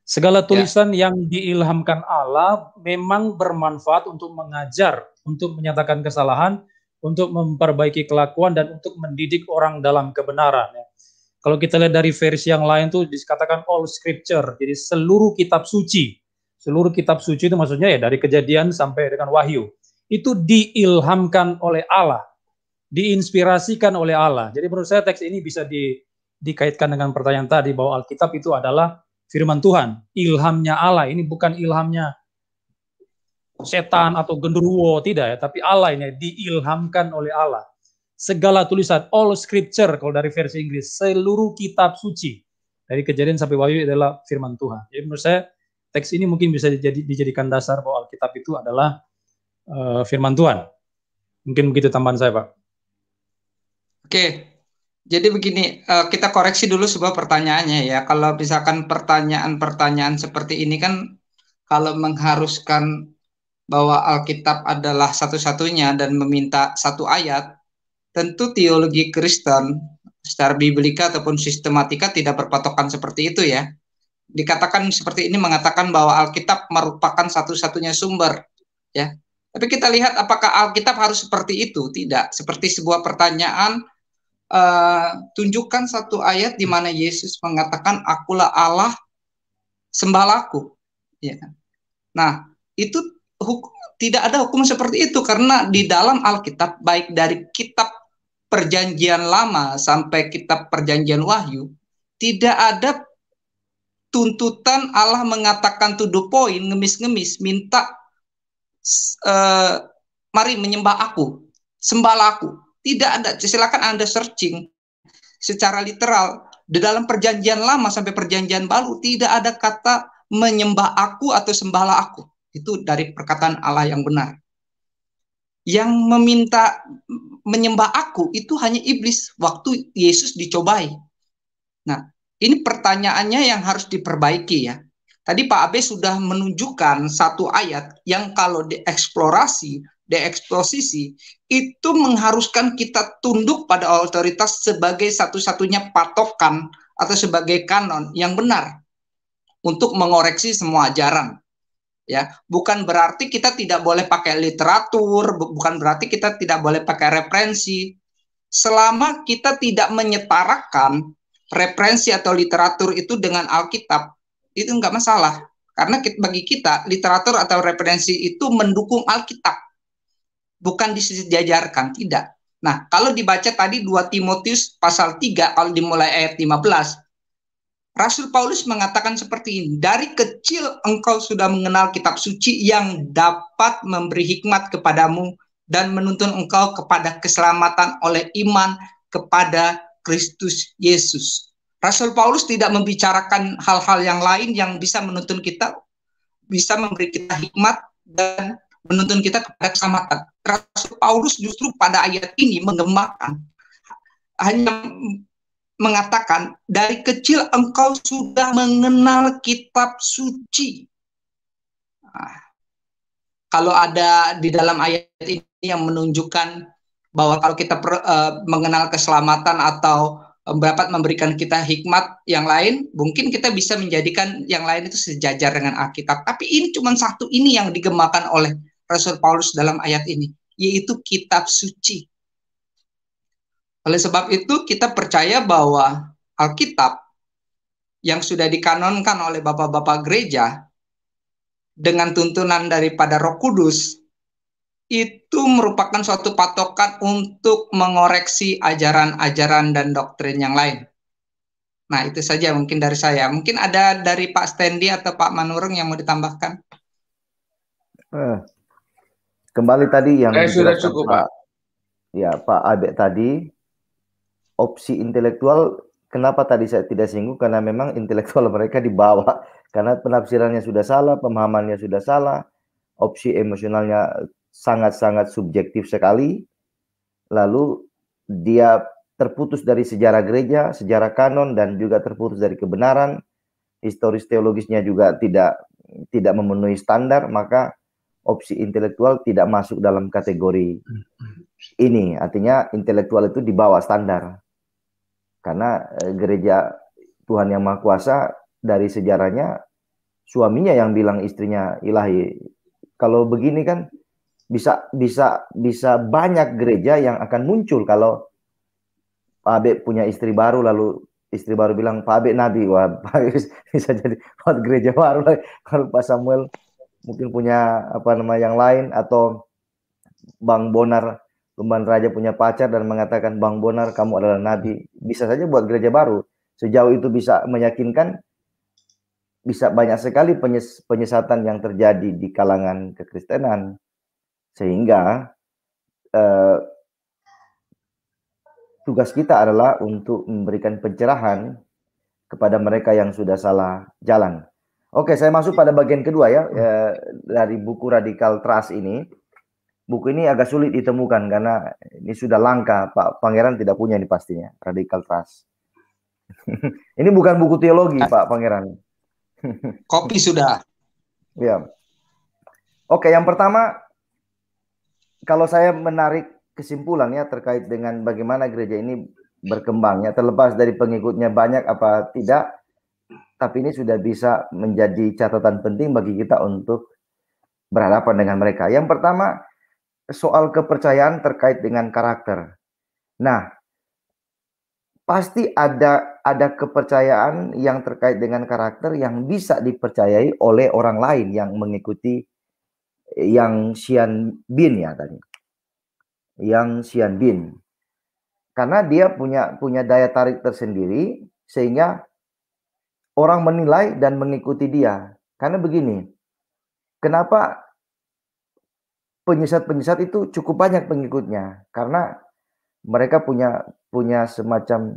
Segala ya. tulisan ya. yang diilhamkan Allah memang bermanfaat untuk mengajar, untuk menyatakan kesalahan, untuk memperbaiki kelakuan dan untuk mendidik orang dalam kebenaran. Ya. Kalau kita lihat dari versi yang lain tuh dikatakan all scripture, jadi seluruh kitab suci. Seluruh kitab suci itu maksudnya ya dari kejadian sampai dengan wahyu. Itu diilhamkan oleh Allah, diinspirasikan oleh Allah. Jadi menurut saya teks ini bisa di dikaitkan dengan pertanyaan tadi bahwa Alkitab itu adalah firman Tuhan, ilhamnya Allah. Ini bukan ilhamnya setan atau genderuwo, tidak ya, tapi Allah ini diilhamkan oleh Allah. Segala tulisan, all scripture kalau dari versi Inggris, seluruh kitab suci dari kejadian sampai wahyu adalah firman Tuhan. Jadi menurut saya teks ini mungkin bisa dijadikan dasar bahwa Alkitab itu adalah eh, firman Tuhan. Mungkin begitu tambahan saya, Pak. Oke, jadi begini, eh, kita koreksi dulu sebuah pertanyaannya ya. Kalau misalkan pertanyaan-pertanyaan seperti ini kan kalau mengharuskan bahwa Alkitab adalah satu-satunya dan meminta satu ayat, tentu teologi Kristen secara biblika ataupun sistematika tidak berpatokan seperti itu ya. Dikatakan seperti ini mengatakan bahwa Alkitab merupakan satu-satunya sumber ya. Tapi kita lihat apakah Alkitab harus seperti itu? Tidak. Seperti sebuah pertanyaan Eh, tunjukkan satu ayat di mana Yesus mengatakan akulah Allah sembalaku. Ya. Kan? Nah, itu hukum, tidak ada hukum seperti itu karena di dalam Alkitab baik dari kitab perjanjian lama sampai kitab perjanjian Wahyu tidak ada tuntutan Allah mengatakan to the ngemis-ngemis, minta uh, mari menyembah aku, sembah aku. Tidak ada silakan Anda searching secara literal di dalam perjanjian lama sampai perjanjian baru tidak ada kata menyembah aku atau sembahlah aku. Itu dari perkataan Allah yang benar. Yang meminta menyembah aku itu hanya iblis waktu Yesus dicobai. Nah, ini pertanyaannya yang harus diperbaiki ya. Tadi Pak Abe sudah menunjukkan satu ayat yang kalau dieksplorasi deeksposisi itu mengharuskan kita tunduk pada otoritas sebagai satu-satunya patokan atau sebagai kanon yang benar untuk mengoreksi semua ajaran. Ya, bukan berarti kita tidak boleh pakai literatur, bukan berarti kita tidak boleh pakai referensi. Selama kita tidak menyetarakan referensi atau literatur itu dengan Alkitab, itu enggak masalah. Karena bagi kita literatur atau referensi itu mendukung Alkitab bukan di sisi disejajarkan, tidak. Nah, kalau dibaca tadi 2 Timotius pasal 3 kalau dimulai ayat 15, Rasul Paulus mengatakan seperti ini, dari kecil engkau sudah mengenal kitab suci yang dapat memberi hikmat kepadamu dan menuntun engkau kepada keselamatan oleh iman kepada Kristus Yesus. Rasul Paulus tidak membicarakan hal-hal yang lain yang bisa menuntun kita, bisa memberi kita hikmat dan menuntun kita kepada keselamatan. Rasul Paulus justru pada ayat ini mengemakan hanya mengatakan dari kecil engkau sudah mengenal kitab suci. Nah, kalau ada di dalam ayat ini yang menunjukkan bahwa kalau kita per, uh, mengenal keselamatan atau dapat memberikan kita hikmat yang lain, mungkin kita bisa menjadikan yang lain itu sejajar dengan Alkitab. Tapi ini cuma satu ini yang digemakan oleh Rasul Paulus dalam ayat ini, yaitu kitab suci. Oleh sebab itu kita percaya bahwa Alkitab yang sudah dikanonkan oleh bapak-bapak gereja dengan tuntunan daripada Roh Kudus itu merupakan suatu patokan untuk mengoreksi ajaran-ajaran dan doktrin yang lain. Nah, itu saja mungkin dari saya. Mungkin ada dari Pak Stendi atau Pak Manurung yang mau ditambahkan. Uh, Kembali tadi yang eh, sudah cukup Pak. Pak. Ya Pak Abek tadi opsi intelektual kenapa tadi saya tidak singgung karena memang intelektual mereka dibawa karena penafsirannya sudah salah, pemahamannya sudah salah, opsi emosionalnya sangat-sangat subjektif sekali. Lalu dia terputus dari sejarah gereja, sejarah kanon dan juga terputus dari kebenaran. Historis teologisnya juga tidak tidak memenuhi standar, maka opsi intelektual tidak masuk dalam kategori ini. Artinya intelektual itu di bawah standar. Karena eh, gereja Tuhan yang Maha Kuasa dari sejarahnya suaminya yang bilang istrinya ilahi. Kalau begini kan bisa bisa bisa banyak gereja yang akan muncul kalau Pak Abe punya istri baru lalu istri baru bilang Pak Abe Nabi wah bisa jadi buat gereja baru lagi kalau Pak Samuel mungkin punya apa nama yang lain atau Bang Bonar Lumban Raja punya pacar dan mengatakan Bang Bonar kamu adalah nabi. Bisa saja buat gereja baru. Sejauh itu bisa meyakinkan bisa banyak sekali penyes penyesatan yang terjadi di kalangan kekristenan sehingga eh, tugas kita adalah untuk memberikan pencerahan kepada mereka yang sudah salah jalan. Oke, saya masuk pada bagian kedua ya ya dari buku Radikal Trust ini. Buku ini agak sulit ditemukan karena ini sudah langka. Pak Pangeran tidak punya ini pastinya Radikal Trust. ini bukan buku teologi ah. Pak Pangeran. Kopi sudah. Ya. Oke, yang pertama kalau saya menarik kesimpulannya terkait dengan bagaimana gereja ini berkembangnya terlepas dari pengikutnya banyak apa tidak tapi ini sudah bisa menjadi catatan penting bagi kita untuk berhadapan dengan mereka. Yang pertama, soal kepercayaan terkait dengan karakter. Nah, pasti ada ada kepercayaan yang terkait dengan karakter yang bisa dipercayai oleh orang lain yang mengikuti yang Xian Bin ya tadi. Yang Xian Bin. Karena dia punya punya daya tarik tersendiri sehingga orang menilai dan mengikuti dia. Karena begini, kenapa penyesat-penyesat itu cukup banyak pengikutnya? Karena mereka punya punya semacam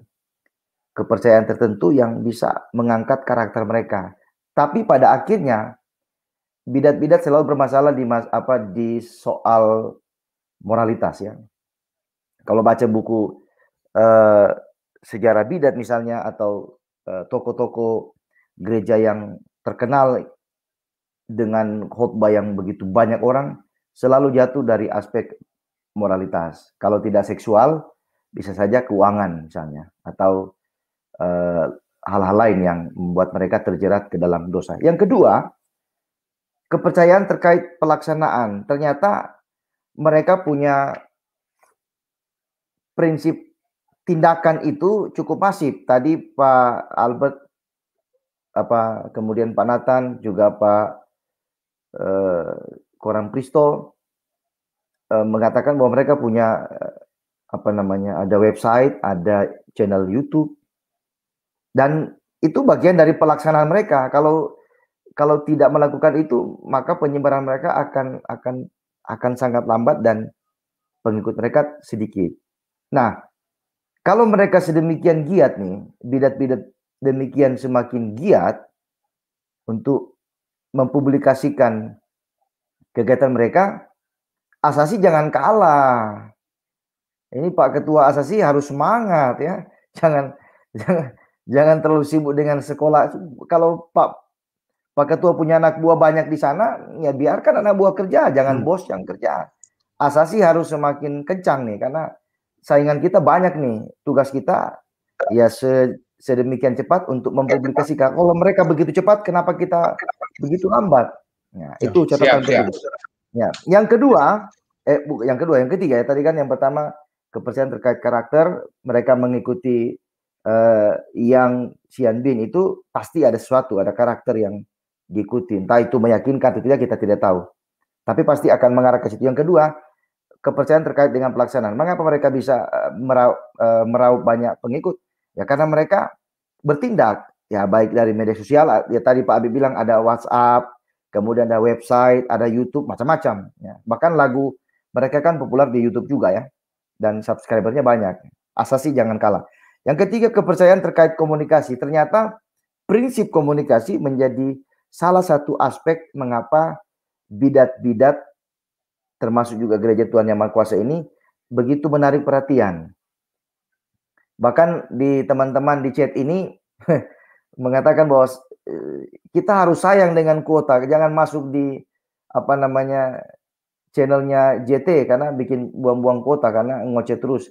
kepercayaan tertentu yang bisa mengangkat karakter mereka. Tapi pada akhirnya bidat-bidat selalu bermasalah di mas, apa di soal moralitas ya. Kalau baca buku uh, sejarah bidat misalnya atau eh, toko-toko gereja yang terkenal dengan khotbah yang begitu banyak orang selalu jatuh dari aspek moralitas. Kalau tidak seksual, bisa saja keuangan misalnya atau hal eh, hal-hal lain yang membuat mereka terjerat ke dalam dosa. Yang kedua, kepercayaan terkait pelaksanaan. Ternyata mereka punya prinsip tindakan itu cukup masif. Tadi Pak Albert apa kemudian Pak Nathan juga Pak eh, Koran Pristo eh, mengatakan bahwa mereka punya eh, apa namanya ada website, ada channel YouTube dan itu bagian dari pelaksanaan mereka. Kalau kalau tidak melakukan itu maka penyebaran mereka akan akan akan sangat lambat dan pengikut mereka sedikit. Nah, kalau mereka sedemikian giat nih bidat-bidat demikian semakin giat untuk mempublikasikan kegiatan mereka, asasi jangan kalah. Ini Pak Ketua Asasi harus semangat ya. Jangan jangan jangan terlalu sibuk dengan sekolah. Kalau Pak Pak Ketua punya anak buah banyak di sana, ya biarkan anak buah kerja, jangan hmm. bos yang kerja. Asasi harus semakin kencang nih karena saingan kita banyak nih. Tugas kita ya se sedemikian cepat untuk mempublikasikan. Kalau mereka begitu cepat, kenapa kita begitu lambat? Ya, ya itu catatan siap, Ya, yang kedua, eh bu, yang kedua, yang ketiga ya tadi kan yang pertama kepercayaan terkait karakter, mereka mengikuti eh, yang Xian Bin itu pasti ada sesuatu, ada karakter yang diikuti. Entah itu meyakinkan atau tidak kita tidak tahu. Tapi pasti akan mengarah ke situ. Yang kedua, kepercayaan terkait dengan pelaksanaan. Mengapa mereka bisa eh, meraup, eh, meraup banyak pengikut? Ya karena mereka bertindak ya baik dari media sosial ya tadi Pak Abi bilang ada WhatsApp, kemudian ada website, ada YouTube macam-macam ya. Bahkan lagu mereka kan populer di YouTube juga ya dan subscribernya banyak. Asasi jangan kalah. Yang ketiga kepercayaan terkait komunikasi. Ternyata prinsip komunikasi menjadi salah satu aspek mengapa bidat-bidat termasuk juga gereja Tuhan yang Maha Kuasa ini begitu menarik perhatian. Bahkan di teman-teman di chat ini mengatakan bahwa eh, kita harus sayang dengan kuota, jangan masuk di apa namanya channelnya JT karena bikin buang-buang kuota karena ngoceh terus.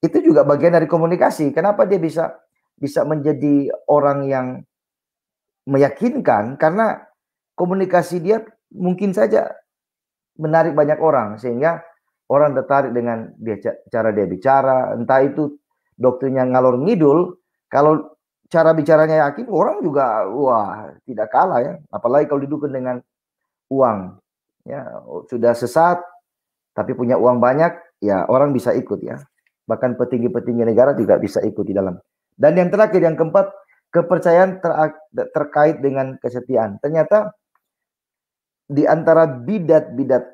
Itu juga bagian dari komunikasi. Kenapa dia bisa bisa menjadi orang yang meyakinkan karena komunikasi dia mungkin saja menarik banyak orang sehingga orang tertarik dengan dia cara dia bicara entah itu doktrinnya ngalor ngidul, kalau cara bicaranya yakin orang juga wah tidak kalah ya, apalagi kalau didukung dengan uang. Ya, sudah sesat tapi punya uang banyak, ya orang bisa ikut ya. Bahkan petinggi-petinggi negara juga bisa ikut di dalam. Dan yang terakhir yang keempat, kepercayaan ter terkait dengan kesetiaan. Ternyata di antara bidat-bidat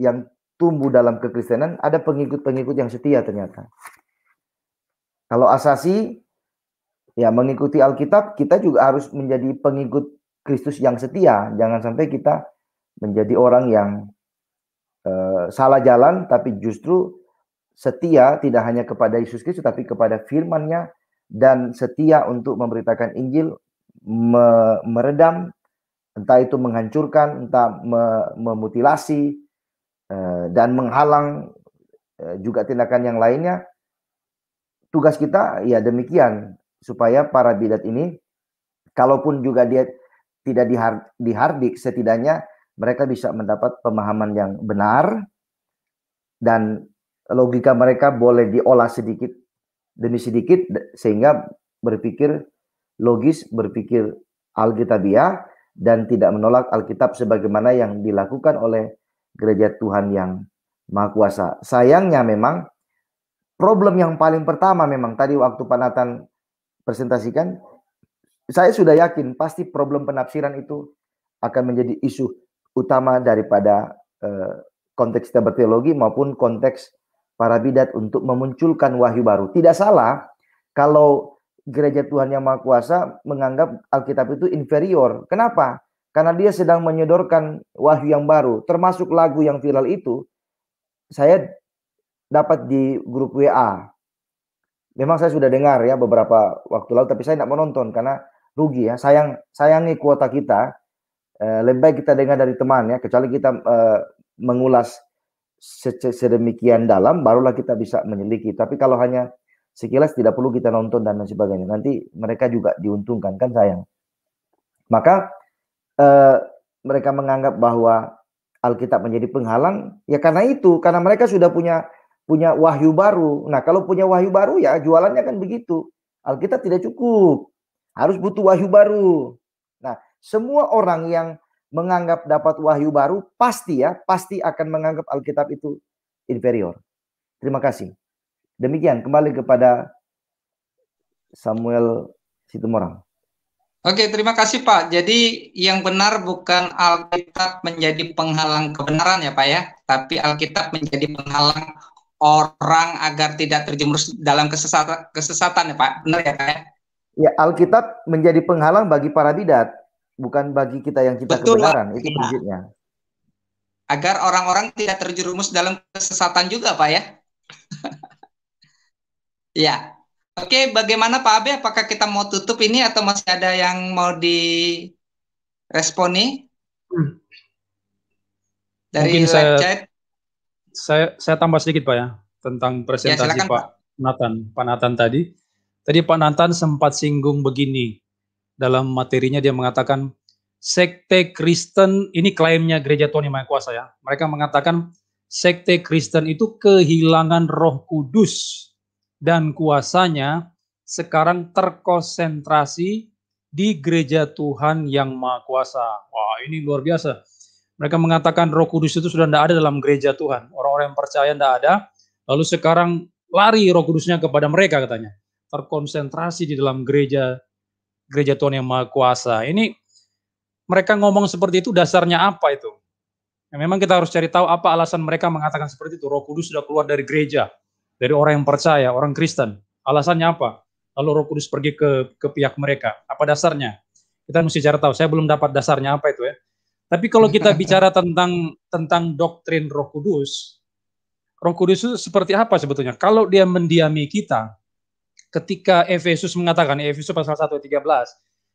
yang tumbuh dalam kekristenan ada pengikut-pengikut yang setia ternyata. Kalau asasi ya mengikuti Alkitab, kita juga harus menjadi pengikut Kristus yang setia. Jangan sampai kita menjadi orang yang uh, salah jalan, tapi justru setia tidak hanya kepada Yesus Kristus, tapi kepada Firman-Nya dan setia untuk memberitakan Injil, me meredam, entah itu menghancurkan, entah me memutilasi uh, dan menghalang uh, juga tindakan yang lainnya tugas kita ya demikian supaya para bidat ini kalaupun juga dia tidak dihardik setidaknya mereka bisa mendapat pemahaman yang benar dan logika mereka boleh diolah sedikit demi sedikit sehingga berpikir logis, berpikir alkitabiah dan tidak menolak Alkitab sebagaimana yang dilakukan oleh gereja Tuhan yang Maha Kuasa. Sayangnya memang problem yang paling pertama memang tadi waktu Pak presentasikan, saya sudah yakin pasti problem penafsiran itu akan menjadi isu utama daripada eh, konteks kita berteologi maupun konteks para bidat untuk memunculkan wahyu baru. Tidak salah kalau gereja Tuhan yang Maha Kuasa menganggap Alkitab itu inferior. Kenapa? Karena dia sedang menyodorkan wahyu yang baru, termasuk lagu yang viral itu. Saya dapat di grup WA. Memang saya sudah dengar ya beberapa waktu lalu, tapi saya tidak menonton karena rugi ya. Sayang, sayangi kuota kita. Eh, lebih baik kita dengar dari teman ya, kecuali kita eh, mengulas sedemikian dalam, barulah kita bisa menyelidiki. Tapi kalau hanya sekilas tidak perlu kita nonton dan lain sebagainya. Nanti mereka juga diuntungkan kan sayang. Maka eh, mereka menganggap bahwa Alkitab menjadi penghalang ya karena itu, karena mereka sudah punya punya wahyu baru. Nah, kalau punya wahyu baru ya jualannya kan begitu. Alkitab tidak cukup. Harus butuh wahyu baru. Nah, semua orang yang menganggap dapat wahyu baru pasti ya, pasti akan menganggap Alkitab itu inferior. Terima kasih. Demikian kembali kepada Samuel Situmorang. Oke, terima kasih Pak. Jadi yang benar bukan Alkitab menjadi penghalang kebenaran ya Pak ya, tapi Alkitab menjadi penghalang orang agar tidak terjerumus dalam kesesatan, kesesatan ya Pak? Benar ya Pak? Ya? ya, Alkitab menjadi penghalang bagi para bidat, bukan bagi kita yang cinta Betul, kebenaran. Itu iya. prinsipnya. Agar orang-orang tidak terjerumus dalam kesesatan juga, Pak ya. ya. Oke, bagaimana Pak Abe? Apakah kita mau tutup ini atau masih ada yang mau diresponi? Hmm. Dari Mungkin saya... chat saya saya tambah sedikit Pak ya tentang ya, presentasi ya, silakan, Pak Nathan, Pak Nathan tadi. Tadi Pak Nathan sempat singgung begini dalam materinya dia mengatakan sekte Kristen ini klaimnya Gereja Tuhan Yang Kuasa ya. Mereka mengatakan sekte Kristen itu kehilangan Roh Kudus dan kuasanya sekarang terkonsentrasi di gereja Tuhan yang Maha Kuasa. Wah, ini luar biasa. Mereka mengatakan roh kudus itu sudah tidak ada dalam gereja Tuhan. Orang-orang yang percaya tidak ada. Lalu sekarang lari roh kudusnya kepada mereka katanya. Terkonsentrasi di dalam gereja gereja Tuhan yang Maha Kuasa. Ini mereka ngomong seperti itu dasarnya apa itu? Ya, memang kita harus cari tahu apa alasan mereka mengatakan seperti itu. Roh Kudus sudah keluar dari gereja, dari orang yang percaya, orang Kristen. Alasannya apa? Lalu Roh Kudus pergi ke ke pihak mereka. Apa dasarnya? Kita mesti cari tahu. Saya belum dapat dasarnya apa itu ya. Tapi kalau kita bicara tentang tentang doktrin Roh Kudus, Roh Kudus itu seperti apa sebetulnya? Kalau dia mendiami kita, ketika Efesus mengatakan Efesus pasal 1 ayat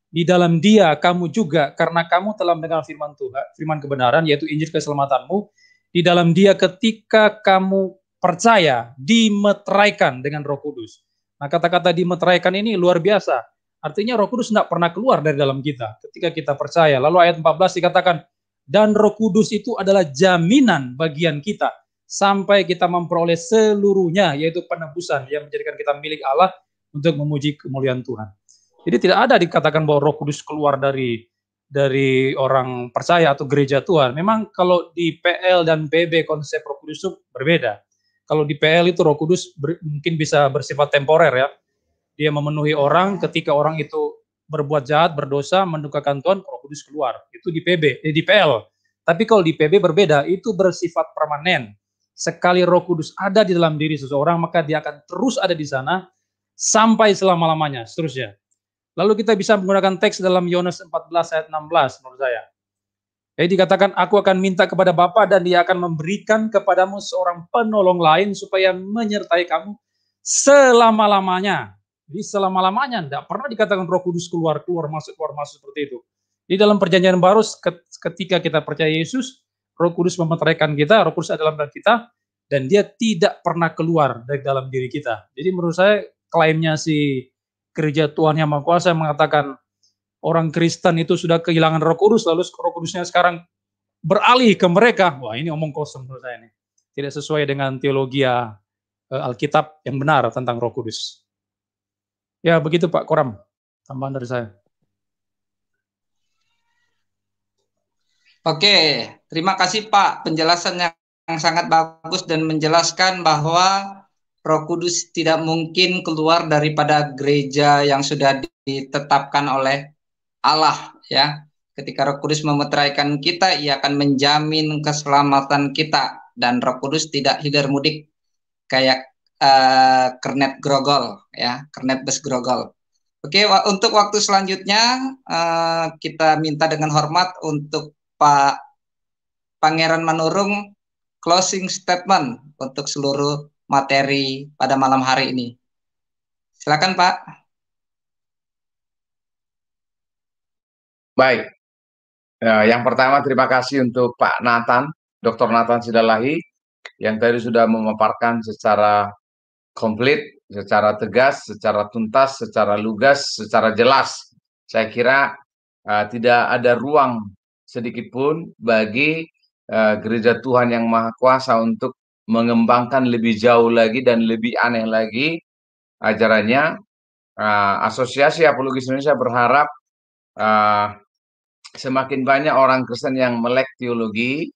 13, di dalam dia kamu juga karena kamu telah mendengar firman Tuhan, firman kebenaran yaitu Injil keselamatanmu, di dalam dia ketika kamu percaya dimeteraikan dengan Roh Kudus. Nah, kata-kata dimeteraikan ini luar biasa Artinya Roh Kudus tidak pernah keluar dari dalam kita ketika kita percaya. Lalu ayat 14 dikatakan, dan Roh Kudus itu adalah jaminan bagian kita sampai kita memperoleh seluruhnya yaitu penebusan yang menjadikan kita milik Allah untuk memuji kemuliaan Tuhan. Jadi tidak ada dikatakan bahwa Roh Kudus keluar dari dari orang percaya atau gereja Tuhan. Memang kalau di PL dan PB konsep Roh Kudus itu berbeda. Kalau di PL itu Roh Kudus ber, mungkin bisa bersifat temporer ya dia memenuhi orang ketika orang itu berbuat jahat, berdosa, mendukakan Tuhan, Roh Kudus keluar. Itu di PB, eh, di PL. Tapi kalau di PB berbeda, itu bersifat permanen. Sekali Roh Kudus ada di dalam diri seseorang, maka dia akan terus ada di sana sampai selama-lamanya, seterusnya. Lalu kita bisa menggunakan teks dalam Yohanes 14 ayat 16 menurut saya. Jadi eh, dikatakan, aku akan minta kepada Bapa dan dia akan memberikan kepadamu seorang penolong lain supaya menyertai kamu selama-lamanya di selama-lamanya tidak pernah dikatakan Roh Kudus keluar keluar masuk keluar masuk seperti itu. Di dalam perjanjian baru ketika kita percaya Yesus, Roh Kudus memeteraikan kita, Roh Kudus adalah dalam kita dan dia tidak pernah keluar dari dalam diri kita. Jadi menurut saya klaimnya si gereja Tuhan yang Maha Kuasa mengatakan orang Kristen itu sudah kehilangan Roh Kudus lalu Roh Kudusnya sekarang beralih ke mereka. Wah, ini omong kosong menurut saya ini. Tidak sesuai dengan teologi eh, Alkitab yang benar tentang Roh Kudus. Ya, begitu Pak Koram. Tambahan dari saya. Oke, terima kasih Pak penjelasan yang sangat bagus dan menjelaskan bahwa Roh Kudus tidak mungkin keluar daripada gereja yang sudah ditetapkan oleh Allah ya. Ketika Roh Kudus memeteraikan kita, ia akan menjamin keselamatan kita dan Roh Kudus tidak hilir mudik kayak Eh, kernet grogol ya kernet bus grogol oke wa untuk waktu selanjutnya uh, kita minta dengan hormat untuk Pak Pangeran Manurung closing statement untuk seluruh materi pada malam hari ini silakan Pak baik uh, yang pertama terima kasih untuk Pak Nathan Dr. Nathan Sidalahi yang tadi sudah memaparkan secara komplit, secara tegas, secara tuntas, secara lugas, secara jelas. Saya kira uh, tidak ada ruang sedikit pun bagi uh, gereja Tuhan yang Maha Kuasa untuk mengembangkan lebih jauh lagi dan lebih aneh lagi ajarannya. Uh, Asosiasi Apologis Indonesia berharap uh, semakin banyak orang Kristen yang melek teologi,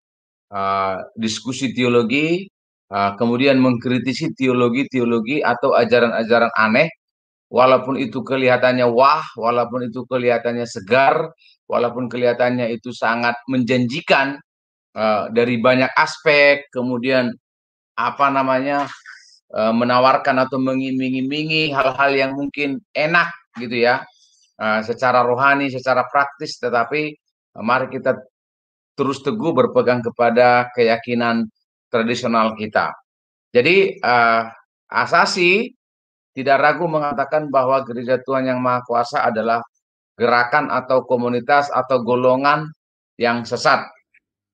uh, diskusi teologi, Ah, kemudian mengkritisi teologi-teologi atau ajaran-ajaran aneh, walaupun itu kelihatannya wah, walaupun itu kelihatannya segar, walaupun kelihatannya itu sangat menjanjikan ah, dari banyak aspek, kemudian apa namanya ah, menawarkan atau mengiming-imingi hal-hal yang mungkin enak gitu ya, secara rohani, secara praktis, tetapi mari kita terus teguh berpegang kepada keyakinan tradisional kita. Jadi uh, asasi tidak ragu mengatakan bahwa gereja Tuhan yang Maha Kuasa adalah gerakan atau komunitas atau golongan yang sesat.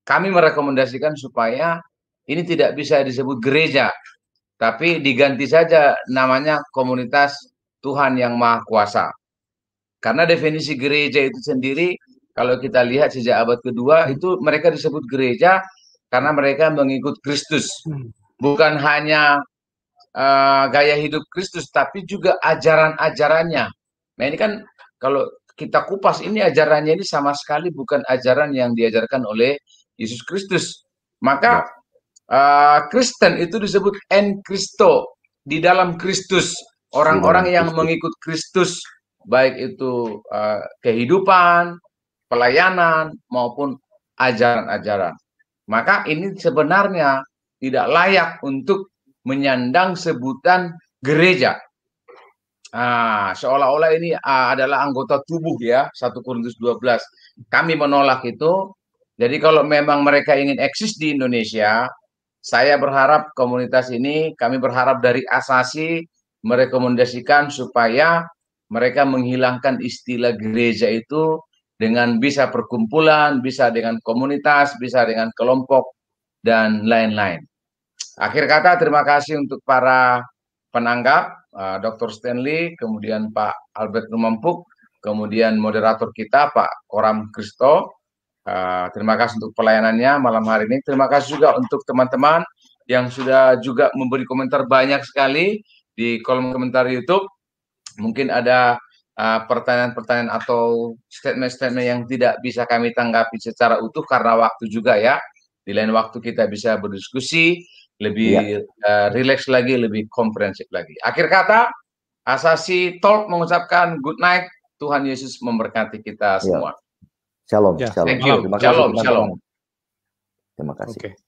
Kami merekomendasikan supaya ini tidak bisa disebut gereja, tapi diganti saja namanya komunitas Tuhan yang Maha Kuasa. Karena definisi gereja itu sendiri, kalau kita lihat sejak abad kedua, itu mereka disebut gereja karena mereka mengikut Kristus. Hmm. Bukan hanya uh, gaya hidup Kristus, tapi juga ajaran-ajarannya. Nah ini kan kalau kita kupas ini ajarannya ini sama sekali bukan ajaran yang diajarkan oleh Yesus Kristus. Maka uh, Kristen itu disebut en Kristo di dalam Kristus. Orang-orang yang mengikut Kristus, baik itu uh, kehidupan, pelayanan maupun ajaran-ajaran. Maka ini sebenarnya tidak layak untuk menyandang sebutan gereja. Ah, seolah-olah ini ah, adalah anggota tubuh ya, 1 Korintus 12. Kami menolak itu. Jadi kalau memang mereka ingin eksis di Indonesia, saya berharap komunitas ini, kami berharap dari asasi merekomendasikan supaya mereka menghilangkan istilah gereja itu dengan bisa perkumpulan, bisa dengan komunitas, bisa dengan kelompok, dan lain-lain. Akhir kata, terima kasih untuk para penanggap, eh, Dr. Stanley, kemudian Pak Albert Numampuk, kemudian moderator kita, Pak Koram Kristo. Eh, terima kasih untuk pelayanannya malam hari ini. Terima kasih juga untuk teman-teman yang sudah juga memberi komentar banyak sekali di kolom komentar YouTube. Mungkin ada Ah, pertanyaan-pertanyaan uh, atau statement-statement yang tidak bisa kami tanggapi secara utuh karena waktu juga ya. Di lain waktu kita bisa berdiskusi lebih ya. uh, eh, rileks lagi, lebih komprehensif lagi. Akhir kata, Asasi Talk mengucapkan good night. Tuhan Yesus memberkati kita iya. semua. Ya. Shalom, ya. shalom. Thank you. Terima kasih. Shalom, shalom. Terima kasih. Okay.